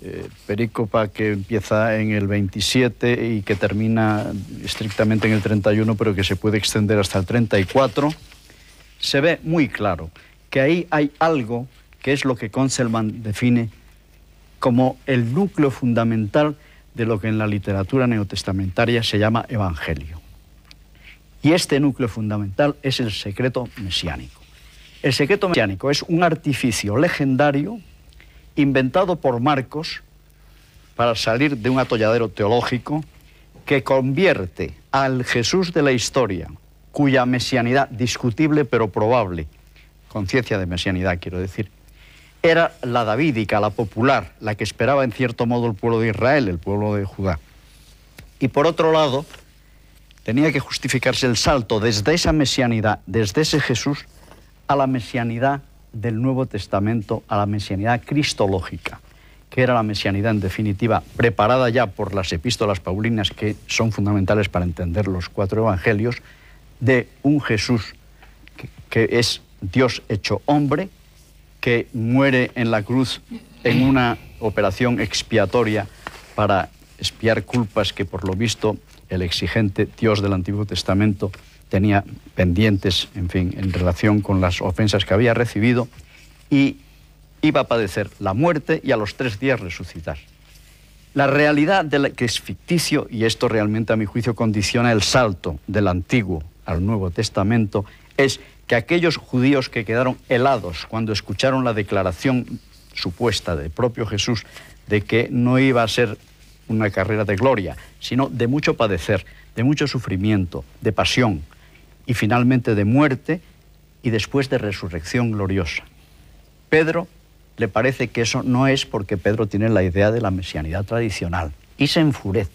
eh, perícopa que empieza en el 27 y que termina estrictamente en el 31, pero que se puede extender hasta el 34, se ve muy claro que ahí hay algo que es lo que Conselman define como el núcleo fundamental de lo que en la literatura neotestamentaria se llama Evangelio. Y este núcleo fundamental es el secreto mesiánico. El secreto mesiánico es un artificio legendario inventado por Marcos para salir de un atolladero teológico que convierte al Jesús de la historia, cuya mesianidad discutible pero probable, conciencia de mesianidad quiero decir, era la davídica, la popular, la que esperaba en cierto modo el pueblo de Israel, el pueblo de Judá. Y por otro lado, tenía que justificarse el salto desde esa mesianidad, desde ese Jesús, a la mesianidad del Nuevo Testamento, a la mesianidad cristológica, que era la mesianidad en definitiva preparada ya por las epístolas paulinas, que son fundamentales para entender los cuatro evangelios, de un Jesús que, que es Dios hecho hombre, que muere en la cruz en una operación expiatoria para expiar culpas que por lo visto el exigente Dios del Antiguo Testamento tenía pendientes, en fin, en relación con las ofensas que había recibido, y iba a padecer la muerte y a los tres días resucitar. La realidad de la que es ficticio, y esto realmente a mi juicio condiciona el salto del Antiguo al Nuevo Testamento, es que aquellos judíos que quedaron helados cuando escucharon la declaración supuesta del propio Jesús de que no iba a ser una carrera de gloria, sino de mucho padecer, de mucho sufrimiento, de pasión y finalmente de muerte y después de resurrección gloriosa. Pedro le parece que eso no es porque Pedro tiene la idea de la mesianidad tradicional y se enfurece.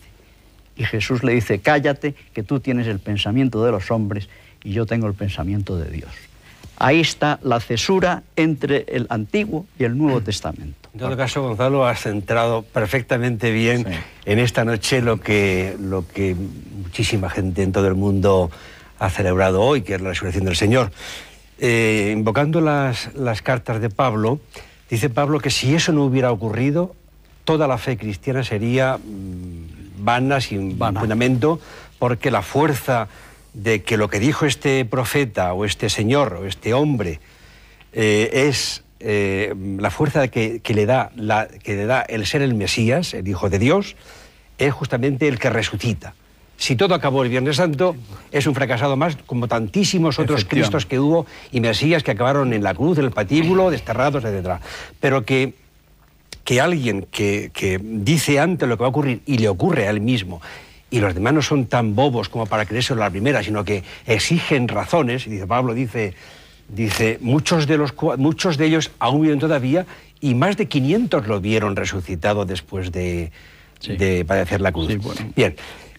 Y Jesús le dice, cállate, que tú tienes el pensamiento de los hombres y yo tengo el pensamiento de Dios. Ahí está la cesura entre el Antiguo y el Nuevo mm. Testamento. En todo caso, Gonzalo, ha centrado perfectamente bien en esta noche lo que, lo que muchísima gente en todo el mundo ha celebrado hoy, que es la resurrección del Señor. Eh, invocando las, las cartas de Pablo, dice Pablo que si eso no hubiera ocurrido, toda la fe cristiana sería mm, vana, sin fundamento, porque la fuerza de que lo que dijo este profeta o este señor o este hombre eh, es eh, la fuerza que, le da la, que le da el ser el Mesías, el Hijo de Dios, es justamente el que resucita. Si todo acabó el Viernes Santo, es un fracasado más, como tantísimos otros Cristos que hubo y Mesías que acabaron en la cruz, en el patíbulo, desterrados, etc. Pero que que alguien que, que, dice antes lo que va a ocurrir y le ocurre a él mismo y los demás no son tan bobos como para creérselo la primera, sino que exigen razones, y dice, Pablo dice, dice muchos, de los, muchos de ellos aún viven todavía y más de 500 lo vieron resucitado después de, padecer la cruz. Bien,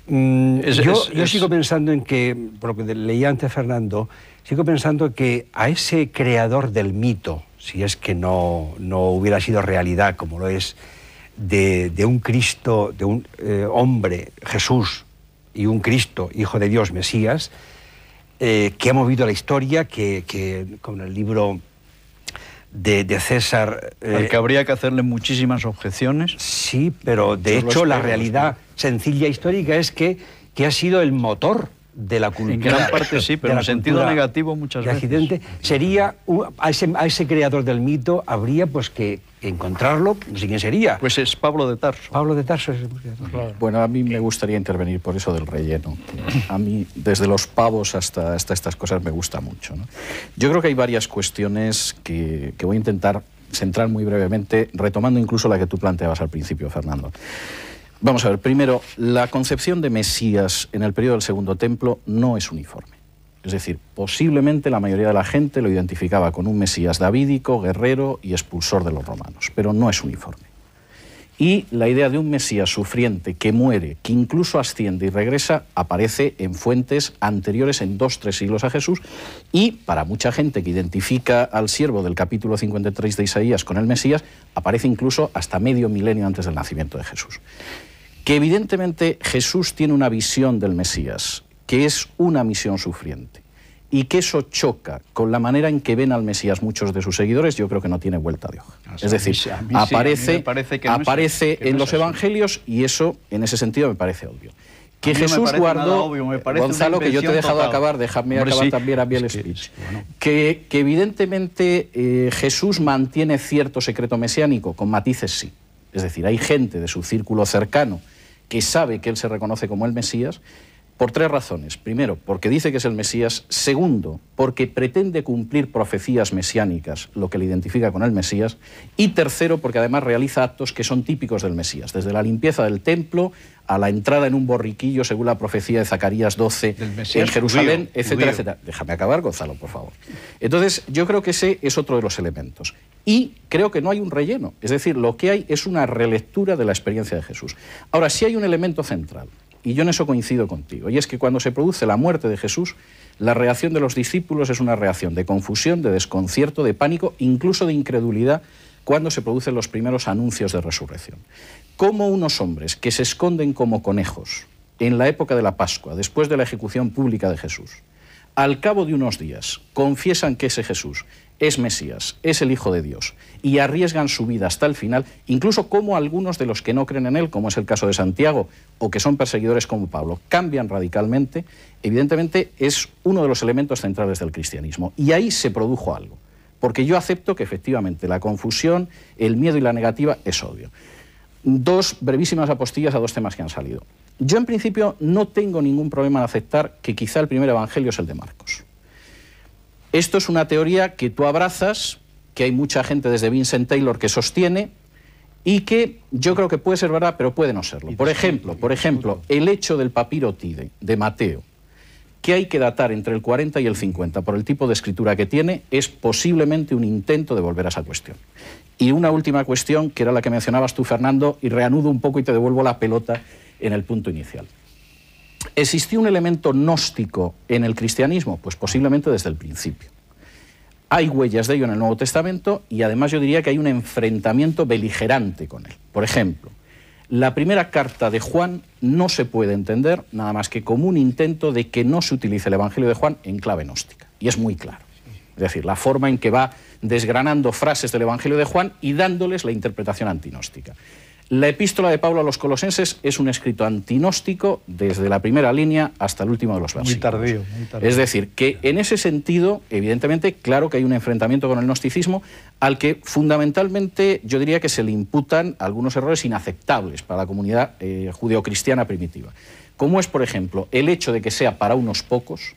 mm, yo, sigo pensando en que, por lo que leía antes Fernando, sigo pensando que a ese creador del mito, si es que no, no hubiera sido realidad como lo es de, un Cristo, de un eh, hombre, Jesús, y un Cristo, Hijo de Dios, Mesías, eh, que ha movido la historia, que, con el libro de, César... Eh, Al que habría que hacerle muchísimas objeciones. Sí, pero de hecho la realidad sencilla e histórica es que, que ha sido el motor de la En gran parte sí, pero en sentido negativo muchas de veces. sería, a ese, a creador del mito habría pues que encontrarlo, no quién sería. Pues es Pablo de Tarso. Pablo de Tarso Bueno, a mí me gustaría intervenir por eso del relleno. A mí, desde los pavos hasta, hasta estas cosas, me gusta mucho. Yo creo que hay varias cuestiones que, que voy a intentar centrar muy brevemente, retomando incluso la que tú planteabas al principio, Fernando. Vamos a ver, primero, la concepción de Mesías en el periodo del Segundo Templo no es uniforme. Es decir, posiblemente la mayoría de la gente lo identificaba con un Mesías davídico, guerrero y expulsor de los romanos, pero no es uniforme. Y la idea de un Mesías sufriente que muere, que incluso asciende y regresa, aparece en fuentes anteriores en dos, tres siglos a Jesús. Y para mucha gente que identifica al siervo del capítulo 53 de Isaías con el Mesías, aparece incluso hasta medio milenio antes del nacimiento de Jesús que evidentemente Jesús tiene una visión del Mesías, que es una misión sufriente, y que eso choca con la manera en que ven al Mesías muchos de sus seguidores, yo creo que no tiene vuelta de hoja. Ah, es decir, aparece, aparece en los evangelios y eso, en ese sentido, me parece obvio que Jesús guardó, Gonzalo, que yo te he dejado acabar, déjame acabar también a que, evidentemente eh, Jesús mantiene cierto secreto mesiánico, con matices sí. Es decir, hay gente de su círculo cercano que sabe que él se reconoce como el Mesías, por tres razones. Primero, porque dice que es el Mesías. Segundo, porque pretende cumplir profecías mesiánicas, lo que le identifica con el Mesías. Y tercero, porque además realiza actos que son típicos del Mesías, desde la limpieza del templo a la entrada en un borriquillo, según la profecía de Zacarías 12, en Jerusalén, etc. etcétera, etcétera. Déjame acabar, Gonzalo, por favor. Entonces, yo creo que ese es otro de los elementos. Y creo que no hay un relleno, es decir, lo que hay es una relectura de la experiencia de Jesús. Ahora, sí hay un elemento central, y yo en eso coincido contigo, y es que cuando se produce la muerte de Jesús, la reacción de los discípulos es una reacción de confusión, de desconcierto, de pánico, incluso de incredulidad cuando se producen los primeros anuncios de resurrección. Cómo unos hombres que se esconden como conejos en la época de la Pascua, después de la ejecución pública de Jesús, al cabo de unos días confiesan que ese Jesús es Mesías, es el Hijo de Dios, y arriesgan su vida hasta el final, incluso como algunos de los que no creen en él, como es el caso de Santiago, o que son perseguidores como Pablo, cambian radicalmente, evidentemente es uno de los elementos centrales del cristianismo. Y ahí se produjo algo. Porque yo acepto que efectivamente la confusión, el miedo y la negativa es obvio. Dos brevísimas apostillas a dos temas que han salido. Yo en principio no tengo ningún problema en aceptar que quizá el primer evangelio es el de Marcos. Esto es una teoría que tú abrazas, que hay mucha gente desde Vincent Taylor que sostiene y que yo creo que puede ser verdad, pero puede no serlo. Por ejemplo, por ejemplo, el hecho del papiro tide de Mateo que hay que datar entre el 40 y el 50 por el tipo de escritura que tiene, es posiblemente un intento de volver a esa cuestión. Y una última cuestión, que era la que mencionabas tú, Fernando, y reanudo un poco y te devuelvo la pelota en el punto inicial. ¿Existió un elemento gnóstico en el cristianismo? Pues posiblemente desde el principio. Hay huellas de ello en el Nuevo Testamento y además yo diría que hay un enfrentamiento beligerante con él. Por ejemplo, la primera carta de Juan no se puede entender nada más que como un intento de que no se utilice el Evangelio de Juan en clave gnóstica. Y es muy claro. Es decir, la forma en que va desgranando frases del Evangelio de Juan y dándoles la interpretación antinóstica. La epístola de Pablo a los colosenses es un escrito antinóstico desde la primera línea hasta el último de los versículos. Muy tardío, Es decir, que en ese sentido, evidentemente, claro que hay un enfrentamiento con el gnosticismo al que fundamentalmente yo diría que se le imputan algunos errores inaceptables para la comunidad eh, judeocristiana primitiva. Como es, por ejemplo, el hecho de que sea para unos pocos,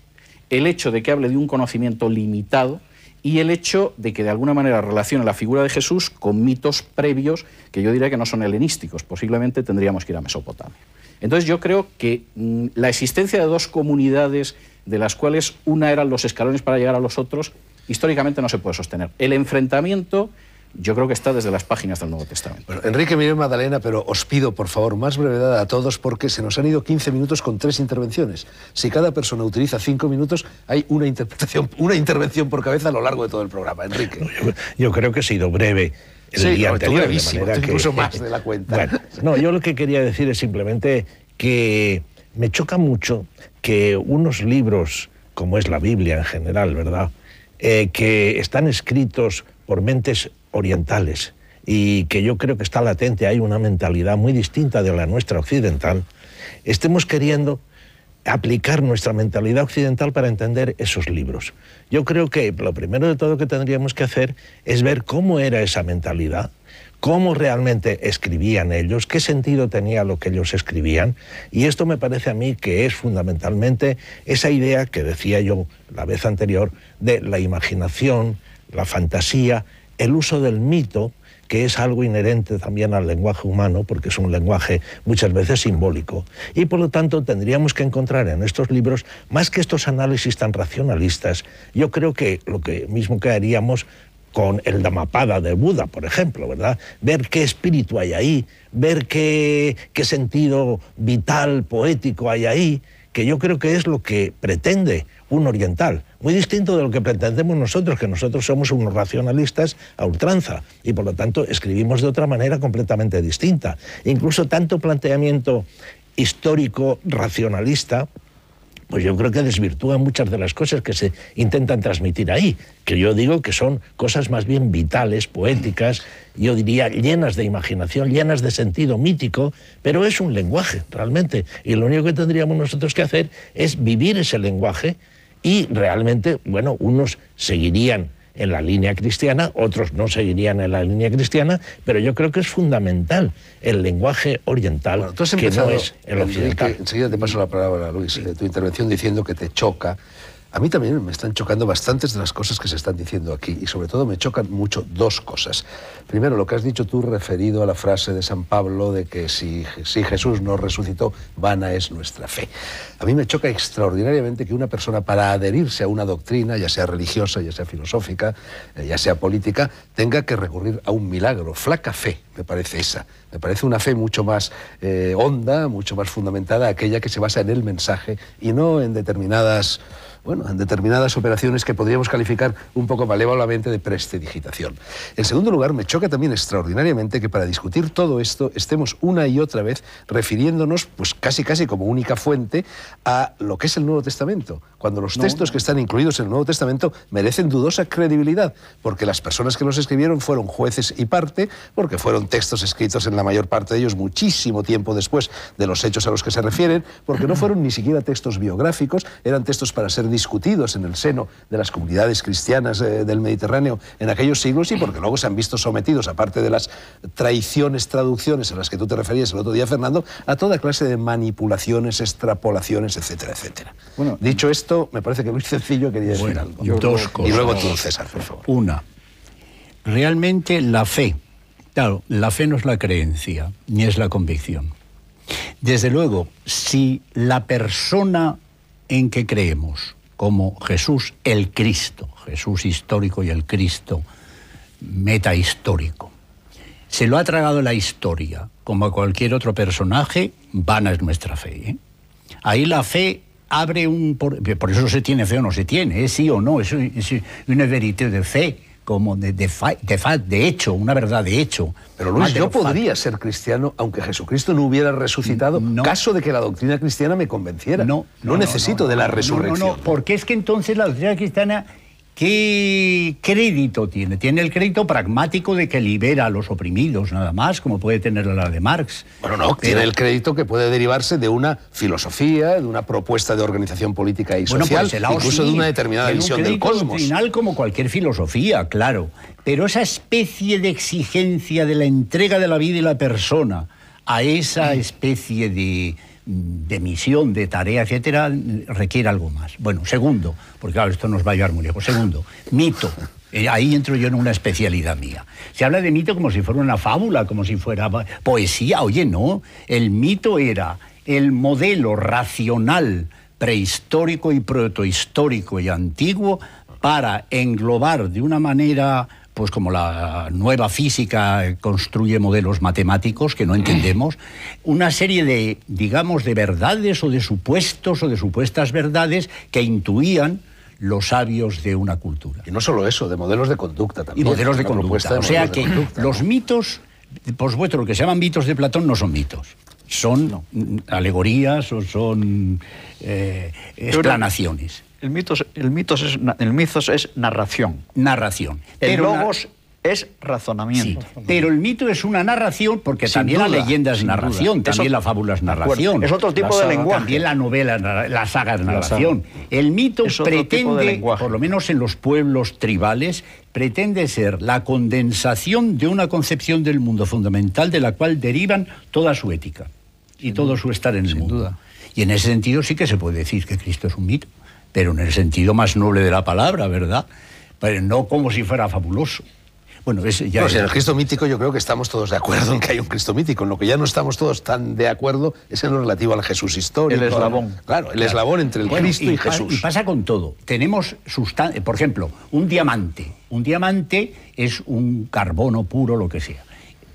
el hecho de que hable de un conocimiento limitado, y el hecho de que de alguna manera relacione la figura de Jesús con mitos previos que yo diría que no son helenísticos, posiblemente tendríamos que ir a Mesopotamia. Entonces yo creo que mm, la existencia de dos comunidades de las cuales una eran los escalones para llegar a los otros, históricamente no se puede sostener. El enfrentamiento yo creo que está desde las páginas del Nuevo Testamento. Enrique mire, Magdalena, pero os pido por favor más brevedad a todos porque se nos han ido 15 minutos con tres intervenciones. Si cada persona utiliza cinco minutos, hay una interpretación, una intervención por cabeza a lo largo de todo el programa. Enrique. Yo, creo que he sido breve. El día anterior, de incluso más de la cuenta. no, yo lo que quería decir es simplemente que me choca mucho que unos libros, como es la Biblia en general, ¿verdad? Eh, que están escritos por mentes orientales y que yo creo que está latente, hay una mentalidad muy distinta de la nuestra occidental, estemos queriendo aplicar nuestra mentalidad occidental para entender esos libros. Yo creo que lo primero de todo que tendríamos que hacer es ver cómo era esa mentalidad, cómo realmente escribían ellos, qué sentido tenía lo que ellos escribían. Y esto me parece a mí que es fundamentalmente esa idea que decía yo la vez anterior de la imaginación, la fantasía, el uso del mito, que es algo inherente también al lenguaje humano, porque es un lenguaje muchas veces simbólico, y por lo tanto tendríamos que encontrar en estos libros, más que estos análisis tan racionalistas, yo creo que lo que mismo que haríamos con el Dhammapada de Buda, por ejemplo, ¿verdad? Ver qué espíritu hay ahí, ver qué sentido vital, poético hay ahí, que yo creo que es lo que pretende un oriental muy distinto de lo que pretendemos nosotros, que nosotros somos unos racionalistas a ultranza y por lo tanto escribimos de otra manera completamente distinta. Incluso tanto planteamiento histórico racionalista pues yo creo que desvirtúa muchas de las cosas que se intentan transmitir ahí, que yo digo que son cosas más bien vitales, poéticas, yo diría llenas de imaginación, llenas de sentido mítico, pero es un lenguaje realmente, y lo único que tendríamos nosotros que hacer es vivir ese lenguaje, y realmente, bueno, unos seguirían en la línea cristiana, otros no seguirían en la línea cristiana, pero yo creo que es fundamental el lenguaje oriental que no es el occidental. enseguida te paso la palabra, Luis, de tu intervención diciendo que te choca a mí también me están chocando bastantes de las cosas que se están diciendo aquí y sobre todo me chocan mucho dos cosas. Primero, lo que has dicho tú referido a la frase de San Pablo de que si, si Jesús no resucitó, vana es nuestra fe. A mí me choca extraordinariamente que una persona para adherirse a una doctrina, ya sea religiosa, ya sea filosófica, eh, ya sea política, tenga que recurrir a un milagro. Flaca fe, me parece esa. Me parece una fe mucho más eh, honda, mucho más fundamentada, aquella que se basa en el mensaje y no en determinadas bueno, en determinadas operaciones que podríamos calificar un poco malévolamente de prestidigitación. En segundo lugar, me choca también extraordinariamente que para discutir todo esto estemos una y otra vez refiriéndonos, pues casi casi como única fuente, a lo que es el Nuevo Testamento, cuando los textos que están incluidos en el Nuevo Testamento merecen dudosa credibilidad, porque las personas que los escribieron fueron jueces y parte, porque fueron textos escritos en la mayor parte de ellos muchísimo tiempo después de los hechos a los que se refieren, porque no fueron ni siquiera textos biográficos, eran textos para ser discutidos en el seno de las comunidades cristianas eh, del Mediterráneo en aquellos siglos y porque luego se han visto sometidos, aparte de las traiciones, traducciones a las que tú te referías el otro día, Fernando, a toda clase de manipulaciones, extrapolaciones, etcétera, etcétera. Bueno, Dicho esto, me parece que muy Sencillo quería decir algo. dos cosas. Y luego tú, César, por favor. Una, realmente la fe, claro, la fe no es la creencia, ni es la convicción. Desde luego, si la persona en que creemos como Jesús el Cristo, Jesús histórico y el Cristo metahistórico. Se lo ha tragado la historia, como a cualquier otro personaje, vana es nuestra fe. ¿eh? Ahí la fe abre un... Por, eso se tiene fe o no se tiene, es ¿eh? sí o no, es una verité de fe como de, de, hecho, una verdad de hecho. Pero Luis, yo podría ser cristiano aunque Jesucristo no hubiera resucitado, caso de que la doctrina cristiana me convenciera. No, necesito de la resurrección. No, no, porque es que entonces la doctrina cristiana ¿Qué crédito tiene? Tiene el crédito pragmático de que libera a los oprimidos, nada más, como puede tener la de Marx. Bueno, no, tiene el crédito que puede derivarse de una filosofía, de una propuesta de organización política y social, pues incluso de una determinada visión del cosmos. final como cualquier filosofía, claro. Pero esa especie de exigencia de la entrega de la vida y la persona a esa especie de de misión, de tarea, etcétera, requiere algo más. Bueno, segundo, porque claro, esto nos va a llevar muy lejos. Segundo, mito. Eh, ahí entro yo en una especialidad mía. Se habla de mito como si fuera una fábula, como si fuera poesía. Oye, no. El mito era el modelo racional prehistórico y protohistórico y antiguo para englobar de una manera pues como la nueva física construye modelos matemáticos que no entendemos, una serie de, digamos, de verdades o de supuestos o de supuestas verdades que intuían los sabios de una cultura. Y no solo eso, de modelos de conducta también. Y modelos de conducta. o sea que los mitos, por supuesto, lo que se llaman mitos de Platón no son mitos son alegorías o son eh, explanaciones. El mitos, el es, el es narración. Narración. El logos es razonamiento. pero el mito es una narración porque también la leyenda es narración, también la fábula es narración. Es otro tipo de lenguaje. También la novela, la saga de narración. El mito pretende, por lo menos en los pueblos tribales, pretende ser la condensación de una concepción del mundo fundamental de la cual derivan toda su ética y todo su estar en el mundo. Duda. Y en ese sentido sí que se puede decir que Cristo es un mito pero en el sentido más noble de la palabra, ¿verdad? Pero no como si fuera fabuloso. Bueno, ya. en el Cristo mítico yo creo que estamos todos de acuerdo en que hay un Cristo mítico. En lo que ya no estamos todos tan de acuerdo es en lo relativo al Jesús histórico. El eslabón. Claro, el eslabón entre el Cristo y, Jesús. Y pasa con todo. Tenemos sustancia. Por ejemplo, un diamante. Un diamante es un carbono puro, lo que sea.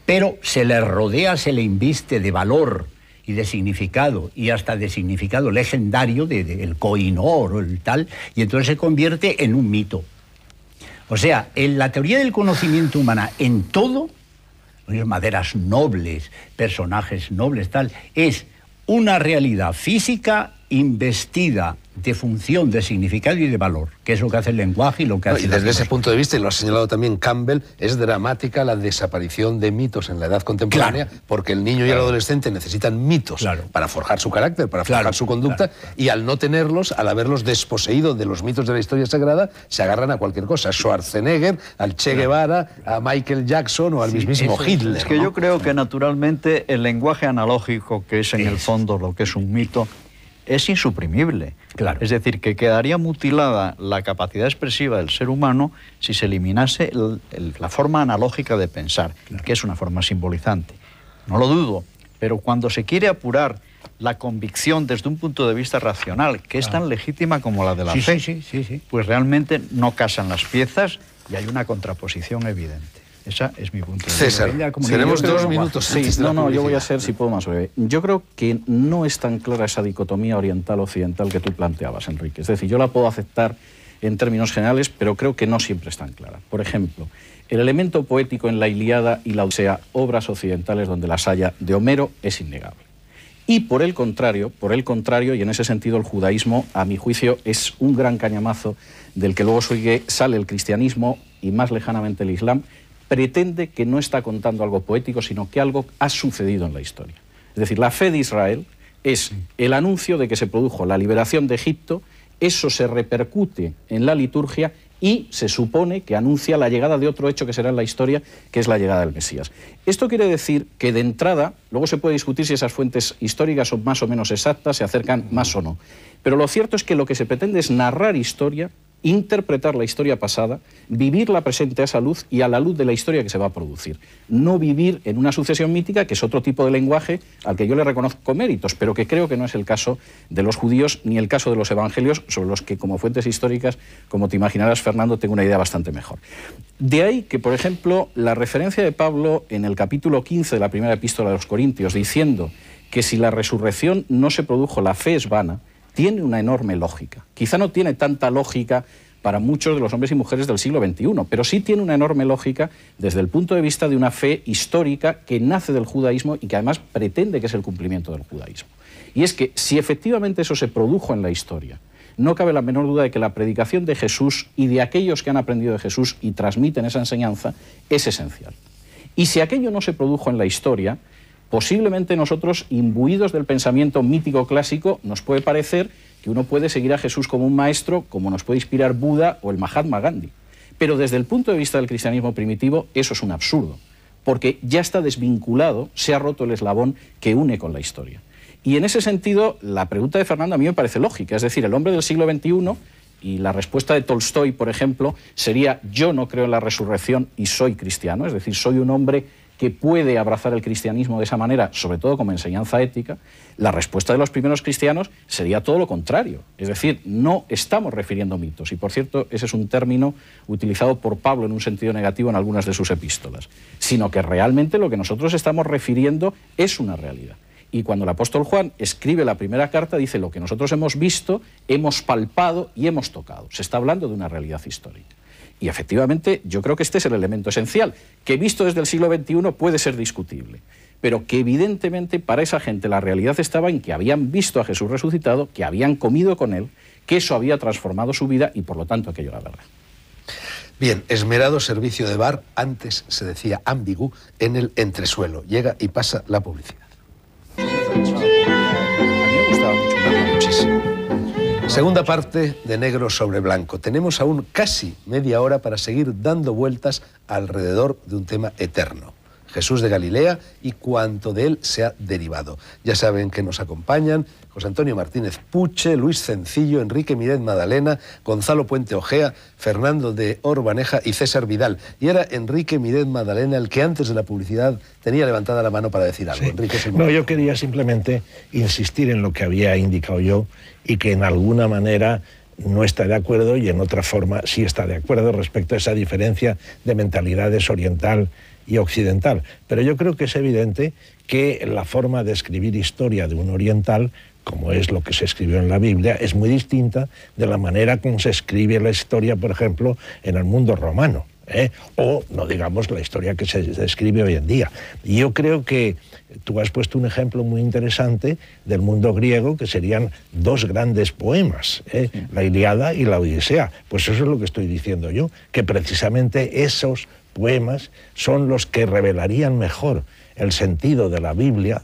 Pero se le rodea, se le inviste de valor y de significado, y hasta de significado legendario del de, el coinor o el tal, y entonces se convierte en un mito. O sea, en la teoría del conocimiento humana, en todo, maderas nobles, personajes nobles, tal, es una realidad física investida de función, de significado y de valor, que es lo que hace el lenguaje y lo que hace... y desde ese punto de vista, y lo ha señalado también Campbell, es dramática la desaparición de mitos en la edad contemporánea, porque el niño y el adolescente necesitan mitos para forjar su carácter, para forjar su conducta, y al no tenerlos, al haberlos desposeído de los mitos de la historia sagrada, se agarran a cualquier cosa, a Schwarzenegger, al Che Guevara, a Michael Jackson o al mismísimo mismo Hitler. Es que yo creo que naturalmente el lenguaje analógico, que es en el fondo lo que es un mito, es insuprimible. Claro. Es decir, que quedaría mutilada la capacidad expresiva del ser humano si se eliminase la forma analógica de pensar, que es una forma simbolizante. No lo dudo, pero cuando se quiere apurar la convicción desde un punto de vista racional, que es ah. tan legítima como la de la fe, pues realmente no casan las piezas y hay una contraposición evidente. Esa es mi punto de César, tenemos dos minutos. Sí, no, no, yo voy a ser, si puedo, más breve. Yo creo que no es tan clara esa dicotomía oriental-occidental que tú planteabas, Enrique. Es decir, yo la puedo aceptar en términos generales, pero creo que no siempre es tan clara. Por ejemplo, el elemento poético en la Iliada y la Odisea, obras occidentales donde la saya de Homero es innegable. Y por el contrario, por el contrario, y en ese sentido el judaísmo, a mi juicio, es un gran cañamazo del que luego sale el cristianismo y más lejanamente el islam, pretende que no está contando algo poético, sino que algo ha sucedido en la historia. Es decir, la fe de Israel es el anuncio de que se produjo la liberación de Egipto, eso se repercute en la liturgia y se supone que anuncia la llegada de otro hecho que será en la historia, que es la llegada del Mesías. Esto quiere decir que de entrada, luego se puede discutir si esas fuentes históricas son más o menos exactas, se acercan más o no, pero lo cierto es que lo que se pretende es narrar historia interpretar la historia pasada, vivir la presente a esa luz y a la luz de la historia que se va a producir. No vivir en una sucesión mítica, que es otro tipo de lenguaje al que yo le reconozco méritos, pero que creo que no es el caso de los judíos ni el caso de los evangelios, sobre los que como fuentes históricas, como te imaginarás, Fernando, tengo una idea bastante mejor. De ahí que, por ejemplo, la referencia de Pablo en el capítulo 15 de la primera epístola de los Corintios, diciendo que si la resurrección no se produjo, la fe es vana, tiene una enorme lógica. Quizá no tiene tanta lógica para muchos de los hombres y mujeres del siglo XXI, pero sí tiene una enorme lógica desde el punto de vista de una fe histórica que nace del judaísmo y que además pretende que es el cumplimiento del judaísmo. Y es que si efectivamente eso se produjo en la historia, no cabe la menor duda de que la predicación de Jesús y de aquellos que han aprendido de Jesús y transmiten esa enseñanza es esencial. Y si aquello no se produjo en la historia, Posiblemente nosotros, imbuidos del pensamiento mítico clásico, nos puede parecer que uno puede seguir a Jesús como un maestro, como nos puede inspirar Buda o el Mahatma Gandhi. Pero desde el punto de vista del cristianismo primitivo, eso es un absurdo, porque ya está desvinculado, se ha roto el eslabón que une con la historia. Y en ese sentido, la pregunta de Fernando a mí me parece lógica, es decir, el hombre del siglo XXI y la respuesta de Tolstoy, por ejemplo, sería yo no creo en la resurrección y soy cristiano, es decir, soy un hombre que puede abrazar el cristianismo de esa manera, sobre todo como enseñanza ética, la respuesta de los primeros cristianos sería todo lo contrario. Es decir, no estamos refiriendo mitos. Y por cierto, ese es un término utilizado por Pablo en un sentido negativo en algunas de sus epístolas. Sino que realmente lo que nosotros estamos refiriendo es una realidad. Y cuando el apóstol Juan escribe la primera carta, dice lo que nosotros hemos visto, hemos palpado y hemos tocado. Se está hablando de una realidad histórica. Y efectivamente yo creo que este es el elemento esencial, que visto desde el siglo XXI puede ser discutible pero que evidentemente para esa gente la realidad estaba en que habían visto a Jesús resucitado, que habían comido con él, que eso había transformado su vida y por lo tanto aquello era verdad. Bien, esmerado servicio de bar, antes se decía ambigu, en el entresuelo. Llega y pasa la publicidad. Segunda parte de negro sobre blanco. Tenemos aún casi media hora para seguir dando vueltas alrededor de un tema eterno. Jesús de Galilea y cuánto de él se ha derivado. Ya saben que nos acompañan José Antonio Martínez Puche, Luis Sencillo, Enrique Miret Madalena, Gonzalo Puente Ojea, Fernando de Orbaneja y César Vidal. Y era Enrique Miret Madalena el que antes de la publicidad tenía levantada la mano para decir algo. no, yo quería simplemente insistir en lo que había indicado yo y que en alguna manera no está de acuerdo y en otra forma sí está de acuerdo respecto a esa diferencia de mentalidades oriental y occidental. Pero yo creo que es evidente que la forma de escribir historia de un oriental como es lo que se escribió en la Biblia, es muy distinta de la manera como se escribe la historia, por ejemplo, en el mundo romano. ¿eh? O, no digamos, la historia que se escribe hoy en día. Y yo creo que tú has puesto un ejemplo muy interesante del mundo griego, que serían dos grandes poemas, ¿eh? la Iliada y la Odisea. Pues eso es lo que estoy diciendo yo, que precisamente esos poemas son los que revelarían mejor el sentido de la Biblia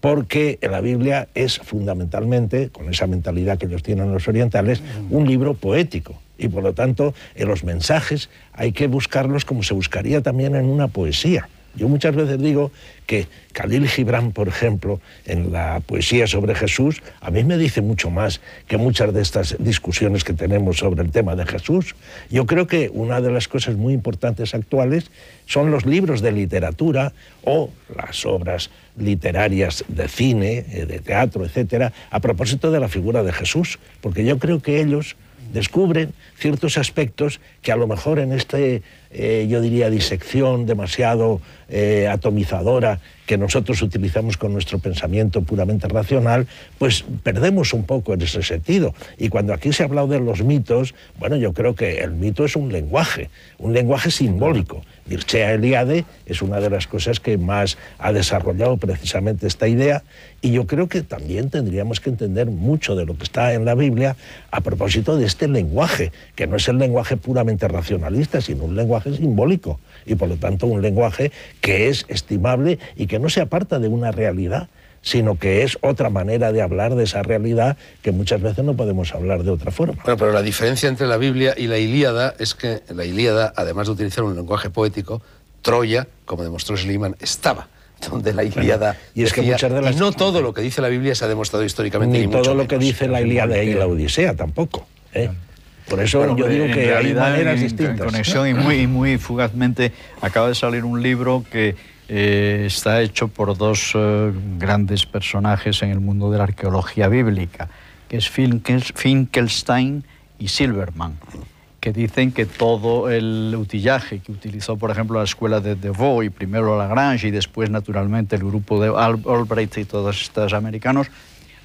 porque la Biblia es fundamentalmente, con esa mentalidad que ellos tienen los orientales, un libro poético. Y por lo tanto, en los mensajes hay que buscarlos como se buscaría también en una poesía. Yo muchas veces digo que Khalil Gibran, por ejemplo, en la poesía sobre Jesús, a mí me dice mucho más que muchas de estas discusiones que tenemos sobre el tema de Jesús. Yo creo que una de las cosas muy importantes actuales son los libros de literatura o las obras literarias de cine, eh, de teatro, etcétera, a propósito de la figura de Jesús, porque yo creo que ellos descubren ciertos aspectos que a lo mejor en este, eh, yo diría, disección demasiado eh, atomizadora que nosotros utilizamos con nuestro pensamiento puramente racional, pues perdemos un poco en ese sentido. Y cuando aquí se ha hablado de los mitos, bueno, yo creo que el mito es un lenguaje, un lenguaje simbólico. Mircea Eliade es una de las cosas que más ha desarrollado precisamente esta idea y yo creo que también tendríamos que entender mucho de lo que está en la Biblia a propósito de este lenguaje, que no es el lenguaje puramente racionalista, sino un lenguaje simbólico y por lo tanto un lenguaje que es estimable y que no se aparta de una realidad, sino que es otra manera de hablar de esa realidad que muchas veces no podemos hablar de otra forma. pero la diferencia entre la Biblia y la Ilíada es que la Ilíada, además de utilizar un lenguaje poético, Troya, como demostró Sliman, estaba donde la Ilíada y es que no todo lo que dice la Biblia se ha demostrado históricamente ni, ni todo lo que dice la Ilíada y la Odisea tampoco ¿eh? Por eso yo digo que realidad, hay maneras conexión y muy, muy fugazmente acaba de salir un libro que eh, está hecho por dos eh, grandes personajes en el mundo de la arqueología bíblica, que es Finkelstein y Silverman que dicen que todo el utillaje que utilizó, por ejemplo, la escuela de Devoe, y primero Lagrange y después, naturalmente, el grupo de Albright y todos estos americanos,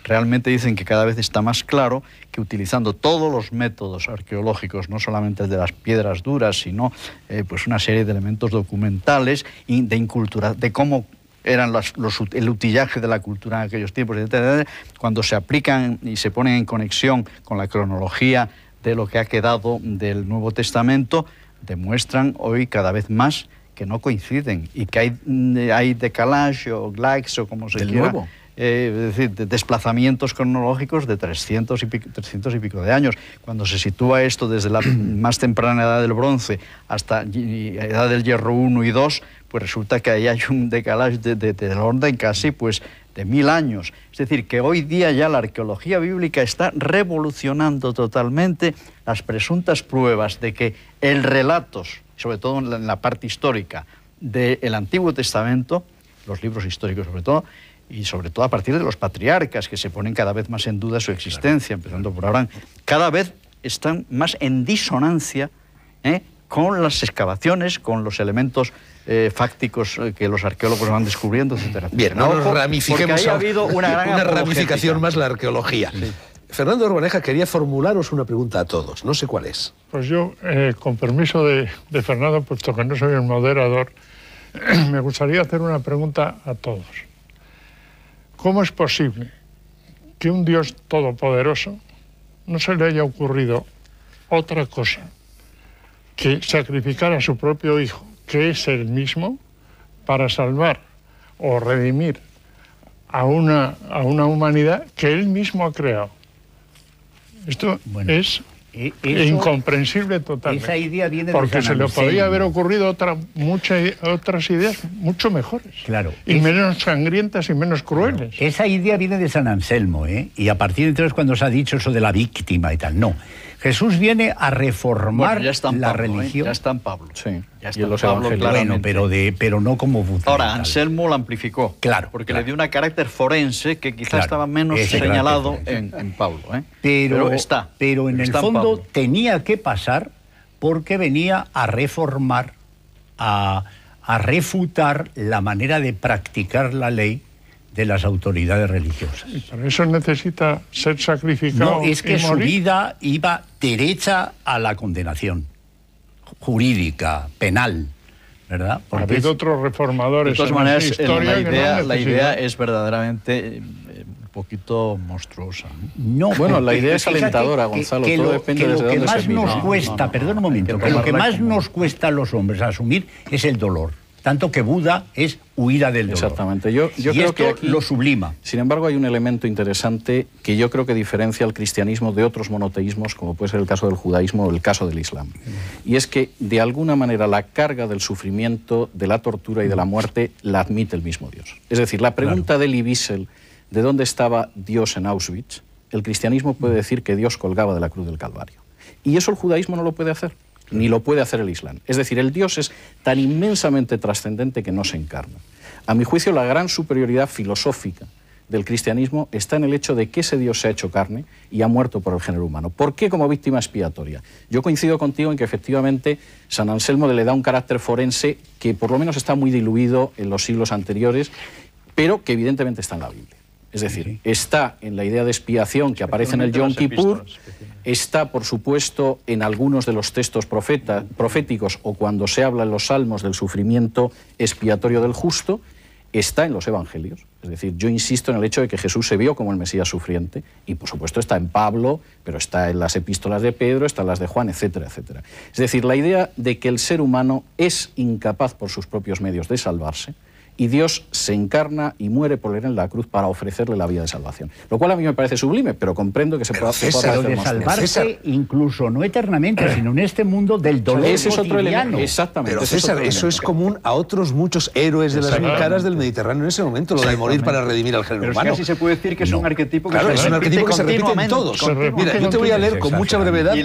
realmente dicen que cada vez está más claro que utilizando todos los métodos arqueológicos, no solamente de las piedras duras, sino eh, pues una serie de elementos documentales de incultura, de cómo eran el utillaje de la cultura en aquellos tiempos, etc., cuando se aplican y se ponen en conexión con la cronología de lo que ha quedado del Nuevo Testamento, demuestran hoy cada vez más que no coinciden y que hay, mm, hay decalage o o como se llama... Eh, decir, de desplazamientos cronológicos de 300 y, pico, y pico de años. Cuando se sitúa esto desde la más temprana edad del bronce hasta la edad del hierro 1 y 2, pues resulta que ahí hay un decalaje de, de, orden casi pues de mil años. Es decir, que hoy día ya la arqueología bíblica está revolucionando totalmente las presuntas pruebas de que el relatos sobre todo en la parte histórica del Antiguo Testamento, los libros históricos sobre todo, y sobre todo a partir de los patriarcas que se ponen cada vez más en duda su existencia, empezando por Abraham, cada vez están más en disonancia ¿eh? con las excavaciones, con los elementos eh, fácticos eh, que los arqueólogos van descubriendo, etc. Bien, no nos ramifiquemos ha habido una, ramificación más la arqueología. Fernando Urbaneja quería formularos una pregunta a todos, no sé cuál es. Pues yo, con permiso de Fernando, puesto que no soy el moderador, me gustaría hacer una pregunta a todos. ¿Cómo es posible que un Dios todopoderoso no se le haya ocurrido otra cosa que sacrificar a su propio Hijo, que es el mismo, para salvar o redimir a una, a una humanidad que él mismo ha creado? Esto es e- incomprensible totalmente. idea viene Porque se le podría haber ocurrido otra, muchas, otras ideas mucho mejores. Claro. Y menos sangrientas y menos crueles. Esa idea viene de San Anselmo, ¿eh? Y a partir de entonces cuando se ha dicho eso de la víctima y tal. No. Jesús viene a reformar la ¿eh? religión. ya está en Pablo. Sí. Ya está en Pablo, pero, de, pero no como Ahora, Anselmo lo amplificó. Claro. Porque le dio un carácter forense que quizás estaba menos señalado en, Pablo. ¿eh? Pero, está. Pero en el fondo tenía que pasar porque venía a reformar, a, a refutar la manera de practicar la ley de las autoridades religiosas. ¿Y para eso necesita ser sacrificado. No, es que su vida iba derecha a la condenación jurídica, penal. ¿verdad? Porque ha habido otros reformadores. De todas maneras, historia la, idea, la idea es verdaderamente eh, un poquito monstruosa. No, bueno, la idea es alentadora, Gonzalo. lo, que más nos cuesta, perdón un momento, lo que más nos cuesta a los hombres asumir es el dolor tanto que Buda es huida del dolor. Exactamente. Yo, y creo esto que lo sublima. Sin embargo, hay un elemento interesante que yo creo que diferencia al cristianismo de otros monoteísmos, como puede ser el caso del judaísmo o el caso del islam. Y es que, de alguna manera, la carga del sufrimiento, de la tortura y de la muerte la admite el mismo Dios. Es decir, la pregunta de Elie Wiesel, de dónde estaba Dios en Auschwitz, el cristianismo puede decir que Dios colgaba de la cruz del Calvario. Y eso el judaísmo no lo puede hacer ni lo puede hacer el Islam. Es decir, el Dios es tan inmensamente trascendente que no se encarna. A mi juicio, la gran superioridad filosófica del cristianismo está en el hecho de que ese Dios se ha hecho carne y ha muerto por el género humano. ¿Por qué como víctima expiatoria? Yo coincido contigo en que efectivamente San Anselmo le da un carácter forense que por lo menos está muy diluido en los siglos anteriores, pero que evidentemente está en la Biblia. Es decir, está en la idea de expiación que aparece en el Yom Kippur, está, por supuesto, en algunos de los textos proféticos o cuando se habla en los salmos del sufrimiento expiatorio del justo, está en los evangelios. Es decir, yo insisto en el hecho de que Jesús se vio como el Mesías sufriente, y por supuesto está en Pablo, pero está en las epístolas de Pedro, está en las de Juan, etcétera, etcétera. Es decir, la idea de que el ser humano es incapaz por sus propios medios de salvarse, y Dios se encarna y muere por él en la cruz para ofrecerle la vía de salvación. Lo cual a mí me parece sublime, pero comprendo que se pueda, hacer salvarse incluso no eternamente, sino en este mundo del dolor Ese es otro elemento. Exactamente. Pero eso es común a otros muchos héroes de las mil caras del Mediterráneo en ese momento, lo de morir para redimir al género pero Es que se puede decir que es un arquetipo que, se, es un repite en todos. Mira, yo te voy a leer con mucha brevedad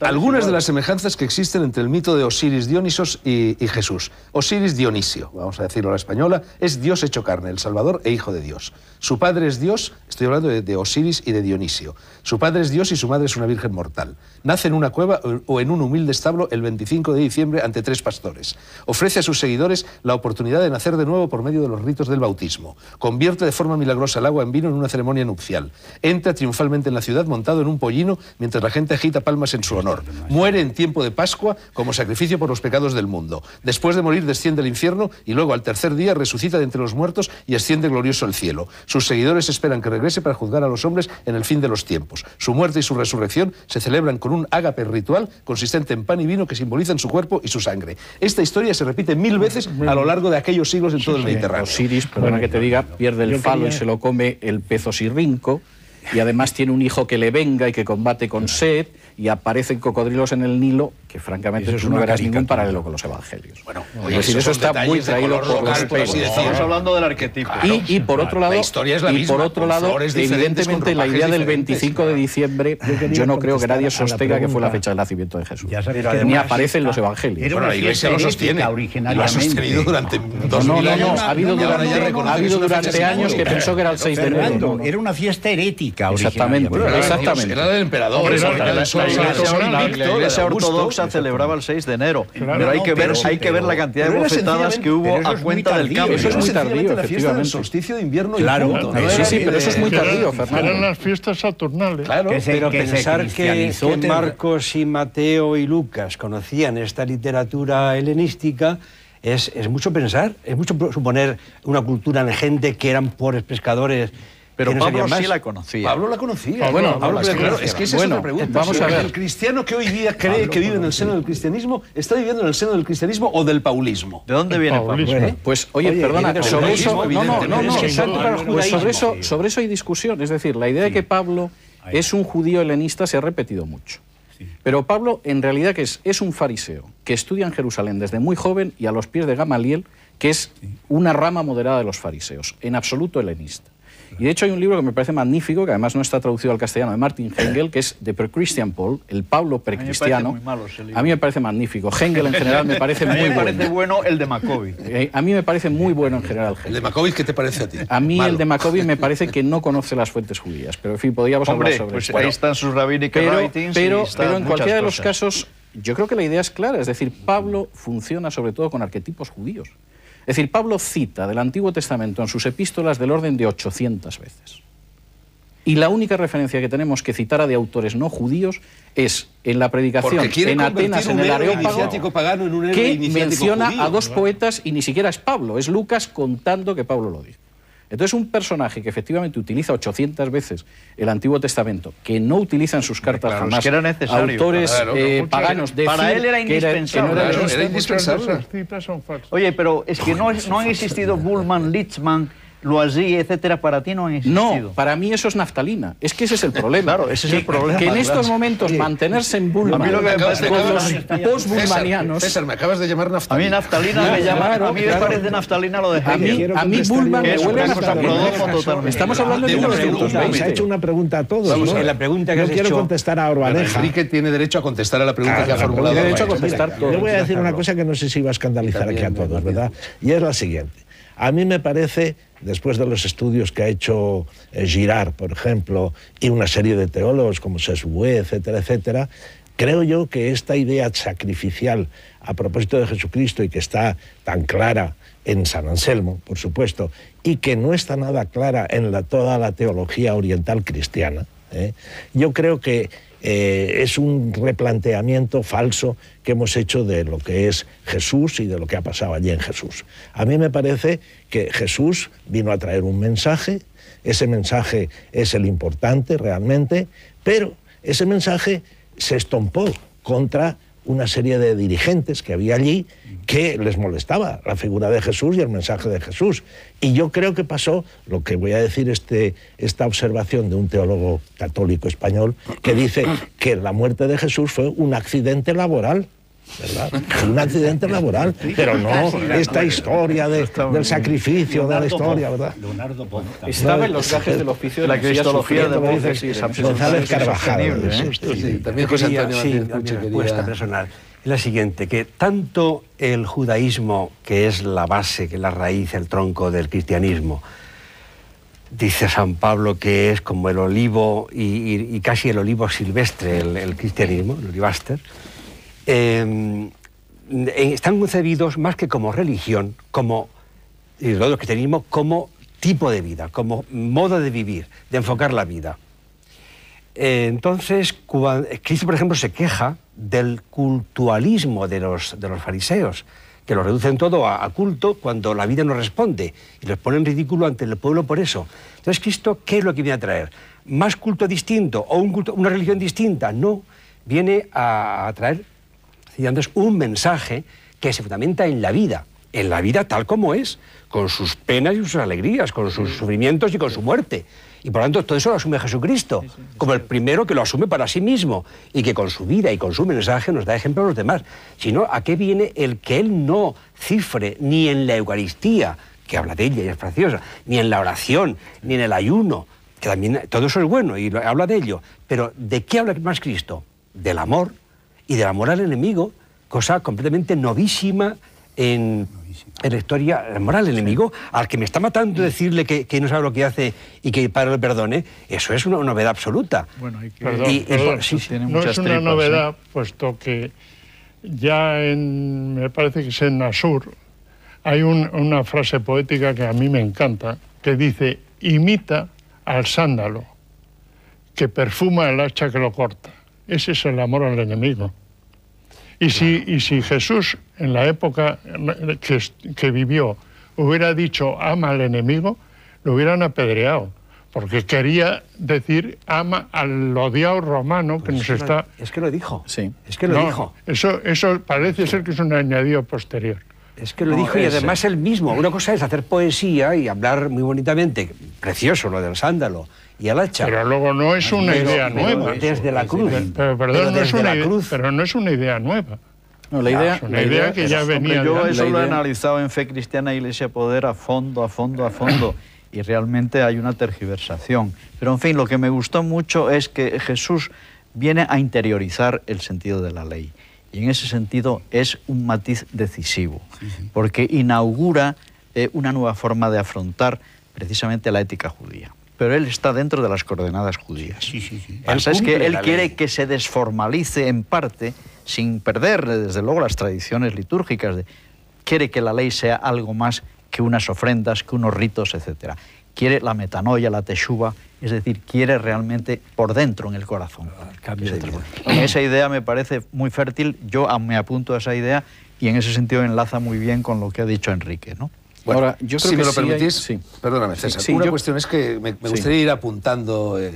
algunas de las semejanzas que existen entre el mito de Osiris, Dionisos y Jesús. Osiris Dionisio, vamos a decir la española, es Dios hecho carne, el Salvador e Hijo de Dios. Su padre es Dios, estoy hablando de Osiris y de Dionisio. Su padre es Dios y su madre es una virgen mortal. Nace en una cueva eh, o en un humilde establo el 25 de diciembre ante tres pastores. Ofrece a sus seguidores la oportunidad de nacer de nuevo por medio de los ritos del bautismo. Convierte de forma milagrosa el agua en vino en una ceremonia nupcial. Entra triunfalmente en la ciudad montado en un pollino mientras la gente agita palmas en su honor. Muere en tiempo de Pascua como sacrificio por los pecados del mundo. Después de morir desciende al infierno y luego al tercer día resucita de entre los muertos y asciende glorioso al cielo. Sus seguidores esperan que regrese para juzgar a los hombres en el fin de los tiempos. Su muerte y su resurrección se celebran con un ágape ritual consistente en pan y vino que simbolizan su cuerpo y su sangre. Esta historia se repite mil veces a lo largo de aquellos siglos en todo el Mediterráneo. Osiris, bueno, que te diga, pierde el falo y se lo come el pez osirrinco y además tiene un hijo que le venga y que combate con sed y aparecen cocodrilos en el Nilo que francamente eso no verás ningún paralelo con los evangelios. Bueno, eso está muy traído por los pues, Estamos hablando del arquetipo. y, por otro lado, la historia es la y por otro lado, evidentemente la idea del 25 de diciembre, yo, no creo que nadie sostenga que fue la fecha del nacimiento de Jesús. Ya ni aparece en los evangelios. Bueno, la Iglesia lo sostiene. Lo ha sostenido durante dos no, no, ha habido durante, años que pensó que era el 6 de enero. Era una fiesta herética. Exactamente, exactamente. Era del emperador. La Iglesia ortodoxa celebraba el 6 de enero. pero hay que ver, hay que ver la cantidad de bofetadas que hubo a cuenta del cambio. Eso es muy tardío, la fiesta del solsticio de invierno claro, y eh, sí, sí, pero eso es muy tardío, Eran las fiestas saturnales. Claro, pero pensar que, Marcos y Mateo y Lucas conocían esta literatura helenística... Es, es, mucho pensar, es mucho suponer una cultura de gente que eran pobres pescadores pero Pablo sí la conocía. Pablo la conocía. Ah, bueno, claro, es que es una pregunta. Vamos a ver. El cristiano que hoy día cree que vive en el seno del cristianismo, ¿está viviendo en el seno del cristianismo o del paulismo? ¿De dónde viene Pablo? Pues, oye, perdona, sobre eso, sobre, eso, hay discusión. Es decir, la idea de que Pablo es un judío helenista se ha repetido mucho. Pero Pablo en realidad que es un fariseo que estudia en Jerusalén desde muy joven y a los pies de Gamaliel, que es una rama moderada de los fariseos, en absoluto helenista. Y de hecho hay un libro que me parece magnífico, que además no está traducido al castellano, de Martin Hengel, que es The Pre-Christian Paul, el Pablo precristiano. A mí me parece magnífico. Hengel en general me parece muy bueno. el de eh, A mí me parece muy bueno en general Hengel. ¿El de qué te parece a ti? A mí el de macovic me parece que no conoce las fuentes judías, pero en fin, podríamos hablar sobre pues eso. Ahí están sus rabbinic pero, writings pero, en cualquiera de los casos, yo creo que la idea es clara, es decir, Pablo funciona sobre todo con arquetipos judíos. Es decir, Pablo cita del Antiguo Testamento en sus epístolas del orden de 800 veces. Y la única referencia que tenemos que citar de autores no judíos es en la predicación en Atenas, en el Areópago, que menciona a dos poetas y ni siquiera es Pablo, es Lucas contando que Pablo lo dijo. Entonces, un personaje que efectivamente utiliza 800 veces el Antiguo Testamento, que no utiliza en sus cartas jamás autores eh, paganos, para él era indispensable. Oye, pero es que no, han existido Bullman, Litzmann lo así, etcétera, para ti no han existido. No, para mí eso es naftalina. Es que ese es el problema. claro, ese es el problema. Que en estos momentos mantenerse en Bulma a mí lo que me pasa, con los post-bulmanianos... César, me acabas de llamar naftalina. A mí naftalina me llamaron. a mí me parece naftalina lo de A mí, Bulma me huele a naftalina. Estamos hablando de 1920. Se ha hecho una pregunta a todos, Vamos, ¿no? La pregunta que quiero contestar a Orbaneja. Enrique tiene derecho a contestar a la pregunta que ha formulado. derecho a contestar Yo voy a decir una cosa que no sé si va a escandalizar aquí a todos, ¿verdad? Y es la siguiente. A mí me parece, después de los estudios que ha hecho eh, Girard, por ejemplo, y una serie de teólogos como Sesue, etcétera, etcétera, creo yo que esta idea sacrificial a propósito de Jesucristo y que está tan clara en San Anselmo, por supuesto, y que no está nada clara en toda la teología oriental cristiana, ¿eh? yo creo que eh, es un replanteamiento falso que hemos hecho de lo que es Jesús y de lo que ha pasado allí en Jesús. A mí me parece que Jesús vino a traer un mensaje, ese mensaje es el importante realmente, pero ese mensaje se estompó contra una serie de dirigentes que había allí que les molestaba la figura de Jesús y el mensaje de Jesús. Y yo creo que pasó lo que voy a decir, este, esta observación de un teólogo católico español que dice que la muerte de Jesús fue un accidente laboral. ¿verdad? Un accidente laboral, pero no esta historia de, del sacrificio de la historia, ¿verdad? Leonardo Estaba en los gajes del oficio de la cristología de la González Carvajal. También José Antonio sí, respuesta personal la siguiente, que tanto el judaísmo, que es la base, que es la raíz, el tronco del cristianismo, dice San Pablo que es como el olivo y, casi el olivo silvestre, el, el cristianismo, el olivaster, Em, están concebidos más que como religión, como, como tipo de vida, como modo de vivir, de enfocar la vida. entonces, Cristo, por ejemplo, se queja del cultualismo de los, fariseos, que lo reducen todo a, culto cuando la vida no responde y los ponen ridículo ante el pueblo por eso. Entonces, Cristo, ¿qué es lo que viene a traer? ¿Más culto distinto o una religión distinta? No, viene a traer y un mensaje que se fundamenta en la vida, en la vida tal como es, con sus penas y sus alegrías, con sus sufrimientos y con su muerte. Y por lo tanto todo eso lo asume Jesucristo, como el primero que lo asume para sí mismo y que con su vida y con su mensaje nos da ejemplo a los demás. Sino a qué viene el que Él no cifre ni en la Eucaristía, que habla de ella y es preciosa, ni en la oración, ni en el ayuno, que también todo eso es bueno y habla de ello. Pero ¿de qué habla más Cristo? Del amor, y de la moral enemigo, cosa completamente novísima en, la historia, el moral enemigo, al que me está matando decirle que, no sabe lo que hace y que para le perdone, eso es una novedad absoluta. Bueno, hay que... Perdón, pues, no es una novedad, ¿eh? puesto que ya en, me parece que es en Nasur, hay una frase poética que a mí me encanta, que dice, imita al sándalo, que perfuma el hacha que lo corta. Ese es el amor al enemigo. Y si, y si Jesús, en la época que, vivió, hubiera dicho ama al enemigo, lo hubieran apedreado porque quería decir ama al odiado romano que pues nos está. es que lo dijo. Sí. Es que lo dijo. Eso, eso parece ser que es un añadido posterior. Es que lo dijo y además él mismo. Una cosa es hacer poesía y hablar muy bonitamente, precioso lo del sándalo y al hacha. Pero luego no es una idea nueva. Desde la cruz. Pero, perdón, no es una idea, cruz. pero no es una idea nueva. la ah, idea, que ya venía. yo eso lo he analizado en Fe Cristiana Iglesia Poder a fondo, a fondo, a fondo. y realmente hay una tergiversación. Pero en fin, lo que me gustó mucho es que Jesús viene a interiorizar el sentido de la ley. Y en ese sentido es un matiz decisivo, porque inaugura eh, una nueva forma de afrontar precisamente la ética judía. Pero él está dentro de las coordenadas judías. es que él quiere que se desformalice en parte, sin perder, desde luego, las tradiciones litúrgicas. quiere que la ley sea algo más que unas ofrendas, que unos ritos, etc quiere la metanoia, la teshuva, es decir, quiere realmente por dentro, en el corazón. Ah, esa idea me parece muy fértil, yo me apunto a esa idea y en ese sentido enlaza muy bien con lo que ha dicho Enrique, ¿no? Bueno, yo creo si me lo permitís, perdóname César, una cuestión es que me, gustaría ir apuntando eh,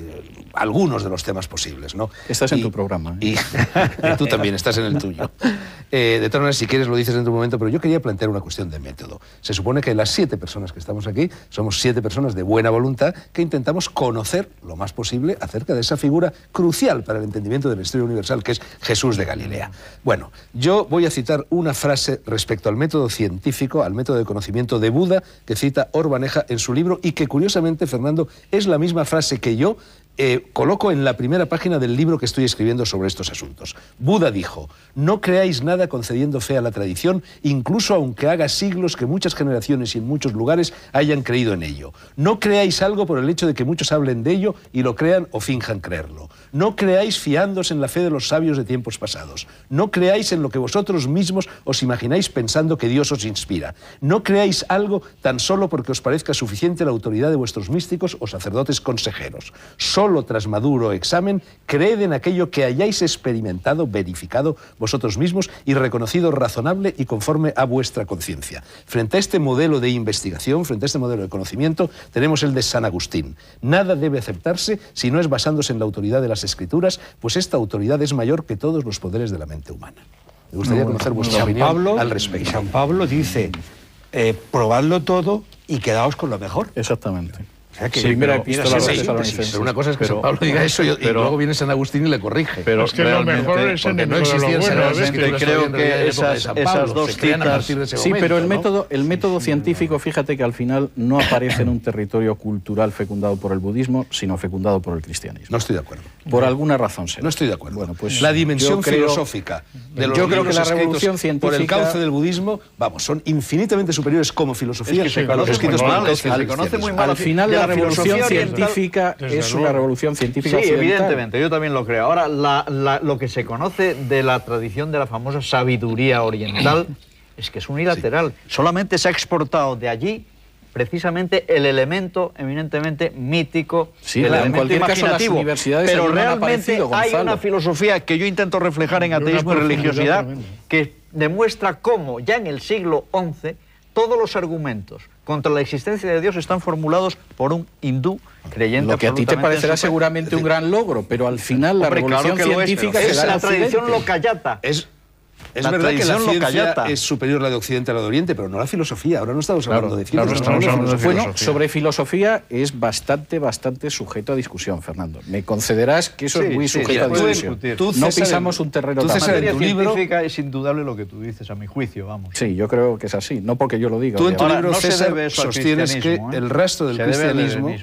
algunos de los temas posibles. ¿no? Estás en tu programa. ¿eh? y, tú también estás en el tuyo. Eh, de todas maneras, si quieres lo dices en tu momento, pero yo quería plantear una cuestión de método. Se supone que las siete personas que estamos aquí somos siete personas de buena voluntad que intentamos conocer lo más posible acerca de esa figura crucial para el entendimiento del la universal, que es Jesús de Galilea. Bueno, yo voy a citar una frase respecto al método científico, al método de conocimiento de Buda, que cita Orbaneja en su libro y que curiosamente, Fernando, es la misma frase que yo eh, coloco en la primera página del libro que estoy escribiendo sobre estos asuntos. Buda dijo, no creáis nada concediendo fe a la tradición, incluso aunque haga siglos que muchas generaciones y en muchos lugares hayan creído en ello. No creáis algo por el hecho de que muchos hablen de ello y lo crean o finjan creerlo. No creáis fiándoos en la fe de los sabios de tiempos pasados. No creáis en lo que vosotros mismos os imagináis pensando que Dios os inspira. No creáis algo tan solo porque os parezca suficiente la autoridad de vuestros místicos o sacerdotes consejeros. Solo tras maduro examen, creed en aquello que hayáis experimentado, verificado vosotros mismos y reconocido razonable y conforme a vuestra conciencia. Frente a este modelo de investigación, frente a este modelo de conocimiento, tenemos el de San Agustín. Nada debe aceptarse si no es basándose en la autoridad de las Escrituras, pues esta autoridad es mayor que todos los poderes de la mente humana. Me gustaría conocer vuestro opinión Pablo, al respecto. San Pablo dice, eh, probadlo todo y quedaos con lo mejor. Exactamente. pero, una cosa es que San Pablo diga eso y, luego viene San Agustín y le corrige. Pero es que lo mejor es en no existía, San creo que esas, dos citas... Sí, pero el método, el método científico, fíjate que al final no aparece en un territorio cultural fecundado por el budismo, sino fecundado por el cristianismo. No estoy de acuerdo. Por alguna razón se No estoy de acuerdo. Bueno, pues la dimensión filosófica de Yo creo que la revolución científica... por el cauce del budismo, vamos, son infinitamente superiores como filosofía que se los conoce muy mal. Al final la, la revolución científica es una revolución científica evidentemente, yo también lo creo. Ahora, lo que se conoce de la tradición de la famosa sabiduría oriental es que es unilateral. Solamente se ha exportado de allí precisamente el elemento eminentemente mítico, el elemento imaginativo. pero realmente hay una filosofía que yo intento reflejar en ateísmo y religiosidad que demuestra cómo ya en el siglo XI todos los argumentos contra la existencia de Dios están formulados por un hindú creyente. Lo que a ti te parecerá seguramente un gran logro, pero al final la revolución científica es, es la tradición lokayata. Es verdad que la ciencia es superior la de Occidente a la de Oriente, pero no la filosofía. Ahora no estamos hablando de filosofía. Bueno, sobre filosofía es bastante, bastante sujeto a discusión, Fernando. Me concederás que eso es muy sujeto a discusión. Tú, no pisamos un terreno tan en tu libro es indudable lo que tú dices, a mi juicio, vamos. Sí, yo creo que es así. No porque yo lo diga. Tú en tu libro, César, sostienes que ¿eh? el resto del cristianismo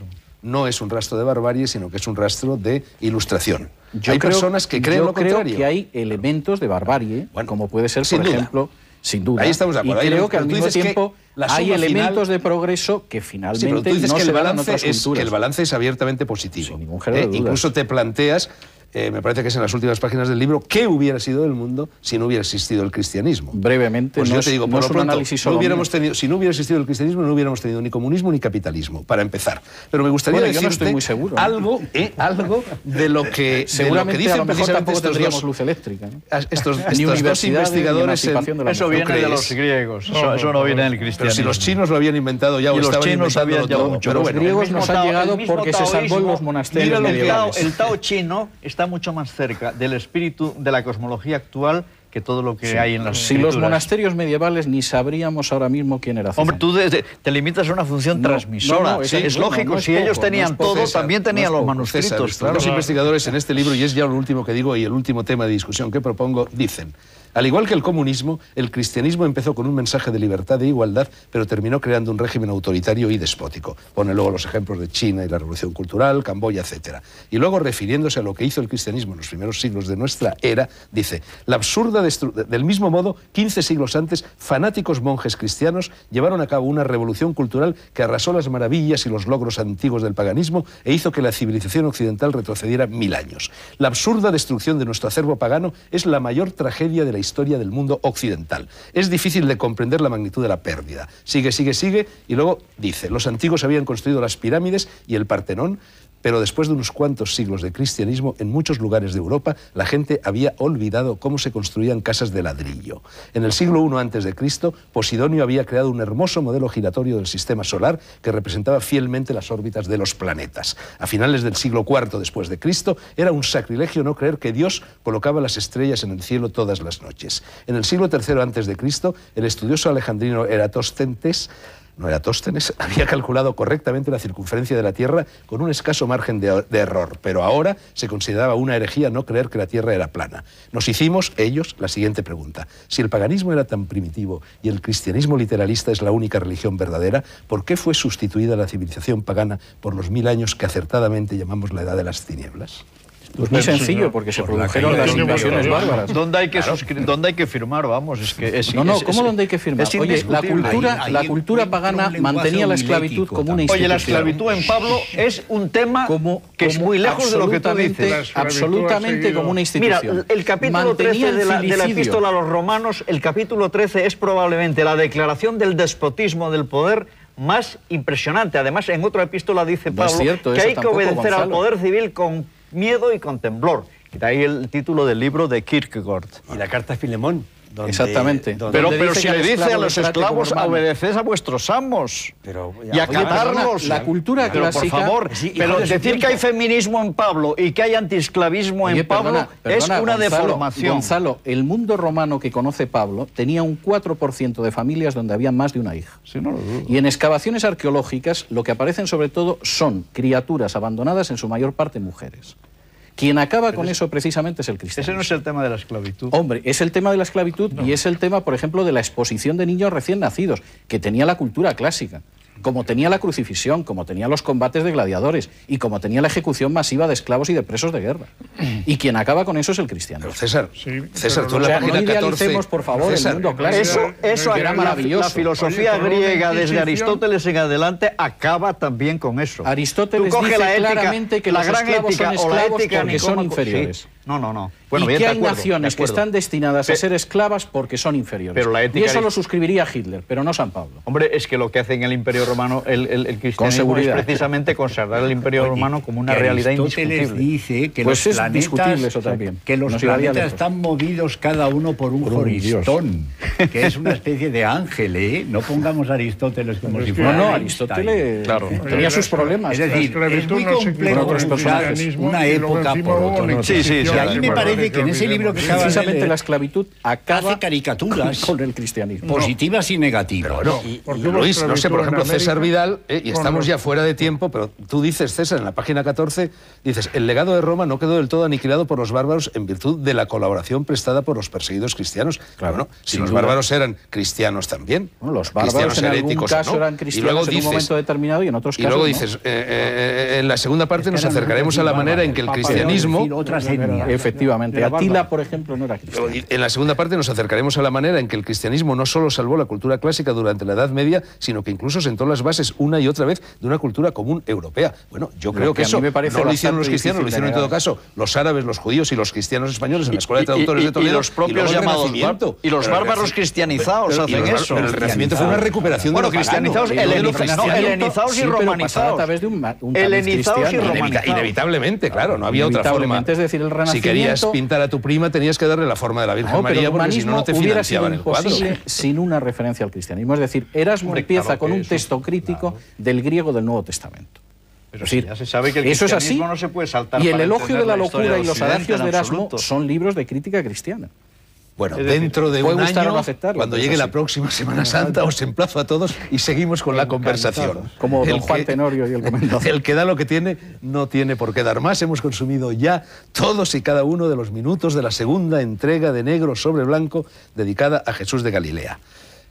no es un rastro de barbarie, sino que es un rastro de ilustración. hay personas que creen yo creo que hay elementos de barbarie, como puede ser, por ejemplo, sin duda. Ahí estamos de acuerdo. Y creo que al mismo tiempo hay elementos de progreso que finalmente el balance es, Que el balance es abiertamente positivo. Eh, incluso te planteas eh, me parece que es en las últimas páginas del libro, ¿qué hubiera sido del mundo si no hubiera existido el cristianismo? Brevemente, pues no es, te digo, por lo pronto, si no hubiera existido el cristianismo, no hubiéramos tenido ni comunismo ni capitalismo, para empezar. Pero me gustaría yo no estoy muy seguro, ¿eh? algo, eh, algo de lo que, Seguramente, dicen a lo mejor tampoco estos tendríamos luz eléctrica. Estos, estos dos investigadores... eso viene de los griegos, eso, no viene del cristianismo. Pero si los chinos lo habían inventado ya, o los chinos habían ya mucho. Pero los griegos nos han llegado porque se salvó los monasterios El Tao chino está está mucho más cerca del espíritu de la cosmología actual que todo lo que hay en las Si los monasterios medievales ni sabríamos ahora mismo quién era César. Hombre, tú te, limitas a una función transmisora. es, lógico, si ellos tenían todo, también tenían los manuscritos. Los investigadores en este libro, y es ya lo último que digo y el último tema de discusión que propongo, dicen... Al igual que el comunismo, el cristianismo empezó con un mensaje de libertad e igualdad, pero terminó creando un régimen autoritario y despótico. Pone luego los ejemplos de China y la Revolución Cultural, Camboya, etc. Y luego, refiriéndose a lo que hizo el cristianismo en los primeros siglos de nuestra era, dice, la absurda del mismo modo, 15 siglos antes, fanáticos monjes cristianos llevaron a cabo una revolución cultural que arrasó las maravillas y los logros antiguos del paganismo e hizo que la civilización occidental retrocediera mil años. La absurda destrucción de nuestro acervo pagano es la mayor tragedia de la historia del mundo occidental. Es difícil de comprender la magnitud de la pérdida. Sigue, sigue, sigue, y luego dice, los antiguos habían construido las pirámides y el Partenón pero después de unos cuantos siglos de cristianismo, en muchos lugares de Europa la gente había olvidado cómo se construían casas de ladrillo. En el siglo I a.C., Posidonio había creado un hermoso modelo giratorio del sistema solar que representaba fielmente las órbitas de los planetas. A finales del siglo IV después de Cristo, era un sacrilegio no creer que Dios colocaba las estrellas en el cielo todas las noches. En el siglo III a.C., el estudioso alejandrino Eratóstenes no Tóstenes, había calculado correctamente la circunferencia de la Tierra con un escaso margen de, de, error, pero ahora se consideraba una herejía no creer que la Tierra era plana. Nos hicimos, ellos, la siguiente pregunta. Si el paganismo era tan primitivo y el cristianismo literalista es la única religión verdadera, ¿por qué fue sustituida la civilización pagana por los mil años que acertadamente llamamos la Edad de las Tinieblas? Pues muy sencillo, porque se produjeron las invasiones bárbaras. ¿Dónde hay, que ¿Dónde hay que firmar? Vamos, es que es, No, no, ¿cómo donde hay que firmar? la cultura, la cultura pagana mantenía la esclavitud como una institución. Oye, la esclavitud en Pablo es un tema como, que es muy lejos de lo que tú dices. Absolutamente como una institución. Mira, el capítulo 13 de la, epístola a los romanos, el capítulo 13 es probablemente la declaración del despotismo del poder más impresionante. Además, en otra epístola dice Pablo que hay que obedecer al poder civil con miedo y con temblor. Que ahí el título del libro de Kierkegaard. Y la carta de Filemón. Exactamente. pero, pero si le dice a los esclavos, obedeces a vuestros amos pero, y acatarlos. La, la cultura clásica... Por favor, pero decir que hay feminismo en Pablo y que hay antiesclavismo en Pablo es una deformación. Gonzalo, el mundo romano que conoce Pablo tenía un 4% de familias donde había más de una hija. Y en excavaciones arqueológicas lo que aparecen sobre todo son criaturas abandonadas, en su mayor parte mujeres. Quien acaba con eso precisamente es el cristiano. Ese no es el tema de la esclavitud. Hombre, es el tema de la esclavitud y es el tema, por ejemplo, de la exposición de niños recién nacidos, que tenía la cultura clásica como tenía la crucifixión, como tenía los combates de gladiadores y como tenía la ejecución masiva de esclavos y de presos de guerra. Y quien acaba con eso es el cristiano. Pero César, sí, César, tú en la o sea, página no 14... por favor, el mundo Eso, eso era maravilloso. La filosofía griega desde Aristóteles en adelante acaba también con eso. Aristóteles dice claramente que la los gran esclavos son esclavos porque son inferiores. No, no, no. Bueno, y que hay naciones que están destinadas a ser esclavas porque son inferiores. y eso lo suscribiría Hitler, pero no San Pablo. Hombre, es que lo que hace en el Imperio Romano el, cristianismo es precisamente conservar el Imperio Romano como una realidad indiscutible. dice que pues los planetas, discutible también. Que los planetas están movidos cada uno por un horizonte, que es una especie de ángel, ¿eh? No pongamos a Aristóteles como si fuera... No, no, Aristóteles claro, tenía sus problemas. Es decir, muy complejo una época por otra. Sí, sí, y ahí me parece que en ese libro que Precisamente la esclavitud acaba hace caricaturas con, el cristianismo. Positivas y negativas. no, Luis, no sé, por ejemplo, César Vidal, eh, y estamos ya fuera de tiempo, pero tú dices, César, en la página 14, dices, el legado de Roma no quedó del todo aniquilado por los bárbaros en virtud de la colaboración prestada por los perseguidos cristianos. Claro, ¿no? Si los bárbaros eran cristianos también. los bárbaros en algún caso eran cristianos en un momento determinado y en otros casos Y luego dices, eh, eh, en la segunda parte nos acercaremos a la manera en que el cristianismo efectivamente. Atila, por ejemplo, no era cristiano. En la segunda parte nos acercaremos a la manera en que el cristianismo no solo salvó la cultura clásica durante la Edad Media, sino que incluso sentó las bases una y otra vez de una cultura común europea. Bueno, yo creo que, eso me parece no lo hicieron los cristianos, lo hicieron en todo caso los árabes, los judíos y los cristianos españoles en la Escuela de Traductores de Toledo. Y los propios llamados y los bárbaros cristianizados hacen eso. el Renacimiento fue una recuperación de Bueno, cristianizados, helenizados y romanizados. y Inevitablemente, claro, no había otra forma. Es decir, el si querías pintar a tu prima tenías que darle la forma de la Virgen María porque si no, no te financiaban el cuadro. Sin una referencia al cristianismo. Es decir, Erasmo empieza con un texto crítico del griego del Nuevo Testamento. Pero sí, se sabe que el eso es así. No se puede saltar y el elogio de la, la locura y los adagios de Erasmo son libros de crítica cristiana. Bueno, dentro de un año, cuando llegue la próxima Semana Santa, os emplazo a todos y seguimos con la conversación. Como don Juan Tenorio y el comendador. El que da lo que tiene, no tiene por qué dar más. Hemos consumido ya todos y cada uno de los minutos de la segunda entrega de Negro sobre Blanco dedicada a Jesús de Galilea.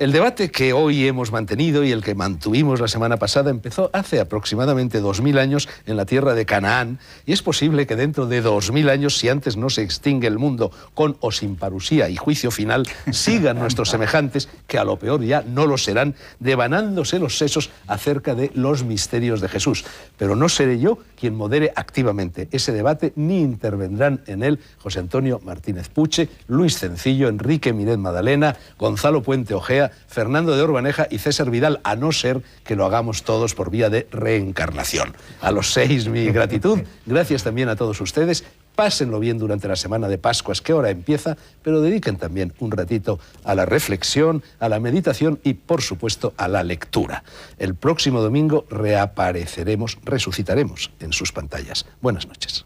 El debate que hoy hemos mantenido y el que mantuvimos la semana pasada empezó hace aproximadamente 2.000 años en la tierra de Canaán y es posible que dentro de 2.000 años, si antes no se extingue el mundo con o sin parusía y juicio final, sigan nuestros semejantes, que a lo peor ya no lo serán, devanándose los sesos acerca de los misterios de Jesús. Pero no seré yo quien modere activamente ese debate ni intervendrán en él José Antonio Martínez Puche, Luis Cencillo, Enrique Miret Madalena, Gonzalo Puente Ojea, Fernando de Urbaneja y César Vidal, a no ser que lo hagamos todos por vía de reencarnación. A los seis mi gratitud, gracias también a todos ustedes pásenlo bien durante la semana de Pascuas, que ahora empieza, pero dediquen también un ratito a la reflexión, a la meditación y, por supuesto, a la lectura. El próximo domingo reapareceremos, resucitaremos en sus pantallas. Buenas noches.